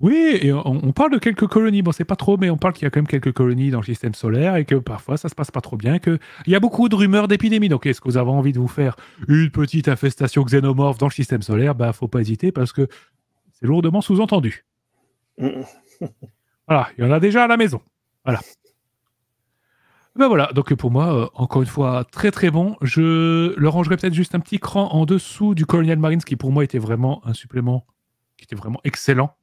Oui, et on, parle de quelques colonies. Bon, c'est pas trop, mais on parle qu'il y a quand même quelques colonies dans le système solaire et que parfois ça se passe pas trop bien. Que il y a beaucoup de rumeurs d'épidémie. Donc, est-ce que vous avez envie de vous faire une petite infestation xénomorphe dans le système solaire Bah, faut pas hésiter parce que c'est lourdement sous-entendu. Mm. voilà, il y en a déjà à la maison. Voilà. Ben voilà, donc pour moi, euh, encore une fois, très très bon. Je le rangerai peut-être juste un petit cran en dessous du Colonial Marines, qui pour moi était vraiment un supplément qui était vraiment excellent,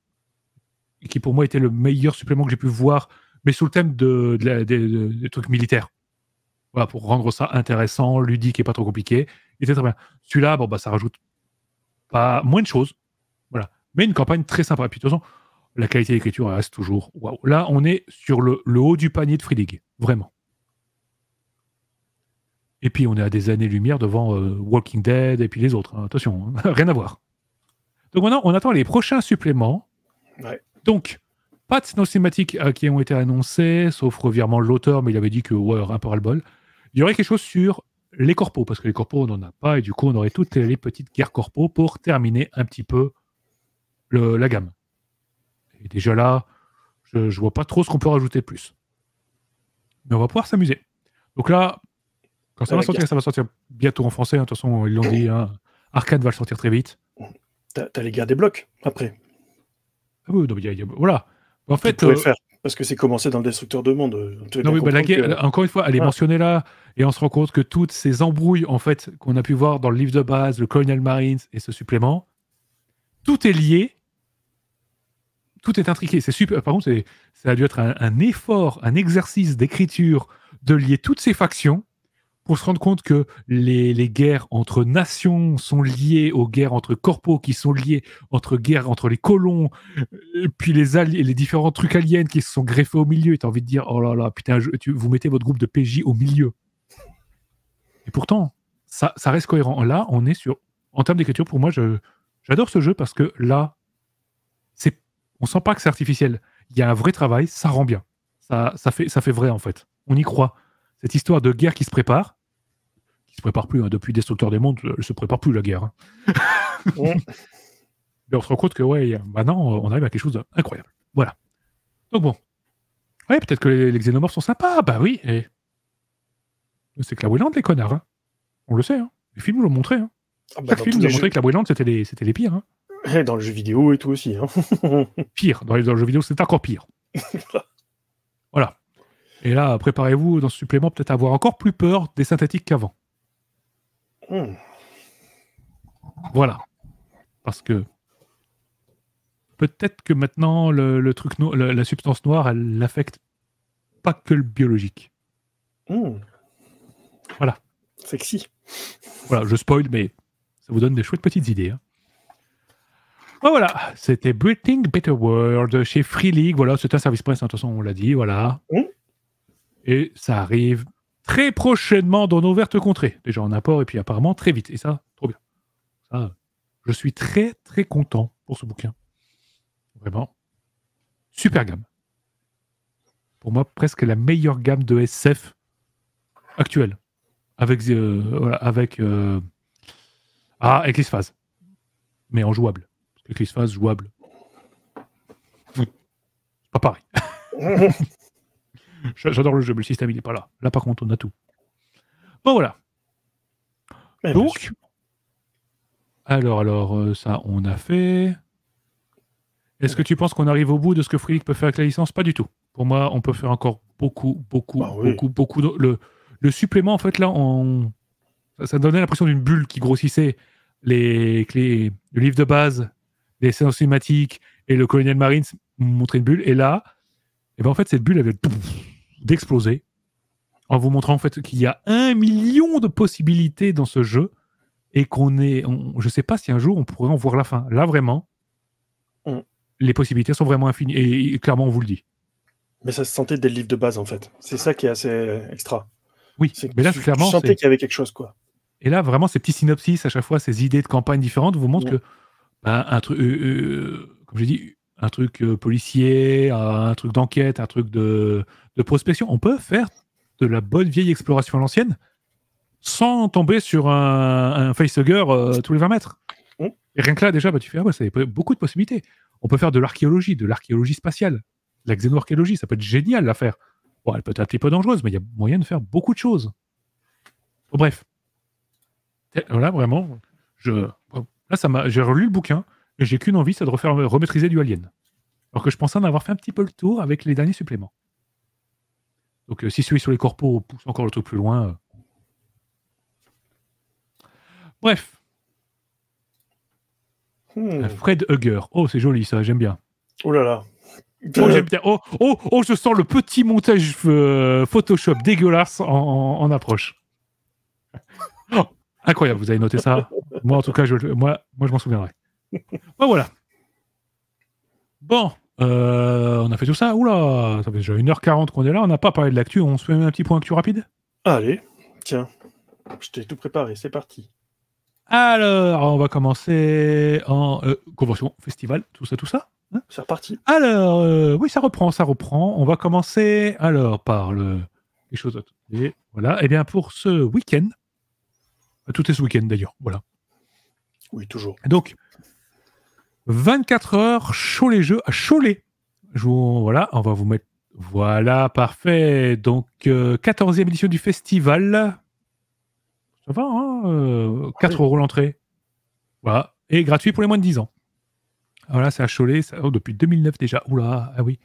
et qui pour moi était le meilleur supplément que j'ai pu voir, mais sous le thème de, de, des trucs militaires. Voilà, pour rendre ça intéressant, ludique et pas trop compliqué. Il était très bien. Celui-là, bon, bah, ça rajoute pas moins de choses. Voilà. Mais une campagne très sympa. Et puis de toute façon, la qualité d'écriture reste toujours waouh. Là, on est sur le, haut du panier de Free vraiment. Et puis, on est à des années-lumière devant euh, Walking Dead et puis les autres. Hein. Attention, hein. rien à voir. Donc maintenant, on attend les prochains suppléments. Donc, pas de cinématiques euh, qui ont été annoncées, sauf revirement de l'auteur, mais il avait dit que, ouais, un ras le bol. Il y aurait quelque chose sur les corpos, parce que les corpos, on n'en a pas, et du coup, on aurait toutes les petites guerres corpos pour terminer un petit peu la gamme. Et déjà là, je ne vois pas trop ce qu'on peut rajouter de plus. Mais on va pouvoir s'amuser. Donc là, quand ça euh, va sortir, ça va sortir bientôt en français. Hein. De toute façon, ils l'ont dit. Hein. Arcade va le sortir très vite. T'as les guerres des blocs après. Ah oui, donc y a, voilà. En fait, euh, parce que c'est commencé dans le destructeur de monde. Euh, bah, encore une fois, elle est ah. mentionnée là, et on se rend compte que toutes ces embrouilles en fait qu'on a pu voir dans le livre de base, le Colonial Marines et ce supplément, tout est lié tout est intriqué. C'est super. Euh, par contre, ça a dû être un, effort, un exercice d'écriture de lier toutes ces factions pour se rendre compte que les, guerres entre nations sont liées aux guerres entre corpos qui sont liées entre guerres entre les colons, euh, puis les, alliés, les différents trucs aliens qui se sont greffés au milieu. Et tu as envie de dire, oh là là, putain, vous mettez votre groupe de PJ au milieu. Et pourtant, ça, ça reste cohérent. Là, on est sur, en termes d'écriture, pour moi, j'adore ce jeu parce que là, on sent pas que c'est artificiel. Il y a un vrai travail, ça rend bien. Ça, ça, fait, ça fait vrai, en fait. On y croit. Cette histoire de guerre qui se prépare, qui se prépare plus, hein. depuis Destructeur des Mondes, elle se prépare plus, la guerre. Hein. Mais on se rend compte que, ouais, maintenant, on arrive à quelque chose d'incroyable. Voilà. Donc bon. Ouais, peut-être que les, les, sont sympas. Bah oui. Et... C'est que la Wayland, les connards. Hein. On le sait. Hein. Les films nous l'ont montré. Hein. films ah bah, Chaque film nous a montré que la Wayland, c'était les, pires. dans le jeu vidéo et tout aussi. Hein. pire, dans, les, le jeu vidéo, c'est encore pire. voilà. Et là, préparez-vous dans ce supplément peut-être à avoir encore plus peur des synthétiques qu'avant. Hmm. Voilà. Parce que peut-être que maintenant, le, truc la substance noire, elle n'affecte pas que le biologique. Hmm. Voilà. Sexy. Voilà, je spoil, mais ça vous donne des chouettes petites idées. Hein voilà, c'était Breathing Better World chez Free League. Voilà, c'est un service presse, hein, de toute façon, on l'a dit. Voilà. Et ça arrive très prochainement dans nos vertes contrées. Déjà en apport et puis apparemment très vite. Et ça, trop bien. je suis très très content pour ce bouquin. Vraiment. Super gamme. Pour moi, presque la meilleure gamme de SF actuelle. Avec, euh, avec, euh, ah, avec les Mais en jouable et qu'il se fasse jouable. Pas pareil. J'adore le jeu, mais le système, il n'est pas là. Là, par contre, on a tout. Bon, voilà. Eh, Donc, alors, alors, euh, ça, on a fait. Est-ce que tu penses qu'on arrive au bout de ce que Freelick peut faire avec la licence Pas du tout. Pour moi, on peut faire encore beaucoup, beaucoup, bah beaucoup, beaucoup. Le, le supplément, en fait, là, on... ça, donnait l'impression d'une bulle qui grossissait les, clés le livre de base les séances cinématiques et le colonial Marines montrer une bulle. Et là, et eh ben en fait, cette bulle, avait d'exploser en vous montrant en fait qu'il y a un million de possibilités dans ce jeu et qu'on est. je ne sais pas si un jour on pourrait en voir la fin. Là, vraiment, mm. les possibilités sont vraiment infinies. Et, clairement, on vous le dit. Mais ça se sentait dès le livre de base, en fait. C'est ça qui est assez extra. Oui, mais là, clairement. sentais qu'il y avait quelque chose, quoi. Et là, vraiment, ces petits synopsis à chaque fois, ces idées de campagne différentes vous montrent mm. que bah, un truc, euh, euh, comme j'ai dit, un truc euh, policier, un truc d'enquête, un truc de, prospection. On peut faire de la bonne vieille exploration à l'ancienne sans tomber sur un, un facehugger tous les 20 mètres. Oh. Et rien que là, déjà, bah, tu fais, ah beaucoup de possibilités. On peut faire de l'archéologie, de l'archéologie spatiale, de la xénoarchéologie, ça peut être génial à faire. elle peut être un petit peu dangereuse, mais il y a moyen de faire beaucoup de choses. bref. Voilà, vraiment, je, Là, m'a, j'ai relu le bouquin et j'ai qu'une envie, c'est de refaire remaîtriser du Alien. Alors que je pensais en avoir fait un petit peu le tour avec les derniers suppléments. Donc, euh, si celui sur les corpos pousse encore le truc plus loin. Euh. Bref. Hmm. Euh, Fred Hugger. Oh, c'est joli ça, j'aime bien. Oh là là. Oh, oh, oh, oh je sens le petit montage Photoshop dégueulasse en, en, en approche. Incroyable, vous avez noté ça. moi, en tout cas, je, moi, moi, je m'en souviendrai. Bon, voilà. Bon, euh, on a fait tout ça. Oula, ça fait déjà 1h40 qu'on est là. On n'a pas parlé de l'actu. On se met un petit point actu rapide Allez, tiens. Je t'ai tout préparé. C'est parti. Alors, on va commencer en euh, convention, festival, tout ça, tout ça. Hein c'est reparti. Alors, euh, oui, ça reprend, ça reprend. On va commencer alors par le les choses Et Voilà. Et eh bien, pour ce week-end, tout est ce week-end d'ailleurs. Voilà. Oui, toujours. donc, 24 heures, Cholet les jeux à Cholet. Voilà, on va vous mettre. Voilà, parfait. Donc, 14e euh, édition du festival. Ça va, hein 4 euh, euros l'entrée. Voilà. Et gratuit pour les moins de 10 ans. Voilà, c'est à Cholet ça... Oh, depuis 2009 déjà. Oula, ah oui.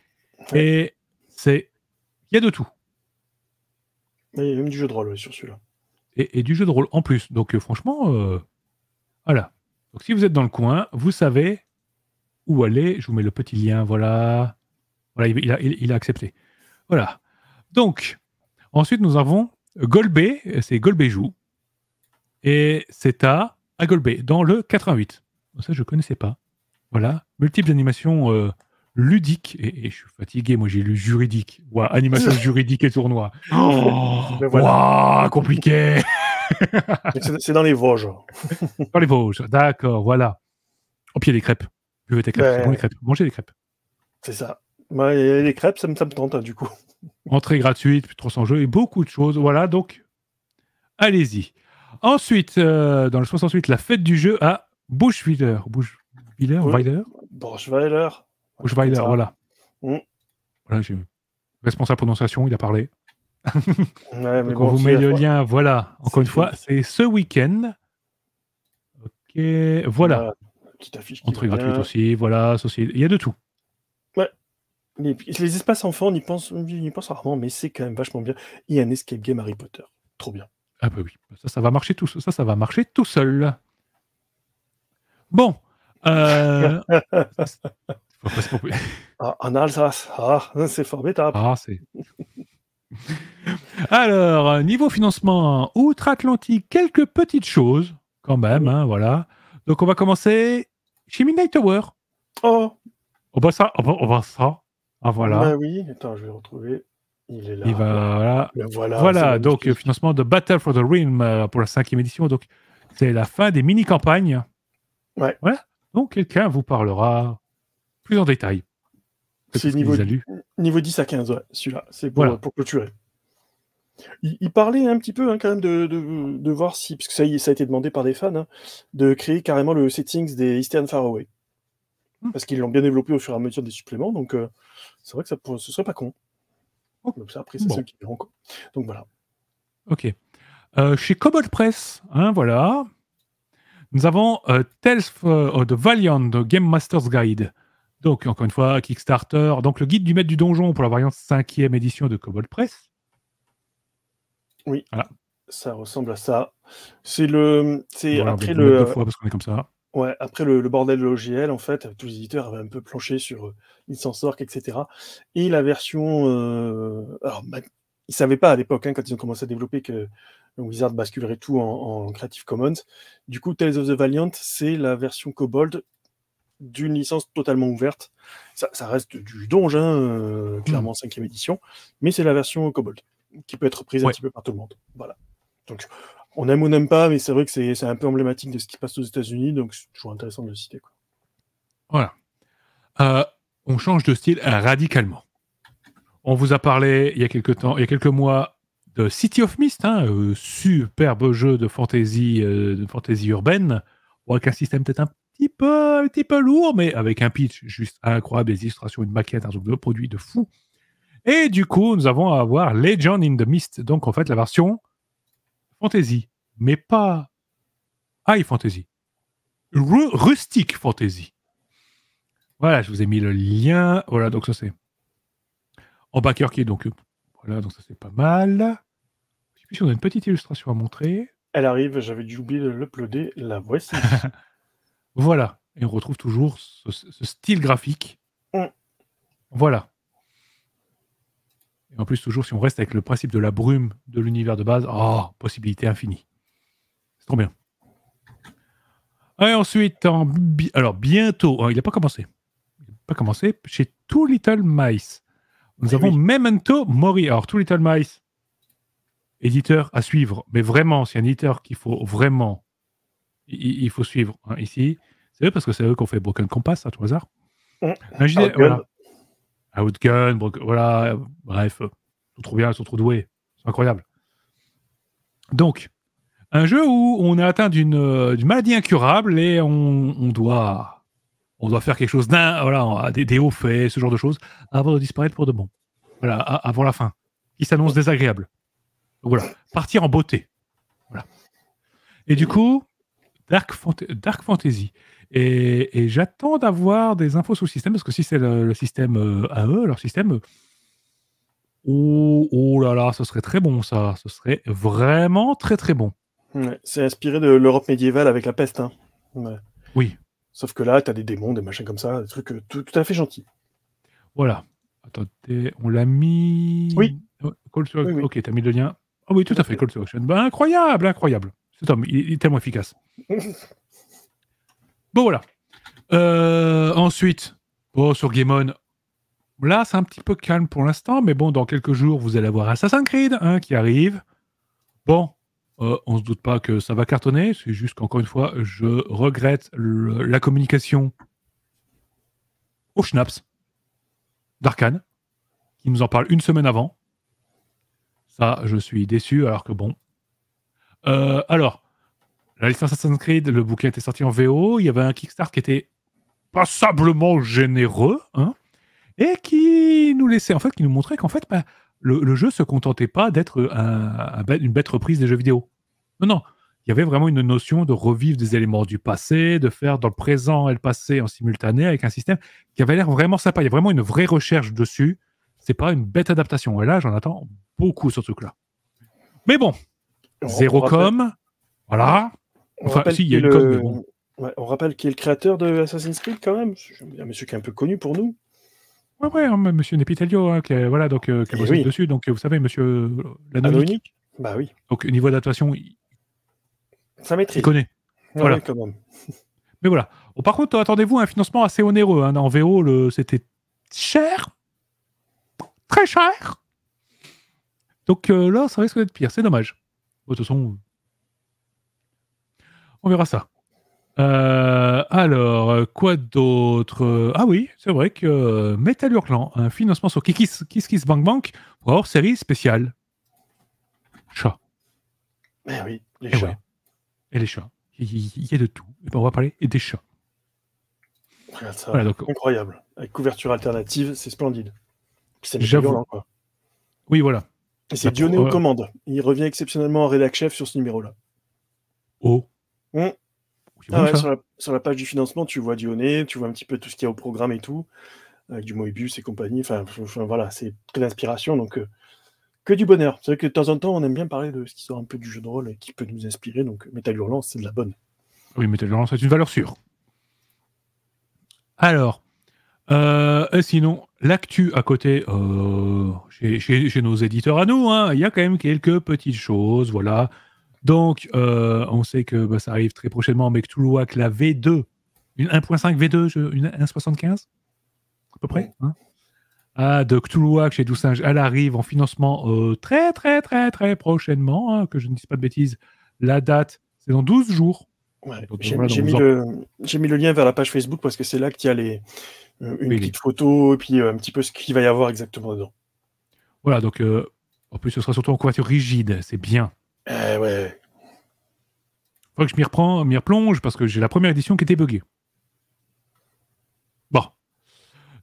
Et c'est. Il y a de tout. Il y a même du jeu de rôle sur celui-là et, du jeu de rôle en plus. Donc euh, franchement, euh, voilà. Donc si vous êtes dans le coin, vous savez où aller. Je vous mets le petit lien, voilà. Voilà, il, a, accepté. Voilà. Donc, ensuite, nous avons Golbé, c'est Golbé Joue. Et c'est à, à Golbé, dans le 88. Ça, je ne connaissais pas. Voilà. Multiples animations euh, ludique, et, je suis fatigué, moi j'ai lu juridique, ou animation juridique et tournoi. Oh, ben voilà. compliqué C'est dans les Vosges. dans les Vosges, d'accord, voilà. Au pied des crêpes. Buvez des crêpes, crêpes. Mangez des crêpes. C'est ça. les crêpes, ça me, ça tente, hein, du coup. Entrée gratuite, plus 300 jeux et beaucoup de choses. Voilà, donc allez-y. Ensuite, euh, dans le 68, la fête du jeu à Bushwiller. Bushwiller, Bushweiler vais voilà. Mm. Voilà, j'ai responsable prononciation, il a parlé. on vous met le lien, voilà, encore une fois, c'est ce week-end. Ok, voilà. Entrée gratuite aussi, voilà, Il y a de tout. Ouais. Les, espaces enfants, on y pense, on y pense rarement, mais c'est quand même vachement bien. Il y a un escape game Harry Potter. Trop bien. Ah bah oui, ça, ça va marcher tout, ça, ça va marcher tout seul. Bon. Euh, Ah, en Alsace, ah, c'est formidable. Ah, Alors, euh, niveau financement outre-Atlantique, quelques petites choses quand même, hein, voilà. Donc, on va commencer chez Midnight Tower. Oh. On va ça, on va, ça. Ah, voilà. Ben oui, attends, je vais retrouver. Il est là. Il va, voilà. voilà, voilà donc financement de Battle for the Realm euh, pour la cinquième édition. Donc, c'est la fin des mini-campagnes. Ouais. Donc, quelqu'un vous parlera plus en détail. C'est niveau, niveau 10 à 15, celui-là. C'est pour, clôturer. Il, parlait un petit peu hein, quand même de, voir si, parce que ça, ça a été demandé par des fans, hein, de créer carrément le settings des Eastern Faraway. Hmm. Parce qu'ils l'ont bien développé au fur et à mesure des suppléments, donc euh, c'est vrai que ça ne ce serait pas con. Oh. Donc ça, après, c'est Donc voilà. Ok. Euh, chez Cobalt Press, hein, voilà, nous avons euh, Tales Valiant Game Master's Guide. Donc, encore une fois, Kickstarter. Donc, le guide du maître du donjon pour la variante 5e édition de Cobalt Press. Oui. Ça ressemble à ça. C'est le. après le. parce qu'on comme ça. Ouais, après le, bordel de l'OGL, en fait, tous les éditeurs avaient un peu planché sur euh, sort etc. Et la version. Euh, alors, bah, ils ne savaient pas à l'époque, hein, quand ils ont commencé à développer, que Wizard basculerait tout en, Creative Commons. Du coup, Tales of the Valiant, c'est la version Kobold d'une licence totalement ouverte. Ça, reste du donjon hein, clairement euh, clairement, hmm. cinquième édition, mais c'est la version Cobalt qui peut être prise un petit peu par tout le monde. Voilà. Donc, on aime ou on n'aime pas, mais c'est vrai que c'est un peu emblématique de ce qui passe aux États-Unis, donc c'est toujours intéressant de le citer. Quoi. Voilà. Euh, on change de style radicalement. On vous a parlé il y a quelques temps, il y a quelques mois, de City of Mist, hein, euh, superbe jeu de fantasy, euh, de fantasy urbaine, avec un système peut-être un petit peu, un petit peu lourd, mais avec un pitch juste incroyable, des illustrations, une maquette, un truc de produit de fou. Et du coup, nous avons à avoir Legend in the Mist, donc en fait la version fantasy, mais pas high fantasy, rustique fantasy. Voilà, je vous ai mis le lien. Voilà, donc ça c'est en backer qui est donc voilà, donc ça c'est pas mal. Je si on a une petite illustration à montrer. Elle arrive, j'avais dû oublier de l'uploader. La voici. Voilà. Et on retrouve toujours ce, style graphique. Mm. Voilà. Et en plus, toujours, si on reste avec le principe de la brume de l'univers de base, oh, possibilité infinie. C'est trop bien. Et ensuite, alors bientôt, hein, il n'a pas commencé. Il n'a pas commencé chez Too Little Mice. Nous eh avons Memento Mori. Alors, Too Little Mice, éditeur à suivre, mais vraiment, c'est un éditeur qu'il faut vraiment, il, faut suivre hein, ici. C'est eux parce que c'est eux qui ont fait Broken Compass à tout hasard. Mm. Imaginez, Outgun. Voilà. Outgun, voilà, bref, euh, ils sont trop bien, ils sont trop doués. C'est incroyable. Donc, un jeu où on est atteint d'une euh, maladie incurable et on, doit on doit faire quelque chose d'un voilà des, des hauts faits ce genre de choses avant de disparaître pour de bon voilà avant la fin qui s'annonce désagréable voilà partir en beauté voilà et du coup Dark, Dark Fantasy et, j'attends d'avoir des infos sur le système, parce que si c'est le, système à euh, eux, leur système, euh, oh, oh, là là, ce serait très bon ça. Ce serait vraiment très très bon. c'est inspiré de l'Europe médiévale avec la peste. Hein. Oui. Sauf que là, tu as des démons, des machins comme ça, des trucs euh, tout, à fait gentils. Voilà. Attendez, on l'a mis. Oui. Oh, call to... Ok, t'as mis le lien. Ah oui, tout à fait, Call to Action. Ben, incroyable, incroyable. Cet homme, il est tellement efficace. Bon, voilà. Euh, ensuite, bon, oh, sur Game On, là, c'est un petit peu calme pour l'instant, mais bon, dans quelques jours, vous allez avoir Assassin's Creed hein, qui arrive. Bon, euh, on ne se doute pas que ça va cartonner, c'est juste qu'encore une fois, je regrette la communication au Schnaps d'Arkane, qui nous en parle une semaine avant. Ça, je suis déçu, alors que bon. Euh, alors, la licence Assassin's Creed, le bouquin était sorti en VO. Il y avait un Kickstarter qui était passablement généreux, hein, et qui nous laissait, en fait, qui nous montrait qu'en fait, bah, le, jeu jeu se contentait pas d'être une bête reprise des jeux vidéo. Non, non, il y avait vraiment une notion de revivre des éléments du passé, de faire dans le présent et le passé en simultané avec un système qui avait l'air vraiment sympa. Il y a vraiment une vraie recherche dessus. C'est pas une bête adaptation. Et là, j'en attends beaucoup sur ce truc-là. Mais bon, zéro com, voilà. On si, il y a on rappelle qu'il est le créateur de Assassin's Creed quand même. Un monsieur qui est un peu connu pour nous. Ouais, ouais, hein, monsieur Nepitelio, hein, euh, qui a, voilà, eh donc, dessus. Donc, vous savez, monsieur euh, Lanonique. Bah oui. Donc, niveau d'adaptation, il... ça connaît. voilà. mais voilà. par contre, attendez-vous un financement assez onéreux. Hein. En VO, c'était cher. Très cher. Donc, euh, là, ça risque d'être pire. C'est dommage. De toute façon, on verra ça. Euh, alors, quoi d'autre Ah oui, c'est vrai que euh, Metalurclan un financement sur Kikis Kiss, Bank Bank pour hors série spéciale. Chat. Eh oui, les Et eh chats. Et les chats. Il y, a de tout. Eh ben, on va parler des chats. incroyable. Avec couverture alternative, c'est splendide. C'est violent, Oui, voilà. Et c'est dioné bah, aux euh, commandes. Il revient exceptionnellement en rédac chef sur ce numéro-là. Oh. Mm. Ah ouais, sur, la, sur, la, page du financement, tu vois Dionnet, tu vois un petit peu tout ce qu'il y a au programme et tout, avec du Moebius et compagnie. Enfin, voilà, c'est que d'inspiration, donc euh, que du bonheur. C'est vrai que de temps en temps, on aime bien parler de ce qui sort un peu du jeu de rôle et qui peut nous inspirer. Donc, Metal Hurlant, c'est de la bonne. Oui, Metal Hurlant, c'est une valeur sûre. Alors, euh, sinon, l'actu à côté, euh, chez, chez, chez, nos éditeurs à nous, hein, il y a quand même quelques petites choses. Voilà, donc, euh, on sait que bah, ça arrive très prochainement avec Toulouac, la V2, une 1.5 V2, une 1.75 à peu près. Hein? ah, de Cthulhuac chez Doussinge, elle arrive en financement euh, très très très très prochainement, hein, que je ne dis pas de bêtises. La date, c'est dans 12 jours. j'ai mis, le lien vers la page Facebook parce que c'est là qu'il y a les, euh, une petite photo et puis un petit peu ce qu'il va y avoir exactement dedans. Voilà, donc en plus ce sera surtout en couverture rigide, c'est bien. Euh, ouais. Faut que je m'y reprends, m'y replonge parce que j'ai la première édition qui était buggée. Bon.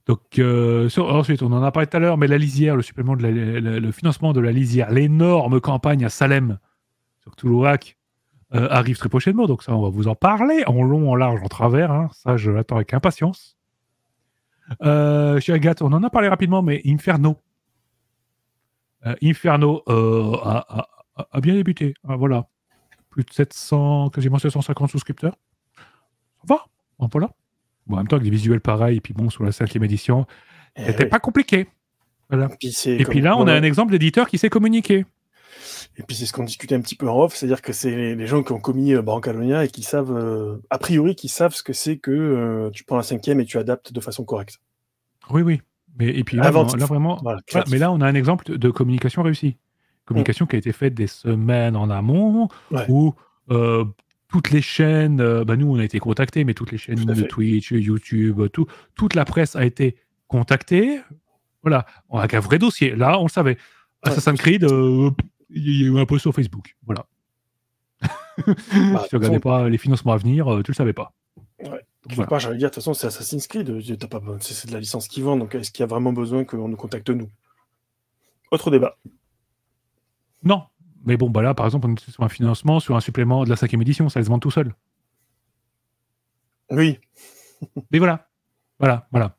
Donc euh, ensuite, on en a parlé tout à l'heure, mais la lisière, le supplément le, financement de la lisière, l'énorme campagne à Salem sur Toulouac euh, arrive très prochainement. Donc ça, on va vous en parler en long, en large, en travers. Hein. Ça, je l'attends avec impatience. Euh, chez Agathe, on en a parlé rapidement, mais Inferno. Euh, Inferno a, bien débuté. Ah, voilà. Plus de 700, quasiment 750 souscripteurs. Ça va. voilà. en même temps, avec des visuels pareils, et puis bon, sur la cinquième édition, eh c'était pas compliqué. Et puis, là, on a un exemple d'éditeur qui s'est communiqué. Et puis c'est ce qu'on discutait un petit peu en off, c'est-à-dire que c'est les, gens qui ont commis euh, Brancalonia et qui savent, euh, a priori, qui savent ce que c'est que euh, tu prends la cinquième et tu adaptes de façon correcte. Oui, oui. Mais, et puis là, vraiment, mais là, on a un exemple de communication réussie communication qui a été faite des semaines en amont, où euh, toutes les chaînes, euh, bah nous on a été contactés, mais toutes les chaînes de Twitch, YouTube, tout, toute la presse a été contactée. Voilà, a un vrai dossier. Là, on le savait. Assassin's Creed, euh, il y a eu un post sur Facebook. Voilà. Bah, si tu regardais pas les financements à venir, tu le savais pas. Ouais. Quelque j'allais dire, de toute façon, c'est Assassin's Creed. C'est de la licence qui vend, donc est-ce qu'il y a vraiment besoin qu'on nous contacte nous Autre débat. Non. Mais bon, bah là, par exemple, on est sur un financement, sur un supplément de la cinquième édition, ça se vend tout seul. Oui. Mais voilà. Voilà, voilà.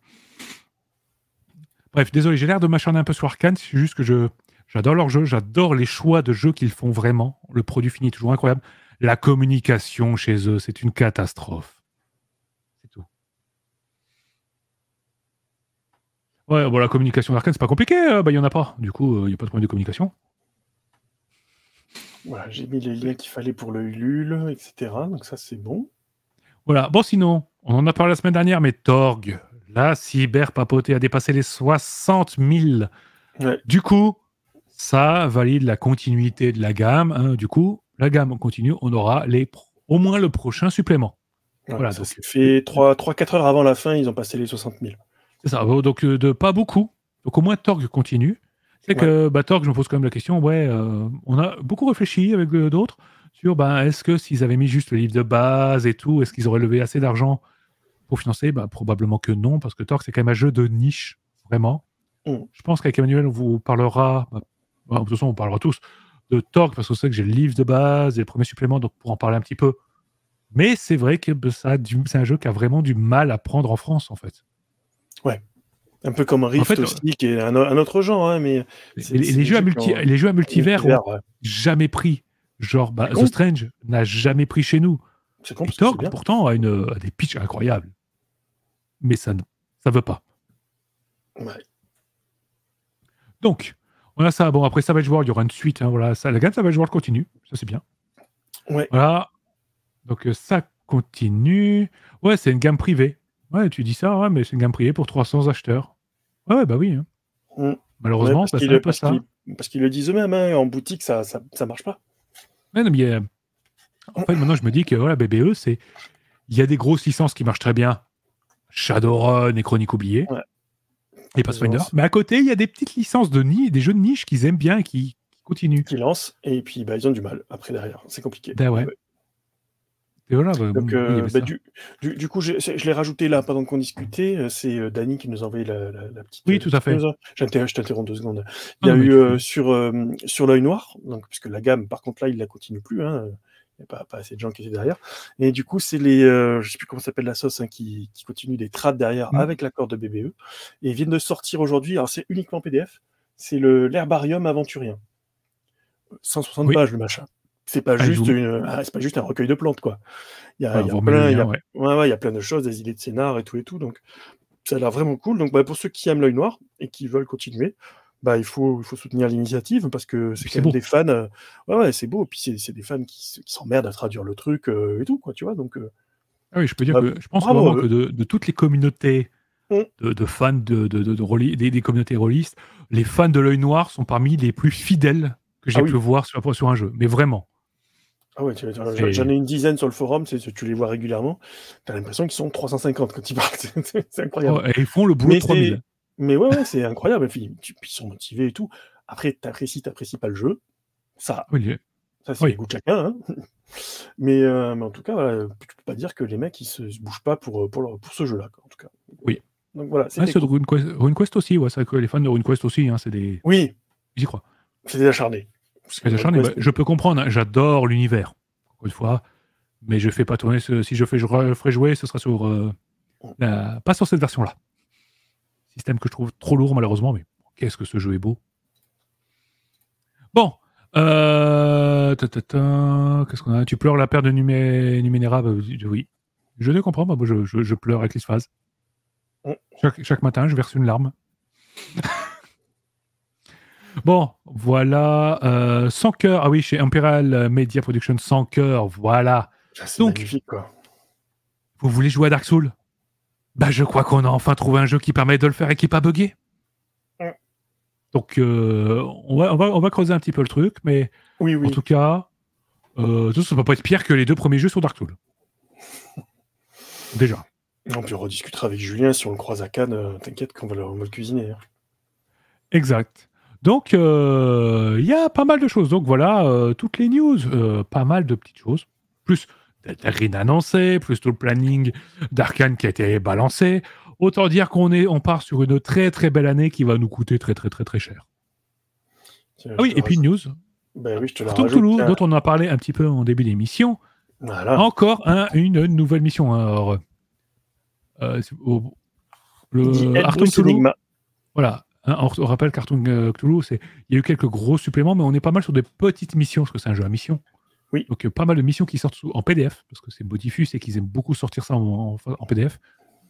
Bref, désolé, j'ai l'air de m'acharner un peu sur Arkane, c'est juste que je j'adore leur jeu, j'adore les choix de jeux qu'ils font vraiment. Le produit fini toujours incroyable. La communication chez eux, c'est une catastrophe. C'est tout. Ouais, bon, la communication d'Arkane, c'est pas compliqué, hein. bah, il n'y en a pas. Du coup, euh, il n'y a pas de problème de communication. Voilà, j'ai mis les liens qu'il fallait pour le Ulule, etc. Donc ça, c'est bon. Voilà. Bon, sinon, on en a parlé la semaine dernière, mais Torg, la cyberpapotée a dépassé les 60 000. Du coup, ça valide la continuité de la gamme. Hein. Du coup, la gamme continue, on aura les au moins le prochain supplément. voilà, ça fait 3-4 heures avant la fin, ils ont passé les 60 000. C'est ça, donc euh, de pas beaucoup. Donc au moins Torg continue. C'est que bah, Torque, je me pose quand même la question, ouais, euh, on a beaucoup réfléchi avec euh, d'autres sur ben, est-ce que s'ils avaient mis juste le livre de base et tout, est-ce qu'ils auraient levé assez d'argent pour financer bah, Probablement que non, parce que Torque, c'est quand même un jeu de niche, vraiment. Mm. Je pense qu'avec Emmanuel, on vous parlera, de toute façon, on parlera tous de Torque, parce que c'est que j'ai le livre de base et le premier supplément, donc pour en parler un petit peu. Mais c'est vrai que ça c'est un jeu qui a vraiment du mal à prendre en France, en fait. Ouais. Un peu comme Rift en aussi, qui est un, autre genre. Hein, mais les, jeux multi, les, jeux à multivers n'ont jamais pris. Genre, bah, ah The Strange n'a jamais pris chez nous. C'est pourtant, a, une, a des pitches incroyables. Mais ça ne ça veut pas. Donc, on a ça. Bon, après Savage World, il y aura une suite. Hein, voilà, ça, la gamme Savage World continue. Ça, c'est bien. Ouais. Voilà. Donc, euh, ça continue. Ouais, c'est une gamme privée. Ouais, tu dis ça, ouais, mais c'est une gamme privée pour 300 acheteurs. Ouais, bah oui. Hein. Mm. Malheureusement, parce parce qu'ils le disent eux-mêmes, hein, en boutique, ça, ça, marche pas. mais non, mais, en fait, maintenant, je me dis que voilà, BBE, c'est. Il y a des grosses licences qui marchent très bien. Shadowrun et Chroniques oubliée. Et Pathfinder. Mais à côté, il y a des petites licences de niche, des jeux de niche qu'ils aiment bien et qui, continuent. Qui lancent, et puis bah, ils ont du mal après derrière. C'est compliqué. Ben ouais du, coup, je, l'ai rajouté là pendant qu'on discutait. Euh, c'est euh, Dany qui nous a envoyé la, petite. Oui, euh, tout à fait. Je t'interromps deux secondes. Il y a eu sur, sur l'œil noir, donc, puisque la gamme, par contre, là, il ne la continue plus. Hein, il n'y a pas, assez de gens qui étaient derrière. Et du coup, c'est les, je je sais plus comment s'appelle la sauce, hein, qui, qui, continue des trades derrière mmh. avec l'accord de BBE. Et viennent de sortir aujourd'hui, alors c'est uniquement PDF, c'est l'herbarium aventurien. 160 pages le machin. C'est pas, ah, juste une, ah, pas juste un recueil de plantes, quoi. Il y a, y a plein, il de choses, des idées de scénar et tout et tout. Donc, ça a l'air vraiment cool. Donc, bah, pour ceux qui aiment l'œil noir et qui veulent continuer, bah, il, faut, il faut soutenir l'initiative parce que c'est des fans. Euh, ouais, c'est beau. puis, c'est des fans qui, s'emmerdent à traduire le truc euh, et tout, quoi, tu vois. Donc, euh, ah oui, je peux dire bah, que je pense vraiment que de, toutes les communautés mm. de, fans de, de des, des, communautés rôlistes, les fans de l'œil noir sont parmi les plus fidèles que j'ai pu voir sur un jeu. Mais vraiment. Ah ouais, j'en ai une dizaine sur le forum, tu les vois régulièrement. T'as l'impression qu'ils sont 350 quand ils partent. c'est incroyable. Oh, ils font le boulot mais 3000. Mais ouais, ouais c'est incroyable. Puis, ils sont motivés et tout. Après, tu t'apprécies pas le jeu. Ça, ça c'est le goût de chacun. Hein. Mais, euh, en tout cas, tu peux pas dire que les mecs, ils se, bougent pas pour, pour, pour ce jeu-là. En tout cas. Oui. Donc voilà. RuneQuest, aussi, ouais, c'est que les fans de RuneQuest aussi, hein, c'est des. Oui. J'y crois. C'est des acharnés. Eh ben, je peux comprendre, hein. j'adore l'univers, encore une fois, mais je fais pas tourner. Ce, si je fais, je ferai jouer, ce sera sur. Euh, pas sur cette version-là. Système que je trouve trop lourd, malheureusement, mais qu'est-ce que ce jeu est beau. Bon. Euh, qu'est-ce qu'on a Tu pleures la paire de numé bah, Oui. Je ne comprends, pas bah, je, pleure avec les phases. Chaque, chaque matin, je verse une larme. Bon, voilà. Euh, sans cœur. Ah oui, chez Imperial Media Production, sans cœur. Voilà. Ah, magnifique, quoi. vous voulez jouer à Dark Souls Bah, je crois qu'on a enfin trouvé un jeu qui permet de le faire et qui n'est pas buggé. Donc, euh, on, va, creuser un petit peu le truc, mais en tout cas, euh, ça ne va pas être pire que les deux premiers jeux sur Dark Souls. Déjà. On puis on avec Julien si on le croise à Cannes. T'inquiète qu'on va, le, on va cuisiner. Hein. Exact. Donc, euh, il y a pas mal de choses. Donc, voilà euh, toutes les news. Euh, pas mal de petites choses. Plus rien annoncé, plus tout le planning d'Arkane qui a été balancé. Autant dire qu'on est, on part sur une très très belle année qui va nous coûter très très très très cher. ah oui, et puis news. Arthur, Toulouse, dont on a parlé un petit peu en début d'émission. Encore une nouvelle mission. alors, Voilà. Hein, on, rappelle Cartoon euh, Cthulhu, il y a eu quelques gros suppléments, mais on est pas mal sur des petites missions, parce que c'est un jeu à mission. Oui. Donc, euh, pas mal de missions qui sortent en PDF, parce que c'est Bodifus et qu'ils aiment beaucoup sortir ça en, PDF.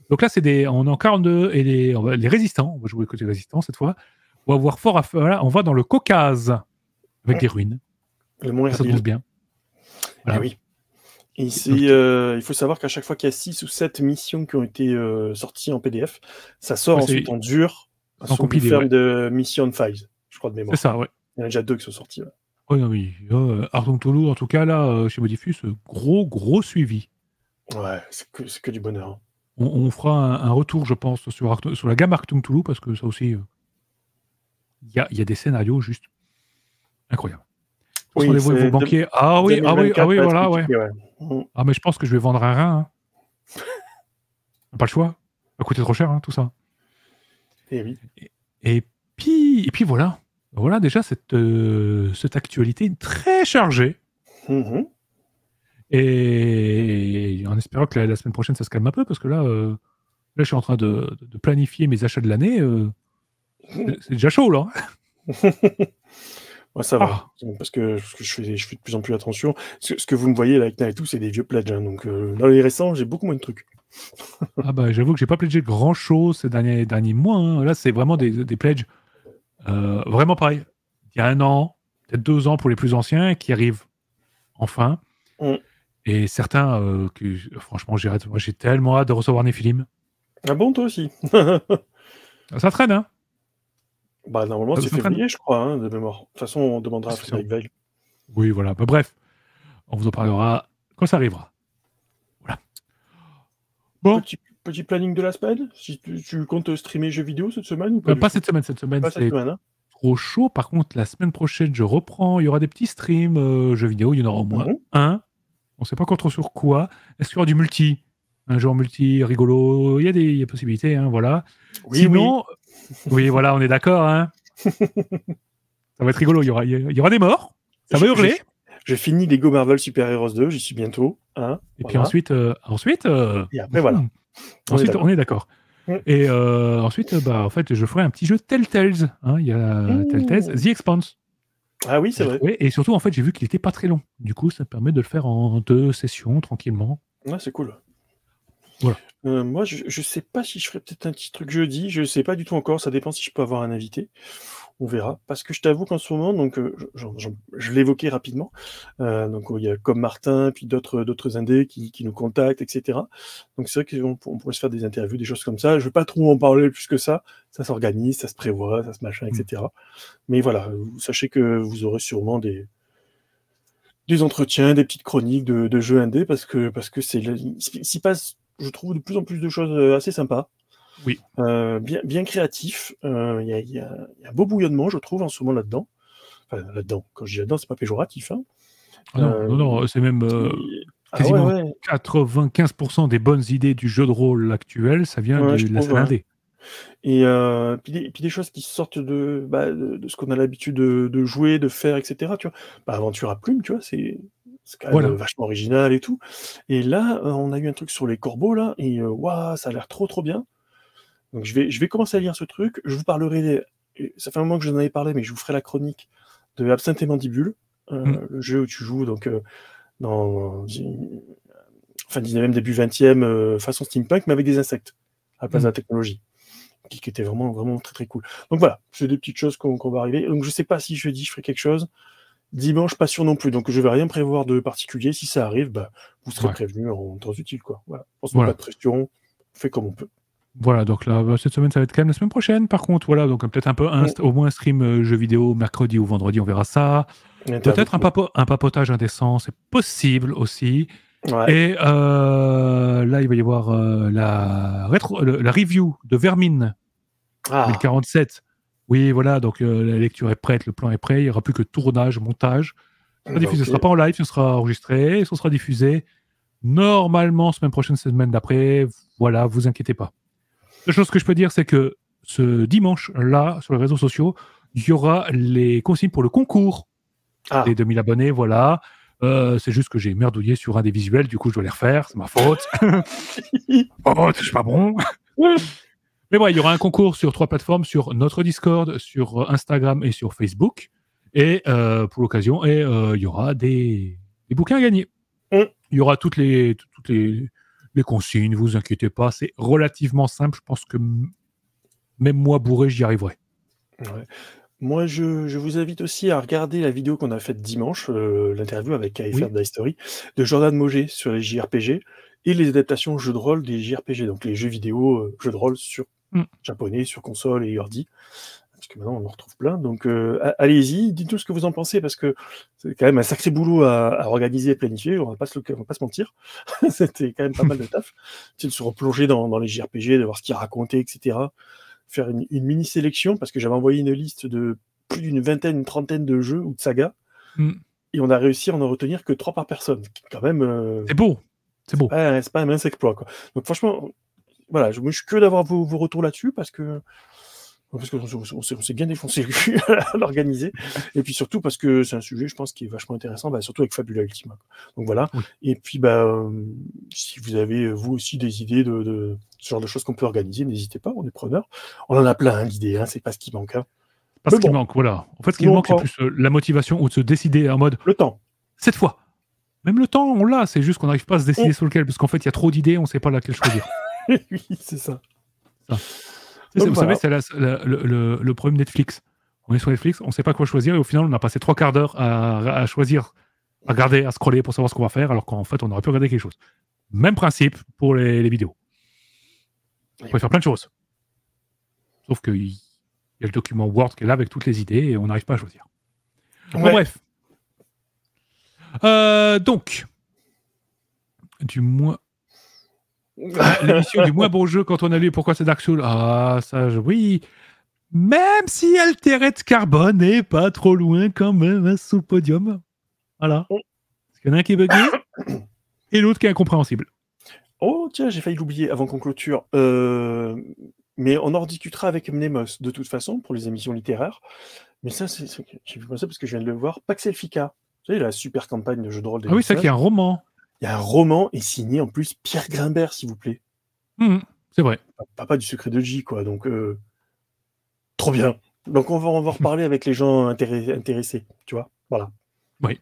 Donc là, c'est des, on est en 42 et les, résistants, on va jouer côté résistants cette fois, on va voir fort à voilà, on va dans le Caucase avec des ruines. Le mont Ça bien. Ah oui. ici, euh, il faut savoir qu'à chaque fois qu'il y a six ou sept missions qui ont été sorties en PDF, ça sort ensuite en dur un compilé, de Mission Files, je crois de mémoire. C'est ça, Il y en a déjà deux qui sont sortis. Ouais. oui, oh, euh, en tout cas, là, euh, chez Modifus, euh, gros, gros suivi. Ouais, c'est que, que, du bonheur. Hein. On, fera un, retour, je pense, sur, sur la gamme Artung Toulou, parce que ça aussi, euh, il y, a, y, a, des scénarios juste incroyables. vous les Ah oui, ah oui, ah oui, voilà, ouais. Mm. Ah, mais je pense que je vais vendre un rein. n'a hein. Pas le choix. Ça coûter trop cher, hein, tout ça. Eh et puis, et puis voilà. Voilà déjà cette, euh, cette actualité très chargée. Mm-hmm. Et, en espérant que la, semaine prochaine ça se calme un peu, parce que là, euh, je suis en train de, planifier mes achats de l'année. Euh, mm-hmm. c'est déjà chaud là. Hein. ça va. Ah. Parce que je fais, je fais de plus en plus attention. Ce, que vous me voyez là avec et tout, c'est des vieux pledges, hein, donc, dans les récents, j'ai beaucoup moins de trucs ah bah j'avoue que j'ai pas pledgé grand chose ces derniers, derniers mois. Hein. Là, c'est vraiment des, des pledges euh, vraiment pareil. Il y a un an, peut-être deux ans pour les plus anciens qui arrivent enfin. Mm. Et certains euh, que franchement j'ai j'ai tellement hâte de recevoir Néphilim. Ah bon toi aussi. ça traîne hein. Bah normalement c'est février je crois hein, de mémoire. De toute façon on demandera à Frédéric Oui voilà. Bah, bref, on vous en parlera quand ça arrivera. Petit, planning de la semaine. Si tu, comptes streamer jeux vidéo cette semaine ou pas, euh, cette semaine, cette semaine. c'est hein. trop chaud. Par contre, la semaine prochaine, je reprends. Il y aura des petits streams euh, jeux vidéo. Il y en aura au moins mhm. un. On ne sait pas encore trop sur quoi. Est-ce qu'il y aura du multi Un genre multi rigolo Il y a des, possibilités. Hein, voilà. Oui, Sinon, oui. voilà, on est d'accord. Hein. ça va être rigolo. il y aura des morts. Ça va hurler fini finis Lego Marvel Super Heroes 2, j'y suis bientôt. Hein, et puis ensuite, euh, ensuite. Euh, et après, voilà. Ensuite, on est d'accord. Et euh, ensuite, bah, en fait, je ferai un petit jeu Telltales. Hein, il y a mmh. Telltales, The Expanse. Ah oui, c'est vrai. et surtout, en fait, j'ai vu qu'il n'était pas très long. Du coup, ça permet de le faire en deux sessions tranquillement. Ouais, ah, c'est cool. Euh, moi, je ne sais pas si je ferai peut-être un petit truc jeudi. Je ne sais pas du tout encore. Ça dépend si je peux avoir un invité. On verra. Parce que je t'avoue qu'en ce moment, donc, euh, je, l'évoquais rapidement. Euh, donc, il y a comme Martin, puis d'autres d'autres indés qui, nous contactent, etc. Donc, c'est vrai qu'on pourrait se faire des interviews, des choses comme ça. Je ne veux pas trop en parler plus que ça. Ça s'organise, ça se prévoit, ça se machin, etc. Mm. Mais voilà, sachez que vous aurez sûrement des, des entretiens, des petites chroniques de, jeux indés parce que parce que c'est passe je trouve de plus en plus de choses euh, assez sympas. Oui. Euh, bien, bien créatif. Euh, il y, a un beau bouillonnement, je trouve, en ce moment là-dedans. Enfin, là-dedans. Quand je dis là-dedans, c'est pas péjoratif. Hein. Ah non, non, c'est même ah quasiment 95% des bonnes idées du jeu de rôle actuel, ça vient de, la scène Et puis des, choses qui sortent bah, de, de, ce qu'on a l'habitude de, jouer, de faire, etc. Tu bah, aventure à plume, tu vois, c'est c'est quand même voilà. Euh, vachement original et tout. Et là, euh, on a eu un truc sur les corbeaux, là, et euh, waouh, ça a l'air trop, trop bien. Donc je vais, je vais commencer à lire ce truc. Je vous parlerai Ça fait un moment que je vous en avais parlé, mais je vous ferai la chronique de Absinthe et Mandibule, mm. le jeu où tu joues donc dans fin 19e, début 20e, façon steampunk, mais avec des insectes, à la place mm. de la technologie, qui, était vraiment, vraiment très très cool. Donc voilà, c'est des petites choses qu'on va arriver. Donc je sais pas si je dis, je ferai quelque chose. Dimanche, pas sûr non plus. Donc, je vais rien prévoir de particulier. Si ça arrive, bah, vous serez prévenus en temps utile. Quoi. Voilà. On se pas de pression. On fait comme on peut. Voilà, donc là, bah, cette semaine, ça va être calme. La semaine prochaine, par contre, voilà, donc peut-être un peu, mm. au moins stream euh, jeu vidéo mercredi ou vendredi, on verra ça. Peut-être un, un, papotage indécent, c'est possible aussi. Et euh, là, il va y avoir euh, la, rétro, la review de Vermine ah. 1047 oui, voilà, donc euh, la lecture est prête, le plan est prêt, il n'y aura plus que tournage, montage. Ça ne mm, sera pas en live, ce sera enregistré, ce sera diffusé normalement semaine prochaine, semaine d'après. Voilà, vous inquiétez pas. La chose que je peux dire, c'est que ce dimanche-là, sur les réseaux sociaux, il y aura les consignes pour le concours ah. des 2000 abonnés, voilà. Euh, c'est juste que j'ai merdouillé sur un des visuels, du coup je dois les refaire, c'est ma faute. faute, oh, je suis pas bon. il y aura un concours sur trois plateformes, sur notre Discord, sur euh, Instagram et sur Facebook. Et euh, pour l'occasion, et euh, il y aura des, bouquins à gagner. Mm. Il y aura toutes les toutes les, consignes. Vous inquiétez pas, c'est relativement simple. Je pense que même moi bourré, j'y arriverai. Moi, je, vous invite aussi à regarder la vidéo qu'on a faite dimanche, l'interview avec KFR oui. Story, de Jordan Moget sur les JRPG et les adaptations jeux de rôle des JRPG, donc les jeux vidéo, jeux de rôle sur Mm. japonais sur console et ordi. Parce que maintenant, on en retrouve plein. Donc, euh, allez-y, dites-nous ce que vous en pensez, parce que c'est quand même un sacré boulot à, organiser et planifier. On va, pas se, pas se mentir. C'était quand même pas mal de taf. de se replonger dans, dans les JRPG, de voir ce qu'ils racontaient, etc. Faire une, mini-sélection, parce que j'avais envoyé une liste de plus d'une vingtaine, une trentaine de jeux ou de sagas. Mm. Et on a réussi à en retenir que trois par personne. Quand même. Euh, c'est beau. C'est beau. C'est pas, pas, un mince exploit. Quoi. Donc franchement, voilà, je, me suis que d'avoir vos, retours là-dessus parce que parce qu'on s'est bien défoncé à l'organiser, et puis surtout parce que c'est un sujet, je pense, qui est vachement intéressant, bah, surtout avec Fabula Ultima. Donc voilà. Et puis, bah, euh, si vous avez vous aussi des idées de, ce genre de choses qu'on peut organiser, n'hésitez pas, on est preneur. On en a plein hein, d'idées, hein, c'est pas ce qui manque. Parce hein. Pas ce qui manque, voilà. En fait, ce qui manque, c'est plus euh, la motivation ou de se décider en mode. Le temps. Cette fois. Même le temps, on l'a, c'est juste qu'on n'arrive pas à se décider sur lequel, parce qu'en fait, il y a trop d'idées, on ne sait pas laquelle choisir. oui, c'est ça. vous savez, c'est le, problème Netflix. On est sur Netflix, on ne sait pas quoi choisir et au final, on a passé trois quarts d'heure à, choisir, à regarder, à scroller pour savoir ce qu'on va faire, alors qu'en fait, on aurait pu regarder quelque chose. Même principe pour les, vidéos. On peut faire plein de choses. Sauf qu'il y a le document Word qui est là avec toutes les idées et on n'arrive pas à choisir. bref. Euh, donc, du moins, ah, l'émission du moins bon jeu quand on a lu pourquoi c'est Dark Souls. Ah, ça, oui. Même si Altered Carbone n'est pas trop loin quand même hein, sous le podium. Voilà. Oh. Parce qu'il y en a un qui est bugué et l'autre qui est incompréhensible. Oh, tiens, j'ai failli l'oublier avant qu'on clôture. Euh, mais on en discutera avec Mnemos de toute façon pour les émissions littéraires. Mais ça, j'ai vu comme ça parce que je viens de le voir. Paxelfica. Vous savez, la super campagne de jeu de rôle Ah oui, ça qui est un roman. Il y a un roman et signé en plus Pierre Grimbert, s'il vous plaît. Mmh, c'est vrai. Papa du secret de J, quoi. Donc, euh, trop bien. Donc, on va, en reparler avec les gens intéressés, tu vois. Voilà. Oui.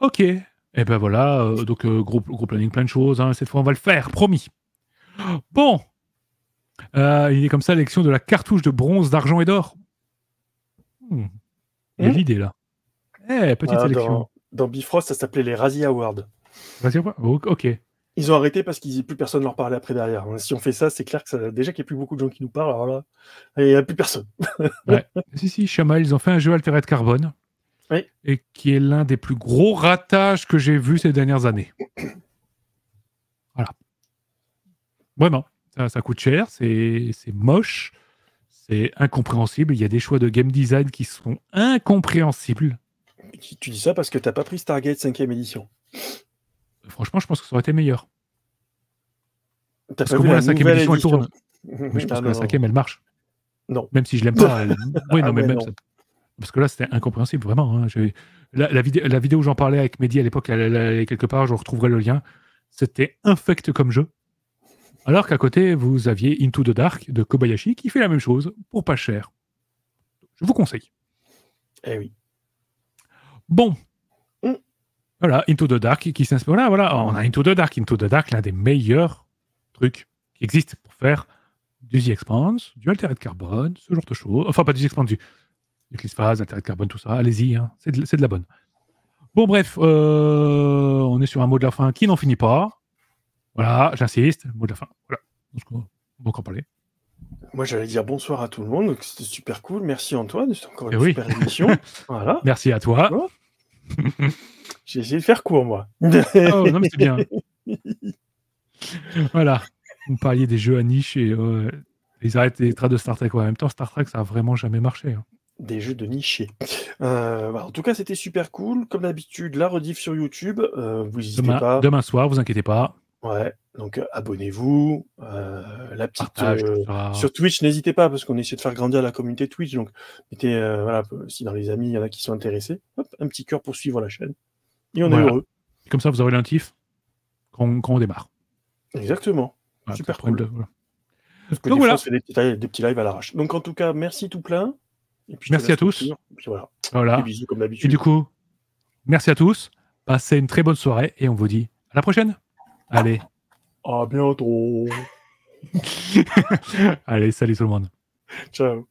Ok. Et eh ben voilà. Euh, donc, euh, groupe gros, planning, plein de choses. Hein. Cette fois, on va le faire, promis. Bon. il est comme ça l'élection de la cartouche de bronze, d'argent et d'or. Il y a l'idée, là. Eh, petite élection dans Bifrost, ça s'appelait les Razzie Awards. Razzie Awards oh, Ok. Ils ont arrêté parce qu'ils plus personne leur parlait après derrière. Si on fait ça, c'est clair que ça, déjà qu'il n'y a plus beaucoup de gens qui nous parlent, alors là, il n'y a plus personne. Si, si, ils ont fait un jeu altéré de carbone. Oui. Et qui est l'un des plus gros ratages que j'ai vu ces dernières années. voilà. Vraiment. Ça, ça coûte cher, c'est moche, c'est incompréhensible. Il y a des choix de game design qui sont incompréhensibles. Tu dis ça parce que t'as pas pris Stargate 5ème édition. Franchement, je pense que ça aurait été meilleur. parce que vu la, 5ème édition, elle tourne. Mais je pense ah que la 5ème, elle marche. Non. Même si je l'aime pas. non, ah mais, même. Parce que là, c'était incompréhensible, vraiment. Hein. La, vidéo, la vidéo où j'en parlais avec Mehdi à l'époque, elle, est quelque part, je retrouverai le lien. C'était infect comme jeu. Alors qu'à côté, vous aviez Into the Dark de Kobayashi qui fait la même chose pour pas cher. Je vous conseille. Eh oui bon. Mm. Voilà, Into the Dark qui s'inspire. Voilà, voilà, oh, on a Into the Dark. Into the Dark, l'un des meilleurs trucs qui existent pour faire du The Expanse, du Altered Carbone, ce genre de choses. Enfin, pas du The Expanse, du, du Phase, Altered Carbone, tout ça. Allez-y, hein. c'est de, la bonne. Bon, bref, euh, on est sur un mot de la fin qui n'en finit pas. Voilà, j'insiste, mot de la fin. Voilà, on va en parler. Moi, j'allais dire bonsoir à tout le monde. C'était super cool. Merci Antoine. C'est encore une eh super émission. Voilà. Merci à toi. J'ai essayé de faire court, moi. oh, non, mais c'est bien. voilà. Vous parliez des jeux à niche et euh, les ils arrêtent les traits de Star Trek. en même temps, Star Trek, ça a vraiment jamais marché. Hein. des jeux de niche. Euh, bah, en tout cas, c'était super cool. Comme d'habitude, la rediff sur YouTube. Euh, vous pas. Demain soir, vous inquiétez pas. Ouais, donc euh, abonnez-vous. Euh, la petite euh, sur Twitch, n'hésitez pas parce qu'on essaie de faire grandir la communauté Twitch. Donc mettez voilà, si dans les amis il y en a qui sont intéressés, un petit cœur pour suivre la chaîne. Et on est heureux. Comme ça, vous aurez l'intif quand, quand on démarre. Exactement. Super cool. donc fait des petits, à l'arrache. Donc en tout cas, merci tout plein. Et puis, merci à tous. et puis voilà. Et du coup, merci à tous. Passez une très bonne soirée et on vous dit à la prochaine. Ah. Allez. À bientôt. Allez, salut tout le monde. Ciao.